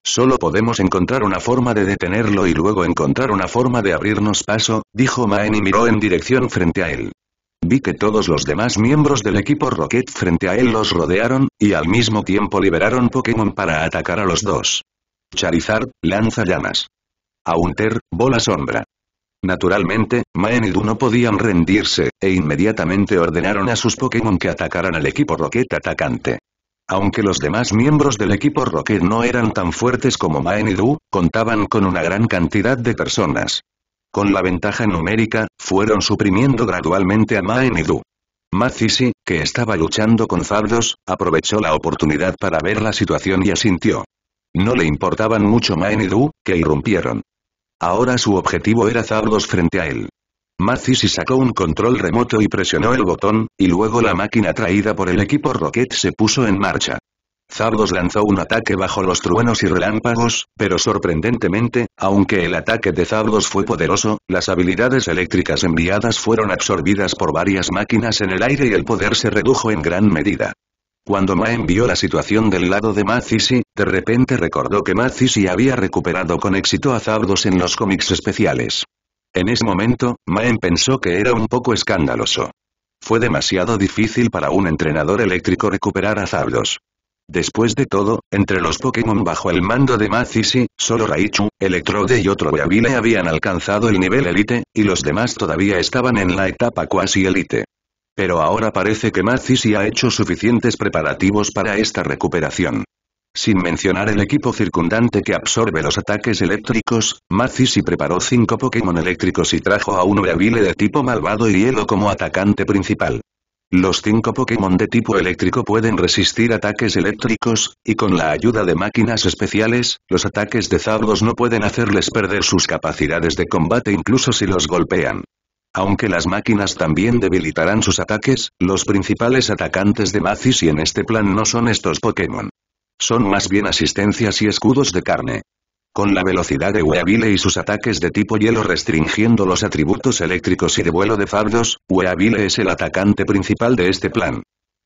Solo podemos encontrar una forma de detenerlo y luego encontrar una forma de abrirnos paso, dijo Maen y miró en dirección frente a él. Vi que todos los demás miembros del equipo Rocket frente a él los rodearon, y al mismo tiempo liberaron Pokémon para atacar a los dos. Charizard, lanza llamas. Aunter, bola sombra. Naturalmente, Maen y Du no podían rendirse, e inmediatamente ordenaron a sus Pokémon que atacaran al equipo Rocket atacante. Aunque los demás miembros del equipo Rocket no eran tan fuertes como Maen Du, contaban con una gran cantidad de personas. Con la ventaja numérica, fueron suprimiendo gradualmente a Maen y Du. que estaba luchando con Zardos, aprovechó la oportunidad para ver la situación y asintió. No le importaban mucho Maen Du, que irrumpieron. Ahora su objetivo era Zardos frente a él. Macis sacó un control remoto y presionó el botón, y luego la máquina traída por el equipo Rocket se puso en marcha. Zardos lanzó un ataque bajo los truenos y relámpagos, pero sorprendentemente, aunque el ataque de Zardos fue poderoso, las habilidades eléctricas enviadas fueron absorbidas por varias máquinas en el aire y el poder se redujo en gran medida. Cuando Maen vio la situación del lado de Mazzisi, de repente recordó que Mazzisi había recuperado con éxito a Zabdos en los cómics especiales. En ese momento, Maen pensó que era un poco escandaloso. Fue demasiado difícil para un entrenador eléctrico recuperar a Zabdos. Después de todo, entre los Pokémon bajo el mando de Mazzisi, solo Raichu, Electrode y otro Beavile habían alcanzado el nivel Elite, y los demás todavía estaban en la etapa cuasi Elite. Pero ahora parece que Mazzisi ha hecho suficientes preparativos para esta recuperación. Sin mencionar el equipo circundante que absorbe los ataques eléctricos, Mazzisi preparó cinco Pokémon eléctricos y trajo a un viable de tipo malvado y hielo como atacante principal. Los cinco Pokémon de tipo eléctrico pueden resistir ataques eléctricos, y con la ayuda de máquinas especiales, los ataques de Zardos no pueden hacerles perder sus capacidades de combate incluso si los golpean. Aunque las máquinas también debilitarán sus ataques, los principales atacantes de Mazis y en este plan no son estos Pokémon. Son más bien asistencias y escudos de carne. Con la velocidad de Weavile y sus ataques de tipo hielo restringiendo los atributos eléctricos y de vuelo de Fabdos, Weavile es el atacante principal de este plan.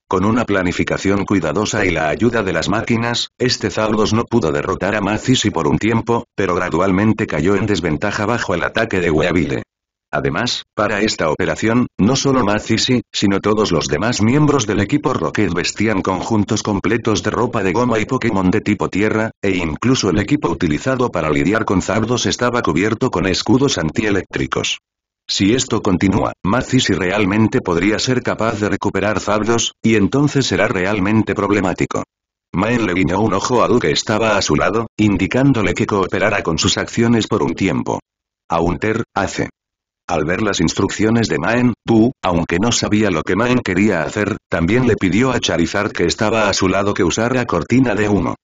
Con una planificación cuidadosa y la ayuda de las máquinas, este Zapdos no pudo derrotar a Mazis y por un tiempo, pero gradualmente cayó en desventaja bajo el ataque de Weavile. Además, para esta operación, no solo Macisi, sino todos los demás miembros del equipo Rocket vestían conjuntos completos de ropa de goma y Pokémon de tipo tierra, e incluso el equipo utilizado para lidiar con Zardos estaba cubierto con escudos antieléctricos. Si esto continúa, Macisi realmente podría ser capaz de recuperar Zardos, y entonces será realmente problemático. Maen le guiñó un ojo a Duke, que estaba a su lado, indicándole que cooperara con sus acciones por un tiempo. Aunter, hace. Al ver las instrucciones de Maen, Pu, aunque no sabía lo que Maen quería hacer, también le pidió a Charizard que estaba a su lado que usara Cortina de Humo.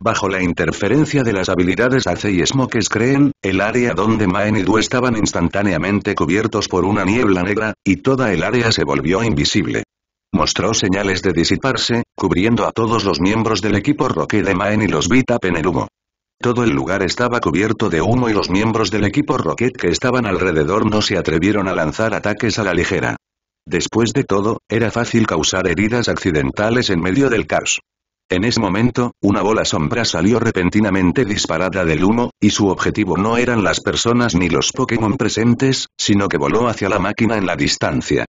Bajo la interferencia de las habilidades Ace y Smokes creen, el área donde Maen y Du estaban instantáneamente cubiertos por una niebla negra, y toda el área se volvió invisible. Mostró señales de disiparse, cubriendo a todos los miembros del equipo Roque de Maen y los Vita humo. Todo el lugar estaba cubierto de humo y los miembros del equipo Rocket que estaban alrededor no se atrevieron a lanzar ataques a la ligera. Después de todo, era fácil causar heridas accidentales en medio del caos. En ese momento, una bola sombra salió repentinamente disparada del humo, y su objetivo no eran las personas ni los Pokémon presentes, sino que voló hacia la máquina en la distancia.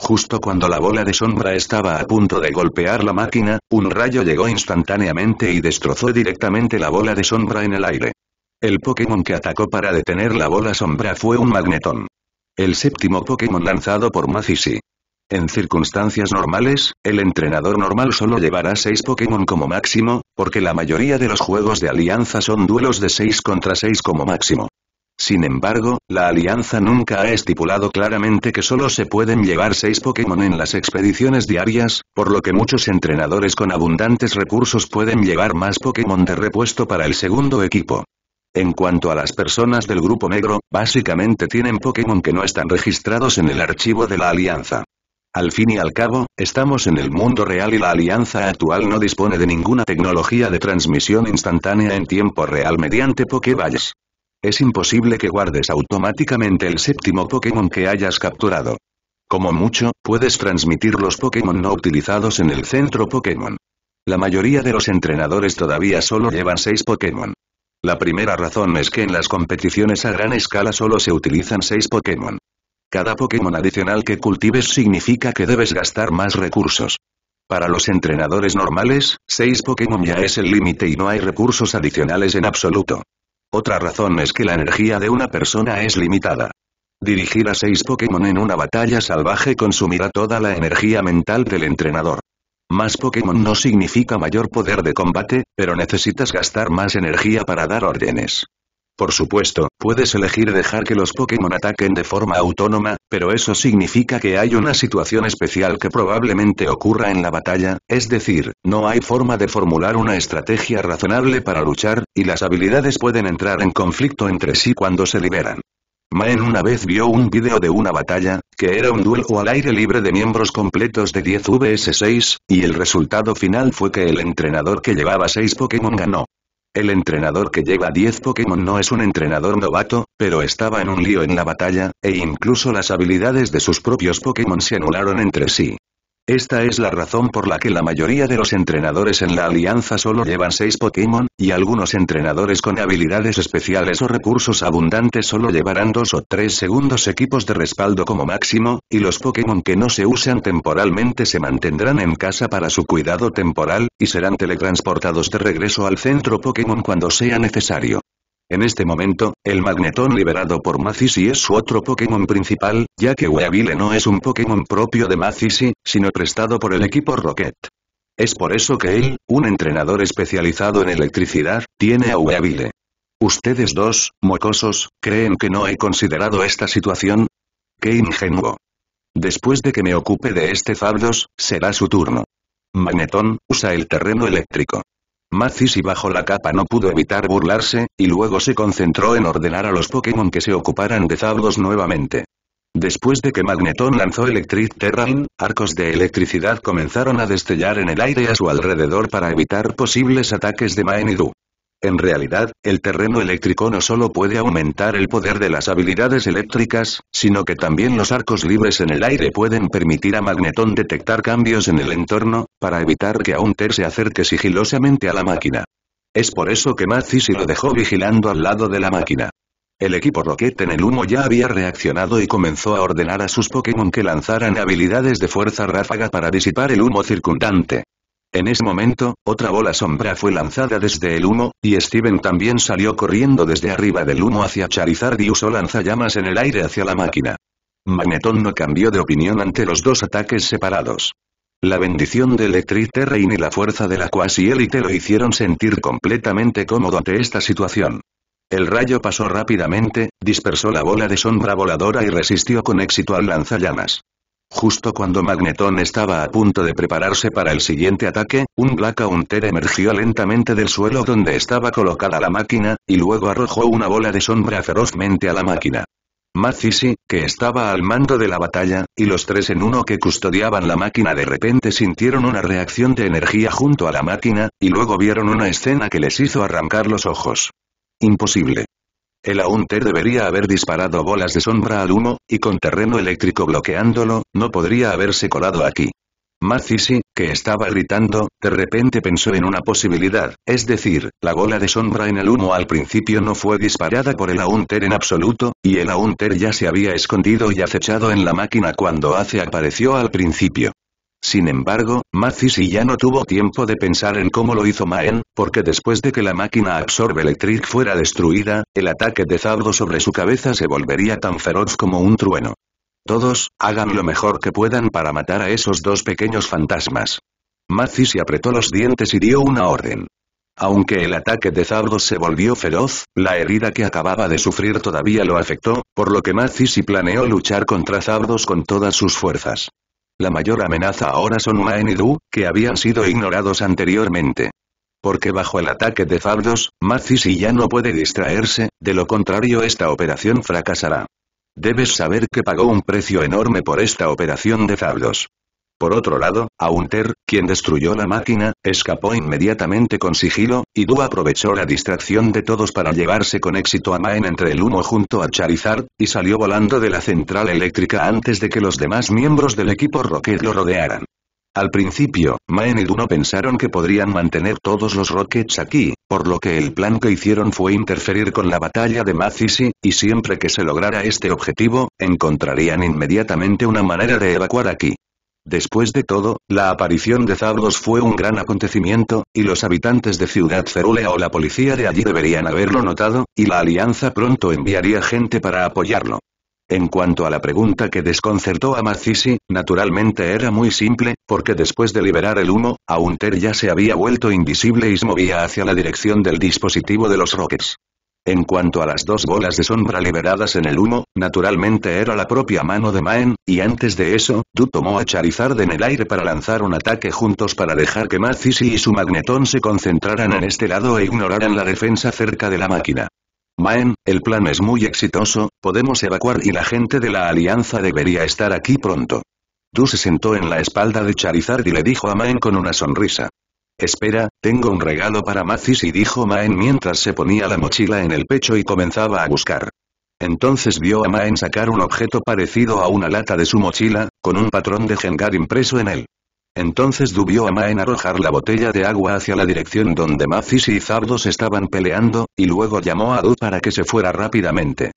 Justo cuando la bola de sombra estaba a punto de golpear la máquina, un rayo llegó instantáneamente y destrozó directamente la bola de sombra en el aire. El Pokémon que atacó para detener la bola sombra fue un magnetón. El séptimo Pokémon lanzado por Macisi. En circunstancias normales, el entrenador normal solo llevará 6 Pokémon como máximo, porque la mayoría de los juegos de alianza son duelos de 6 contra 6 como máximo. Sin embargo, la alianza nunca ha estipulado claramente que solo se pueden llevar 6 Pokémon en las expediciones diarias, por lo que muchos entrenadores con abundantes recursos pueden llevar más Pokémon de repuesto para el segundo equipo. En cuanto a las personas del grupo negro, básicamente tienen Pokémon que no están registrados en el archivo de la alianza. Al fin y al cabo, estamos en el mundo real y la alianza actual no dispone de ninguna tecnología de transmisión instantánea en tiempo real mediante Pokéballs. Es imposible que guardes automáticamente el séptimo Pokémon que hayas capturado. Como mucho, puedes transmitir los Pokémon no utilizados en el centro Pokémon. La mayoría de los entrenadores todavía solo llevan 6 Pokémon. La primera razón es que en las competiciones a gran escala solo se utilizan 6 Pokémon. Cada Pokémon adicional que cultives significa que debes gastar más recursos. Para los entrenadores normales, 6 Pokémon ya es el límite y no hay recursos adicionales en absoluto. Otra razón es que la energía de una persona es limitada. Dirigir a seis Pokémon en una batalla salvaje consumirá toda la energía mental del entrenador. Más Pokémon no significa mayor poder de combate, pero necesitas gastar más energía para dar órdenes. Por supuesto, puedes elegir dejar que los Pokémon ataquen de forma autónoma, pero eso significa que hay una situación especial que probablemente ocurra en la batalla, es decir, no hay forma de formular una estrategia razonable para luchar, y las habilidades pueden entrar en conflicto entre sí cuando se liberan. Maen una vez vio un vídeo de una batalla, que era un duelo al aire libre de miembros completos de 10 VS6, y el resultado final fue que el entrenador que llevaba 6 Pokémon ganó. El entrenador que lleva 10 Pokémon no es un entrenador novato, pero estaba en un lío en la batalla, e incluso las habilidades de sus propios Pokémon se anularon entre sí. Esta es la razón por la que la mayoría de los entrenadores en la alianza solo llevan 6 Pokémon, y algunos entrenadores con habilidades especiales o recursos abundantes solo llevarán 2 o 3 segundos equipos de respaldo como máximo, y los Pokémon que no se usan temporalmente se mantendrán en casa para su cuidado temporal, y serán teletransportados de regreso al centro Pokémon cuando sea necesario. En este momento, el magnetón liberado por Mazisi es su otro Pokémon principal, ya que Weavile no es un Pokémon propio de Mazisi, sino prestado por el equipo Rocket. Es por eso que él, un entrenador especializado en electricidad, tiene a Weavile. Ustedes dos, mocosos, ¿creen que no he considerado esta situación? ¡Qué ingenuo! Después de que me ocupe de este Fabdos, será su turno. Magnetón, usa el terreno eléctrico. Macis bajo la capa no pudo evitar burlarse, y luego se concentró en ordenar a los Pokémon que se ocuparan de Zabdos nuevamente. Después de que Magneton lanzó Electric Terrain, arcos de electricidad comenzaron a destellar en el aire a su alrededor para evitar posibles ataques de Maenidu. En realidad, el terreno eléctrico no solo puede aumentar el poder de las habilidades eléctricas, sino que también los arcos libres en el aire pueden permitir a Magneton detectar cambios en el entorno, para evitar que Aunter se acerque sigilosamente a la máquina. Es por eso que Mazzisi lo dejó vigilando al lado de la máquina. El equipo Rocket en el humo ya había reaccionado y comenzó a ordenar a sus Pokémon que lanzaran habilidades de fuerza ráfaga para disipar el humo circundante. En ese momento, otra bola sombra fue lanzada desde el humo, y Steven también salió corriendo desde arriba del humo hacia Charizard y usó lanzallamas en el aire hacia la máquina. Magneton no cambió de opinión ante los dos ataques separados. La bendición de Electric Terrain y la fuerza de la cuasi lo hicieron sentir completamente cómodo ante esta situación. El rayo pasó rápidamente, dispersó la bola de sombra voladora y resistió con éxito al lanzallamas. Justo cuando Magneton estaba a punto de prepararse para el siguiente ataque, un Black Hunter emergió lentamente del suelo donde estaba colocada la máquina, y luego arrojó una bola de sombra ferozmente a la máquina. Mazzisi, que estaba al mando de la batalla, y los tres en uno que custodiaban la máquina de repente sintieron una reacción de energía junto a la máquina, y luego vieron una escena que les hizo arrancar los ojos. Imposible. El Aunter debería haber disparado bolas de sombra al humo, y con terreno eléctrico bloqueándolo, no podría haberse colado aquí. si, que estaba gritando, de repente pensó en una posibilidad, es decir, la bola de sombra en el humo al principio no fue disparada por el Aunter en absoluto, y el Aunter ya se había escondido y acechado en la máquina cuando hace apareció al principio. Sin embargo, Macis ya no tuvo tiempo de pensar en cómo lo hizo Maen, porque después de que la máquina Absorb Electric fuera destruida, el ataque de zardos sobre su cabeza se volvería tan feroz como un trueno. Todos, hagan lo mejor que puedan para matar a esos dos pequeños fantasmas. Macis apretó los dientes y dio una orden. Aunque el ataque de Zardos se volvió feroz, la herida que acababa de sufrir todavía lo afectó, por lo que Macis planeó luchar contra Zardos con todas sus fuerzas. La mayor amenaza ahora son Maen y Du, que habían sido ignorados anteriormente. Porque bajo el ataque de fablos Macis ya no puede distraerse, de lo contrario esta operación fracasará. Debes saber que pagó un precio enorme por esta operación de fablos por otro lado, Aunter, quien destruyó la máquina, escapó inmediatamente con sigilo, y Du aprovechó la distracción de todos para llevarse con éxito a Maen entre el humo junto a Charizard, y salió volando de la central eléctrica antes de que los demás miembros del equipo Rocket lo rodearan. Al principio, Maen y Du no pensaron que podrían mantener todos los Rockets aquí, por lo que el plan que hicieron fue interferir con la batalla de Mazisi, y siempre que se lograra este objetivo, encontrarían inmediatamente una manera de evacuar aquí. Después de todo, la aparición de Zabdos fue un gran acontecimiento, y los habitantes de Ciudad Cerulea o la policía de allí deberían haberlo notado, y la Alianza pronto enviaría gente para apoyarlo. En cuanto a la pregunta que desconcertó a Macisi, naturalmente era muy simple, porque después de liberar el humo, Aunter ya se había vuelto invisible y se movía hacia la dirección del dispositivo de los Rockets. En cuanto a las dos bolas de sombra liberadas en el humo, naturalmente era la propia mano de Maen, y antes de eso, Du tomó a Charizard en el aire para lanzar un ataque juntos para dejar que Mazisi y su magnetón se concentraran en este lado e ignoraran la defensa cerca de la máquina. Maen, el plan es muy exitoso, podemos evacuar y la gente de la alianza debería estar aquí pronto. Du se sentó en la espalda de Charizard y le dijo a Maen con una sonrisa. Espera, tengo un regalo para Macis y dijo Maen mientras se ponía la mochila en el pecho y comenzaba a buscar. Entonces vio a Maen sacar un objeto parecido a una lata de su mochila, con un patrón de Gengar impreso en él. Entonces dubió a Maen arrojar la botella de agua hacia la dirección donde Macis y Zardos estaban peleando, y luego llamó a Du para que se fuera rápidamente.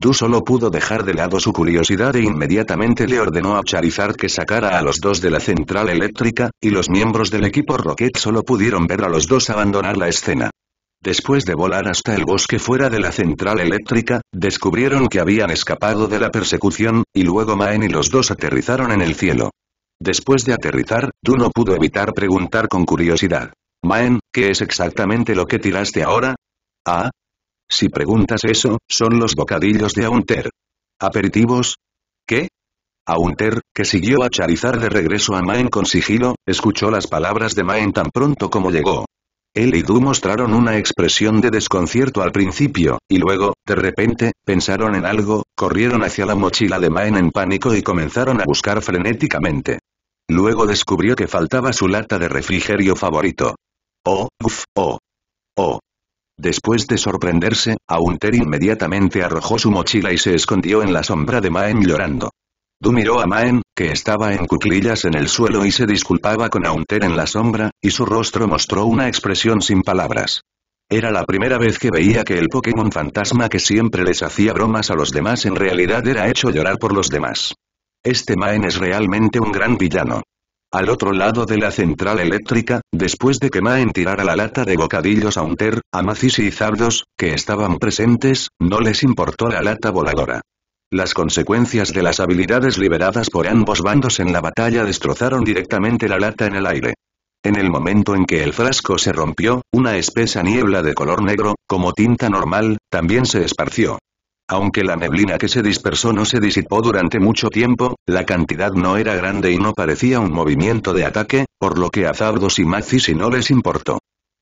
Du solo pudo dejar de lado su curiosidad e inmediatamente le ordenó a Charizard que sacara a los dos de la central eléctrica, y los miembros del equipo Rocket solo pudieron ver a los dos abandonar la escena. Después de volar hasta el bosque fuera de la central eléctrica, descubrieron que habían escapado de la persecución, y luego Maen y los dos aterrizaron en el cielo. Después de aterrizar, Du no pudo evitar preguntar con curiosidad. Maen, ¿qué es exactamente lo que tiraste ahora? Ah, si preguntas eso, son los bocadillos de Aunter. ¿Aperitivos? ¿Qué? Aunter, que siguió a charizar de regreso a Maen con sigilo, escuchó las palabras de Maen tan pronto como llegó. Él y Du mostraron una expresión de desconcierto al principio, y luego, de repente, pensaron en algo, corrieron hacia la mochila de Maen en pánico y comenzaron a buscar frenéticamente. Luego descubrió que faltaba su lata de refrigerio favorito. Oh, uff, oh. Oh. Después de sorprenderse, Aunter inmediatamente arrojó su mochila y se escondió en la sombra de Maen llorando. Du miró a Maen, que estaba en cuclillas en el suelo y se disculpaba con Aunter en la sombra, y su rostro mostró una expresión sin palabras. Era la primera vez que veía que el Pokémon fantasma que siempre les hacía bromas a los demás en realidad era hecho llorar por los demás. Este Maen es realmente un gran villano. Al otro lado de la central eléctrica, después de que Maen tirara la lata de bocadillos a Hunter, a y Zardos, que estaban presentes, no les importó la lata voladora. Las consecuencias de las habilidades liberadas por ambos bandos en la batalla destrozaron directamente la lata en el aire. En el momento en que el frasco se rompió, una espesa niebla de color negro, como tinta normal, también se esparció. Aunque la neblina que se dispersó no se disipó durante mucho tiempo, la cantidad no era grande y no parecía un movimiento de ataque, por lo que a Zabdos y Mazisi no les importó.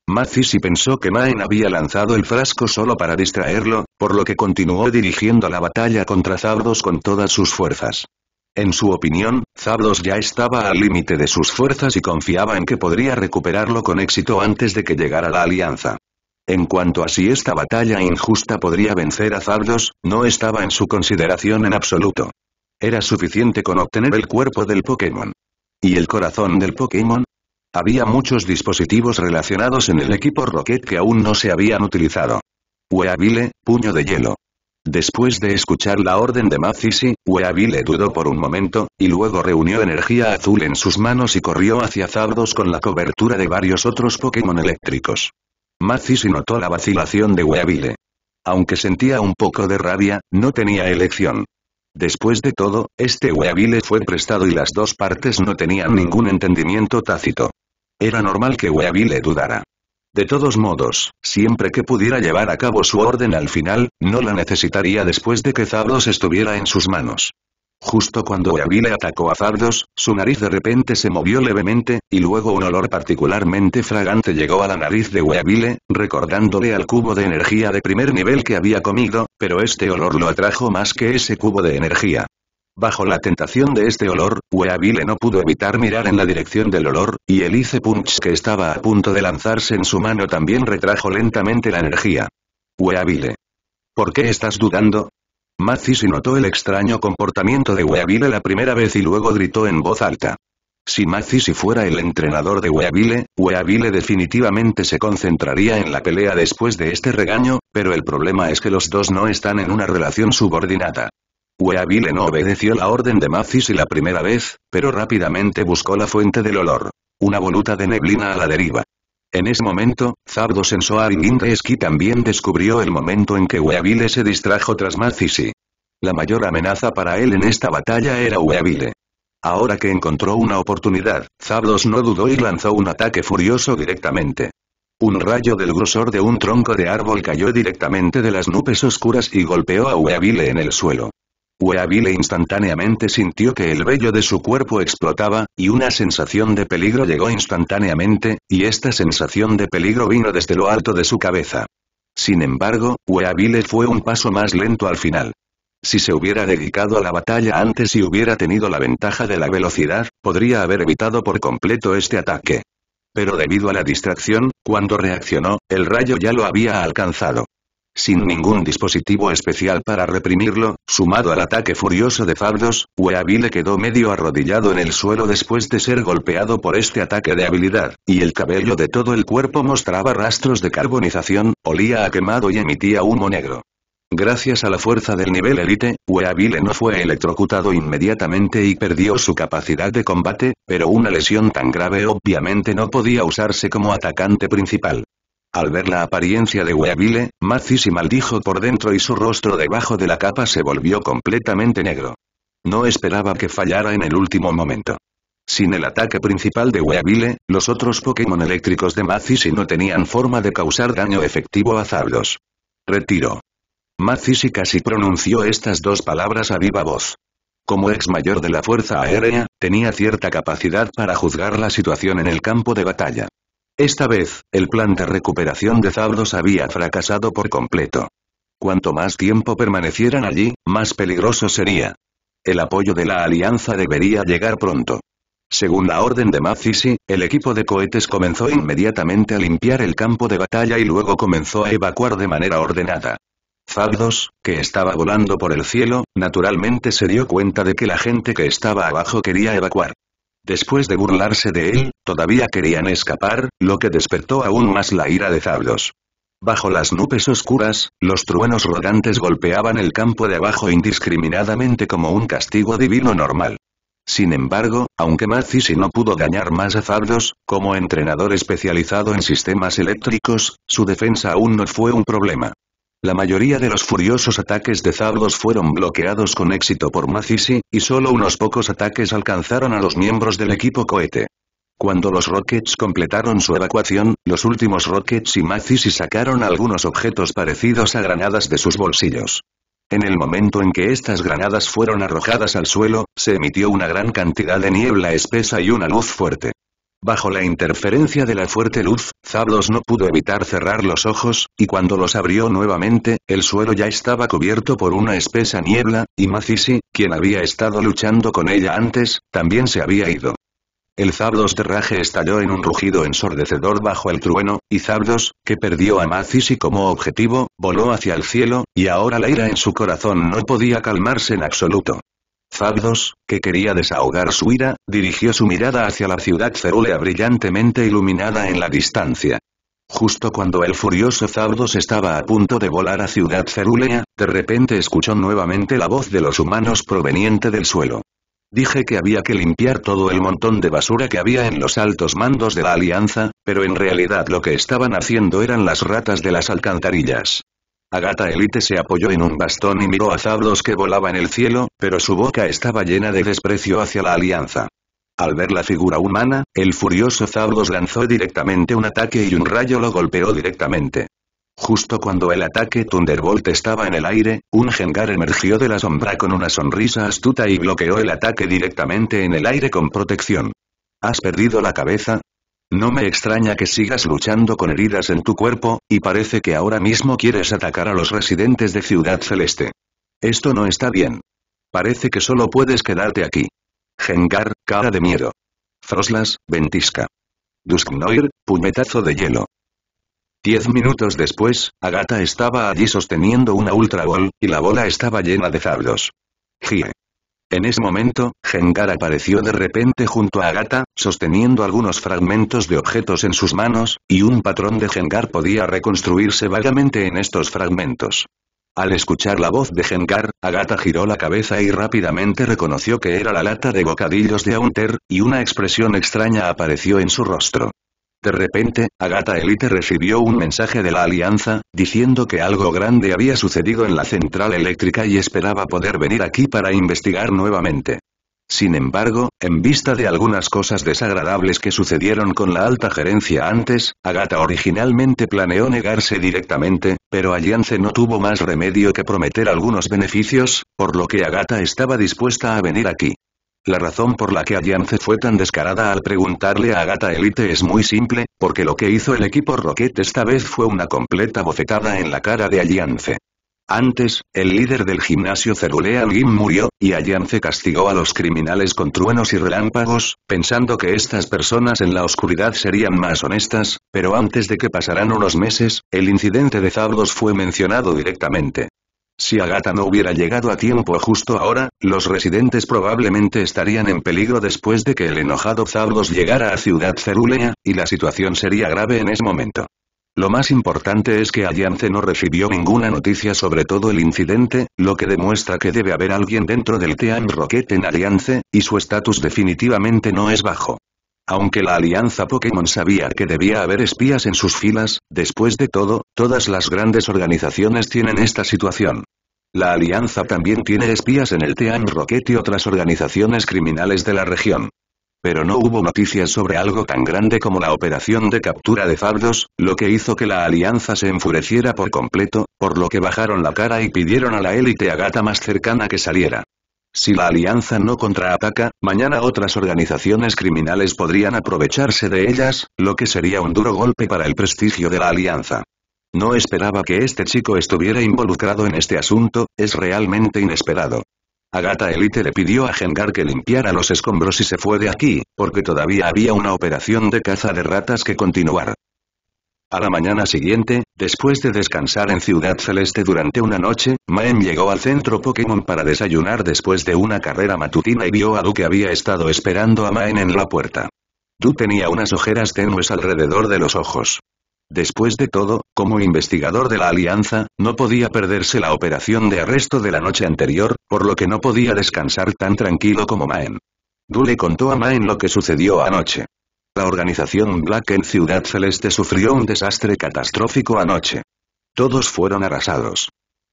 y pensó que Maen había lanzado el frasco solo para distraerlo, por lo que continuó dirigiendo la batalla contra Zabdos con todas sus fuerzas. En su opinión, Zabdos ya estaba al límite de sus fuerzas y confiaba en que podría recuperarlo con éxito antes de que llegara la alianza. En cuanto a si esta batalla injusta podría vencer a Zardos, no estaba en su consideración en absoluto. Era suficiente con obtener el cuerpo del Pokémon. ¿Y el corazón del Pokémon? Había muchos dispositivos relacionados en el equipo Rocket que aún no se habían utilizado. Weavile, puño de hielo. Después de escuchar la orden de Mazzisi, Weavile dudó por un momento, y luego reunió energía azul en sus manos y corrió hacia Zardos con la cobertura de varios otros Pokémon eléctricos se notó la vacilación de Weavile. Aunque sentía un poco de rabia, no tenía elección. Después de todo, este Weavile fue prestado y las dos partes no tenían ningún entendimiento tácito. Era normal que Weavile dudara. De todos modos, siempre que pudiera llevar a cabo su orden al final, no la necesitaría después de que Zablos estuviera en sus manos. Justo cuando Weavile atacó a Zardos, su nariz de repente se movió levemente, y luego un olor particularmente fragante llegó a la nariz de Weavile, recordándole al cubo de energía de primer nivel que había comido, pero este olor lo atrajo más que ese cubo de energía. Bajo la tentación de este olor, Weavile no pudo evitar mirar en la dirección del olor, y el Ice Punch que estaba a punto de lanzarse en su mano también retrajo lentamente la energía. Weavile. ¿Por qué estás dudando? y notó el extraño comportamiento de Weavile la primera vez y luego gritó en voz alta. Si se fuera el entrenador de Weavile, Weavile definitivamente se concentraría en la pelea después de este regaño, pero el problema es que los dos no están en una relación subordinada. Weavile no obedeció la orden de Macy la primera vez, pero rápidamente buscó la fuente del olor. Una voluta de neblina a la deriva. En ese momento, Zabdos en Soar también descubrió el momento en que Weavile se distrajo tras Macisi. La mayor amenaza para él en esta batalla era Weavile. Ahora que encontró una oportunidad, Zabdos no dudó y lanzó un ataque furioso directamente. Un rayo del grosor de un tronco de árbol cayó directamente de las nubes oscuras y golpeó a Weavile en el suelo. Weavile instantáneamente sintió que el vello de su cuerpo explotaba, y una sensación de peligro llegó instantáneamente, y esta sensación de peligro vino desde lo alto de su cabeza. Sin embargo, Weavile fue un paso más lento al final. Si se hubiera dedicado a la batalla antes y hubiera tenido la ventaja de la velocidad, podría haber evitado por completo este ataque. Pero debido a la distracción, cuando reaccionó, el rayo ya lo había alcanzado sin ningún dispositivo especial para reprimirlo, sumado al ataque furioso de Fardos, Weavile quedó medio arrodillado en el suelo después de ser golpeado por este ataque de habilidad, y el cabello de todo el cuerpo mostraba rastros de carbonización, olía a quemado y emitía humo negro. Gracias a la fuerza del nivel élite, Weavile no fue electrocutado inmediatamente y perdió su capacidad de combate, pero una lesión tan grave obviamente no podía usarse como atacante principal. Al ver la apariencia de Weavile, Macis maldijo por dentro y su rostro debajo de la capa se volvió completamente negro. No esperaba que fallara en el último momento. Sin el ataque principal de Weavile, los otros Pokémon eléctricos de Macis no tenían forma de causar daño efectivo a Zablos. Retiro. Mathissi casi pronunció estas dos palabras a viva voz. Como ex mayor de la Fuerza Aérea, tenía cierta capacidad para juzgar la situación en el campo de batalla. Esta vez, el plan de recuperación de Zabdos había fracasado por completo. Cuanto más tiempo permanecieran allí, más peligroso sería. El apoyo de la alianza debería llegar pronto. Según la orden de Mazzisi, el equipo de cohetes comenzó inmediatamente a limpiar el campo de batalla y luego comenzó a evacuar de manera ordenada. Zabdos, que estaba volando por el cielo, naturalmente se dio cuenta de que la gente que estaba abajo quería evacuar. Después de burlarse de él, todavía querían escapar, lo que despertó aún más la ira de Zablos. Bajo las nubes oscuras, los truenos rodantes golpeaban el campo de abajo indiscriminadamente como un castigo divino normal. Sin embargo, aunque Mazzisi no pudo dañar más a Zabdos, como entrenador especializado en sistemas eléctricos, su defensa aún no fue un problema. La mayoría de los furiosos ataques de Zablos fueron bloqueados con éxito por Macisi, y solo unos pocos ataques alcanzaron a los miembros del equipo cohete. Cuando los Rockets completaron su evacuación, los últimos Rockets y Macisi sacaron algunos objetos parecidos a granadas de sus bolsillos. En el momento en que estas granadas fueron arrojadas al suelo, se emitió una gran cantidad de niebla espesa y una luz fuerte. Bajo la interferencia de la fuerte luz, Zablos no pudo evitar cerrar los ojos, y cuando los abrió nuevamente, el suelo ya estaba cubierto por una espesa niebla, y Macisi, quien había estado luchando con ella antes, también se había ido. El Zabdos de Raje estalló en un rugido ensordecedor bajo el trueno, y Zabdos, que perdió a Macisi como objetivo, voló hacia el cielo, y ahora la ira en su corazón no podía calmarse en absoluto. Zabdos, que quería desahogar su ira, dirigió su mirada hacia la ciudad cerúlea brillantemente iluminada en la distancia. Justo cuando el furioso Zabdos estaba a punto de volar a Ciudad cerulea, de repente escuchó nuevamente la voz de los humanos proveniente del suelo. Dije que había que limpiar todo el montón de basura que había en los altos mandos de la Alianza, pero en realidad lo que estaban haciendo eran las ratas de las alcantarillas. Agata Elite se apoyó en un bastón y miró a Zablos que volaba en el cielo, pero su boca estaba llena de desprecio hacia la alianza. Al ver la figura humana, el furioso Zablos lanzó directamente un ataque y un rayo lo golpeó directamente. Justo cuando el ataque Thunderbolt estaba en el aire, un Gengar emergió de la sombra con una sonrisa astuta y bloqueó el ataque directamente en el aire con protección. ¿Has perdido la cabeza? No me extraña que sigas luchando con heridas en tu cuerpo, y parece que ahora mismo quieres atacar a los residentes de Ciudad Celeste. Esto no está bien. Parece que solo puedes quedarte aquí. Gengar, cara de miedo. Froslas, ventisca. Dusknoir, puñetazo de hielo. Diez minutos después, Agata estaba allí sosteniendo una Ultra Ball, y la bola estaba llena de zablos. Gie. En ese momento, Gengar apareció de repente junto a Agata, sosteniendo algunos fragmentos de objetos en sus manos, y un patrón de Gengar podía reconstruirse vagamente en estos fragmentos. Al escuchar la voz de Gengar, Agata giró la cabeza y rápidamente reconoció que era la lata de bocadillos de Aunter, y una expresión extraña apareció en su rostro. De repente, Agatha Elite recibió un mensaje de la Alianza, diciendo que algo grande había sucedido en la central eléctrica y esperaba poder venir aquí para investigar nuevamente. Sin embargo, en vista de algunas cosas desagradables que sucedieron con la alta gerencia antes, Agatha originalmente planeó negarse directamente, pero Alliance no tuvo más remedio que prometer algunos beneficios, por lo que Agatha estaba dispuesta a venir aquí. La razón por la que Alliance fue tan descarada al preguntarle a Agatha Elite es muy simple, porque lo que hizo el equipo Rocket esta vez fue una completa bofetada en la cara de Alliance. Antes, el líder del gimnasio Cerulean Gym murió, y Alliance castigó a los criminales con truenos y relámpagos, pensando que estas personas en la oscuridad serían más honestas, pero antes de que pasaran unos meses, el incidente de Zabdos fue mencionado directamente. Si Agatha no hubiera llegado a tiempo justo ahora, los residentes probablemente estarían en peligro después de que el enojado Zardos llegara a Ciudad Cerulea, y la situación sería grave en ese momento. Lo más importante es que Alliance no recibió ninguna noticia sobre todo el incidente, lo que demuestra que debe haber alguien dentro del Team Rocket en Alliance, y su estatus definitivamente no es bajo. Aunque la Alianza Pokémon sabía que debía haber espías en sus filas, después de todo, todas las grandes organizaciones tienen esta situación. La Alianza también tiene espías en el Team Rocket y otras organizaciones criminales de la región. Pero no hubo noticias sobre algo tan grande como la operación de captura de Fardos, lo que hizo que la Alianza se enfureciera por completo, por lo que bajaron la cara y pidieron a la élite Agata más cercana que saliera. Si la alianza no contraataca, mañana otras organizaciones criminales podrían aprovecharse de ellas, lo que sería un duro golpe para el prestigio de la alianza. No esperaba que este chico estuviera involucrado en este asunto, es realmente inesperado. Agata Elite le pidió a Gengar que limpiara los escombros y se fue de aquí, porque todavía había una operación de caza de ratas que continuar. A la mañana siguiente, Después de descansar en Ciudad Celeste durante una noche, Maen llegó al centro Pokémon para desayunar después de una carrera matutina y vio a Du que había estado esperando a Maen en la puerta. Du tenía unas ojeras tenues alrededor de los ojos. Después de todo, como investigador de la Alianza, no podía perderse la operación de arresto de la noche anterior, por lo que no podía descansar tan tranquilo como Maen. Du le contó a Maen lo que sucedió anoche. La organización Black en Ciudad Celeste sufrió un desastre catastrófico anoche. Todos fueron arrasados.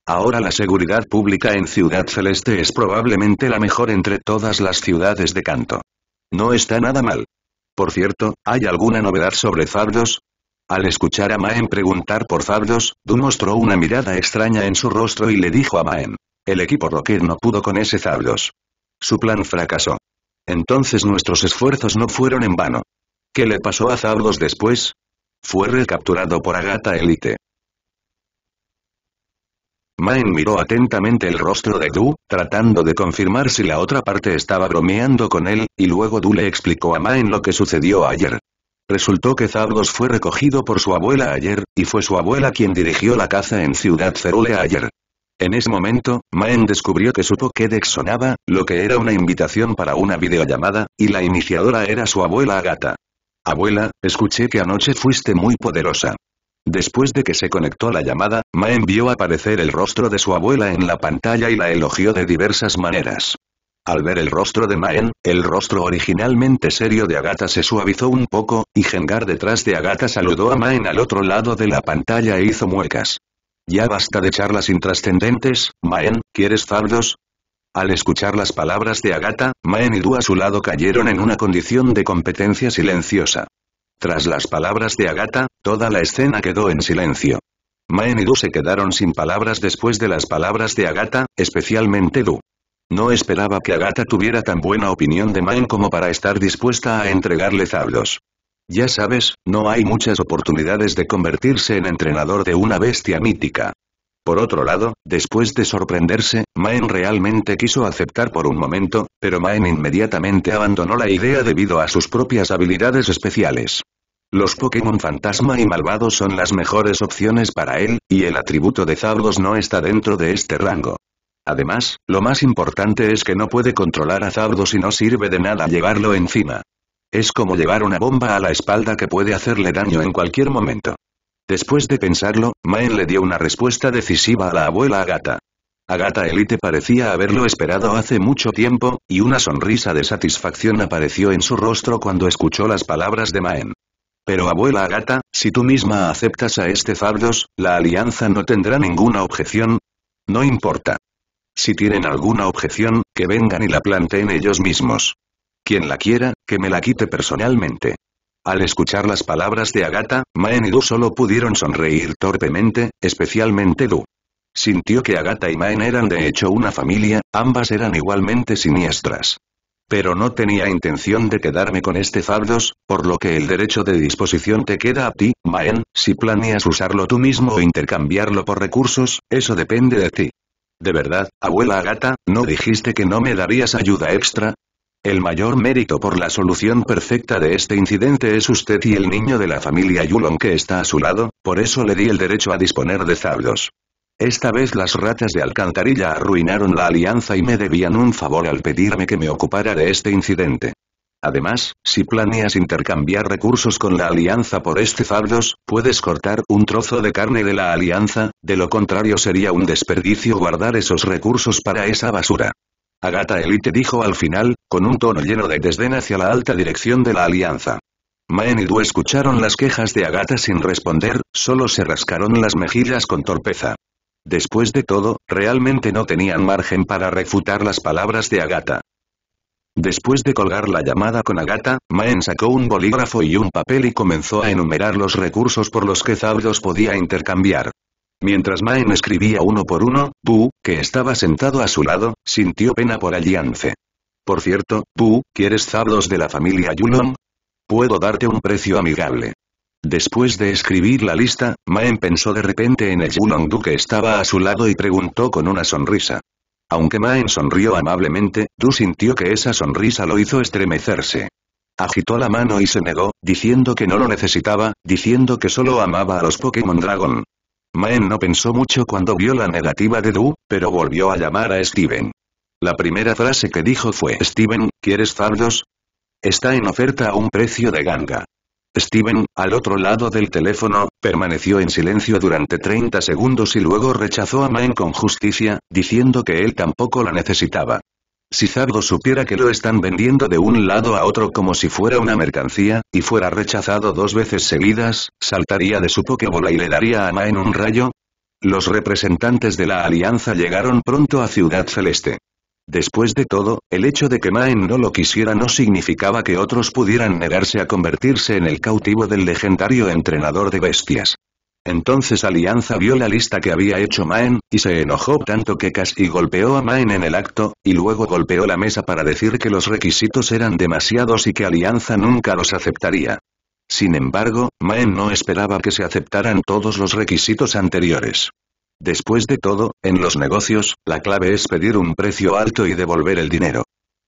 Ahora la seguridad pública en Ciudad Celeste es probablemente la mejor entre todas las ciudades de Canto. No está nada mal. Por cierto, ¿hay alguna novedad sobre Fabdos? Al escuchar a Maen preguntar por Fabdos, Du mostró una mirada extraña en su rostro y le dijo a Maen: El equipo Rocket no pudo con ese Zabdos. Su plan fracasó. Entonces nuestros esfuerzos no fueron en vano. ¿Qué le pasó a Zabdos después? Fue recapturado por Agata Elite. Maen miró atentamente el rostro de Du, tratando de confirmar si la otra parte estaba bromeando con él, y luego Du le explicó a Maen lo que sucedió ayer. Resultó que Zabdos fue recogido por su abuela ayer, y fue su abuela quien dirigió la caza en Ciudad Cerule ayer. En ese momento, Maen descubrió que su Pokédex sonaba, lo que era una invitación para una videollamada, y la iniciadora era su abuela Agata. Abuela, escuché que anoche fuiste muy poderosa. Después de que se conectó la llamada, Maen vio aparecer el rostro de su abuela en la pantalla y la elogió de diversas maneras. Al ver el rostro de Maen, el rostro originalmente serio de Agata se suavizó un poco, y Gengar detrás de Agata saludó a Maen al otro lado de la pantalla e hizo muecas. Ya basta de charlas intrascendentes, Maen, ¿quieres fardos? Al escuchar las palabras de Agata, Maen y Du a su lado cayeron en una condición de competencia silenciosa. Tras las palabras de Agata, toda la escena quedó en silencio. Maen y Du se quedaron sin palabras después de las palabras de Agata, especialmente Du. No esperaba que Agata tuviera tan buena opinión de Maen como para estar dispuesta a entregarle zablos. Ya sabes, no hay muchas oportunidades de convertirse en entrenador de una bestia mítica. Por otro lado, después de sorprenderse, Maen realmente quiso aceptar por un momento, pero Maen inmediatamente abandonó la idea debido a sus propias habilidades especiales. Los Pokémon fantasma y malvados son las mejores opciones para él, y el atributo de Zabdos no está dentro de este rango. Además, lo más importante es que no puede controlar a Zabdos y no sirve de nada llevarlo encima. Es como llevar una bomba a la espalda que puede hacerle daño en cualquier momento. Después de pensarlo, Maen le dio una respuesta decisiva a la abuela Agata. Agata Elite parecía haberlo esperado hace mucho tiempo, y una sonrisa de satisfacción apareció en su rostro cuando escuchó las palabras de Maen. Pero abuela Agata, si tú misma aceptas a este Zardos, la alianza no tendrá ninguna objeción. No importa. Si tienen alguna objeción, que vengan y la planteen ellos mismos. Quien la quiera, que me la quite personalmente. Al escuchar las palabras de Agata, Maen y Du solo pudieron sonreír torpemente, especialmente Du. Sintió que Agata y Maen eran de hecho una familia, ambas eran igualmente siniestras. Pero no tenía intención de quedarme con este Fardos, por lo que el derecho de disposición te queda a ti, Maen, si planeas usarlo tú mismo o intercambiarlo por recursos, eso depende de ti. De verdad, abuela Agata, ¿no dijiste que no me darías ayuda extra? El mayor mérito por la solución perfecta de este incidente es usted y el niño de la familia Yulon que está a su lado, por eso le di el derecho a disponer de zablos. Esta vez las ratas de alcantarilla arruinaron la alianza y me debían un favor al pedirme que me ocupara de este incidente. Además, si planeas intercambiar recursos con la alianza por este Zardos, puedes cortar un trozo de carne de la alianza, de lo contrario sería un desperdicio guardar esos recursos para esa basura. Agata Elite dijo al final, con un tono lleno de desdén hacia la alta dirección de la alianza. Maen y Du escucharon las quejas de Agata sin responder, solo se rascaron las mejillas con torpeza. Después de todo, realmente no tenían margen para refutar las palabras de Agata. Después de colgar la llamada con Agata, Maen sacó un bolígrafo y un papel y comenzó a enumerar los recursos por los que Zabdos podía intercambiar. Mientras Maen escribía uno por uno, Bu, que estaba sentado a su lado, sintió pena por Aliance. Por cierto, Tú, ¿quieres zablos de la familia Yulong? Puedo darte un precio amigable. Después de escribir la lista, Maen pensó de repente en el Yulong-du que estaba a su lado y preguntó con una sonrisa. Aunque Maen sonrió amablemente, Du sintió que esa sonrisa lo hizo estremecerse. Agitó la mano y se negó, diciendo que no lo necesitaba, diciendo que solo amaba a los Pokémon Dragon. Maen no pensó mucho cuando vio la negativa de Du, pero volvió a llamar a Steven. La primera frase que dijo fue Steven, ¿quieres fardos? Está en oferta a un precio de ganga. Steven, al otro lado del teléfono, permaneció en silencio durante 30 segundos y luego rechazó a Maen con justicia, diciendo que él tampoco la necesitaba. Si Zabdo supiera que lo están vendiendo de un lado a otro como si fuera una mercancía, y fuera rechazado dos veces seguidas, saltaría de su pokebola y le daría a Maen un rayo. Los representantes de la alianza llegaron pronto a Ciudad Celeste. Después de todo, el hecho de que Maen no lo quisiera no significaba que otros pudieran negarse a convertirse en el cautivo del legendario entrenador de bestias. Entonces Alianza vio la lista que había hecho Maen, y se enojó tanto que casi golpeó a Maen en el acto, y luego golpeó la mesa para decir que los requisitos eran demasiados y que Alianza nunca los aceptaría. Sin embargo, Maen no esperaba que se aceptaran todos los requisitos anteriores. Después de todo, en los negocios, la clave es pedir un precio alto y devolver el dinero.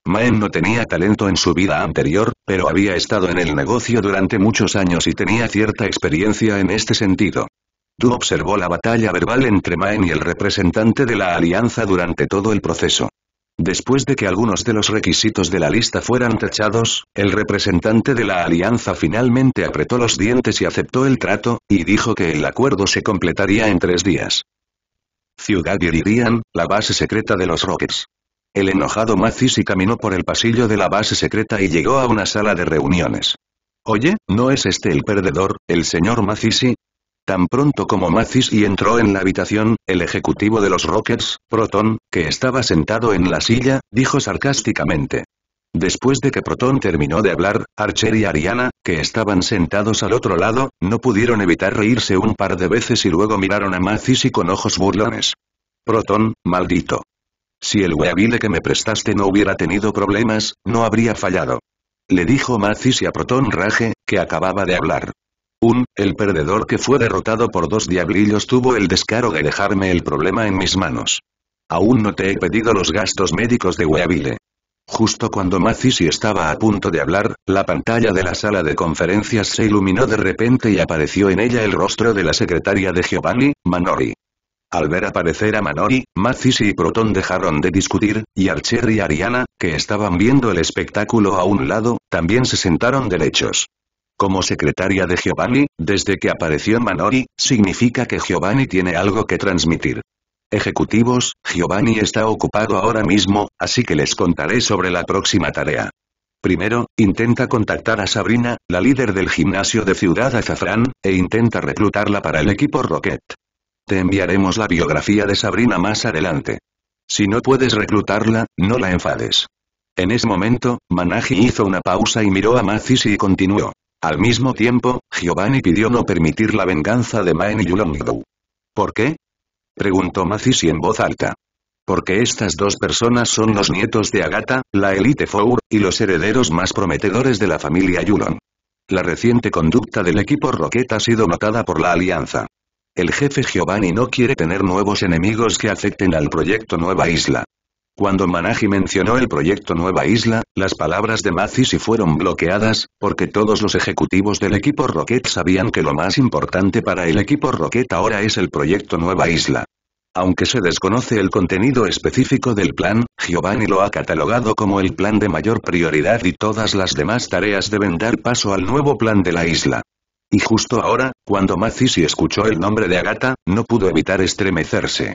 Maen no tenía talento en su vida anterior, pero había estado en el negocio durante muchos años y tenía cierta experiencia en este sentido. Du observó la batalla verbal entre Maen y el representante de la alianza durante todo el proceso. Después de que algunos de los requisitos de la lista fueran tachados, el representante de la alianza finalmente apretó los dientes y aceptó el trato, y dijo que el acuerdo se completaría en tres días. Ciudad Iridian, la base secreta de los Rockets. El enojado Macisi caminó por el pasillo de la base secreta y llegó a una sala de reuniones. Oye, ¿no es este el perdedor, el señor Macisi? Tan pronto como Macisi entró en la habitación, el ejecutivo de los Rockets, Proton, que estaba sentado en la silla, dijo sarcásticamente. Después de que Proton terminó de hablar, Archer y Ariana, que estaban sentados al otro lado, no pudieron evitar reírse un par de veces y luego miraron a Macisi con ojos burlones. Proton, maldito. Si el weavile que me prestaste no hubiera tenido problemas, no habría fallado. Le dijo Macis y a Proton Rage, que acababa de hablar. Un, el perdedor que fue derrotado por dos diablillos tuvo el descaro de dejarme el problema en mis manos. Aún no te he pedido los gastos médicos de Weavile. Justo cuando Macisi estaba a punto de hablar, la pantalla de la sala de conferencias se iluminó de repente y apareció en ella el rostro de la secretaria de Giovanni, Manori. Al ver aparecer a Manori, Macis y Proton dejaron de discutir, y Archer y Ariana, que estaban viendo el espectáculo a un lado, también se sentaron derechos. Como secretaria de Giovanni, desde que apareció Manori, significa que Giovanni tiene algo que transmitir. Ejecutivos, Giovanni está ocupado ahora mismo, así que les contaré sobre la próxima tarea. Primero, intenta contactar a Sabrina, la líder del gimnasio de Ciudad Azafrán, e intenta reclutarla para el equipo Rocket. Te enviaremos la biografía de Sabrina más adelante. Si no puedes reclutarla, no la enfades. En ese momento, Managi hizo una pausa y miró a Mathis y continuó. Al mismo tiempo, Giovanni pidió no permitir la venganza de Maen y Yulongdu. ¿Por qué? Preguntó y en voz alta. Porque estas dos personas son los nietos de Agata, la elite Four, y los herederos más prometedores de la familia Yulon. La reciente conducta del equipo Rocket ha sido notada por la alianza. El jefe Giovanni no quiere tener nuevos enemigos que afecten al proyecto Nueva Isla. Cuando Managi mencionó el proyecto Nueva Isla, las palabras de y fueron bloqueadas, porque todos los ejecutivos del equipo Rocket sabían que lo más importante para el equipo Rocket ahora es el proyecto Nueva Isla. Aunque se desconoce el contenido específico del plan, Giovanni lo ha catalogado como el plan de mayor prioridad y todas las demás tareas deben dar paso al nuevo plan de la isla. Y justo ahora, cuando Macis escuchó el nombre de Agata, no pudo evitar estremecerse.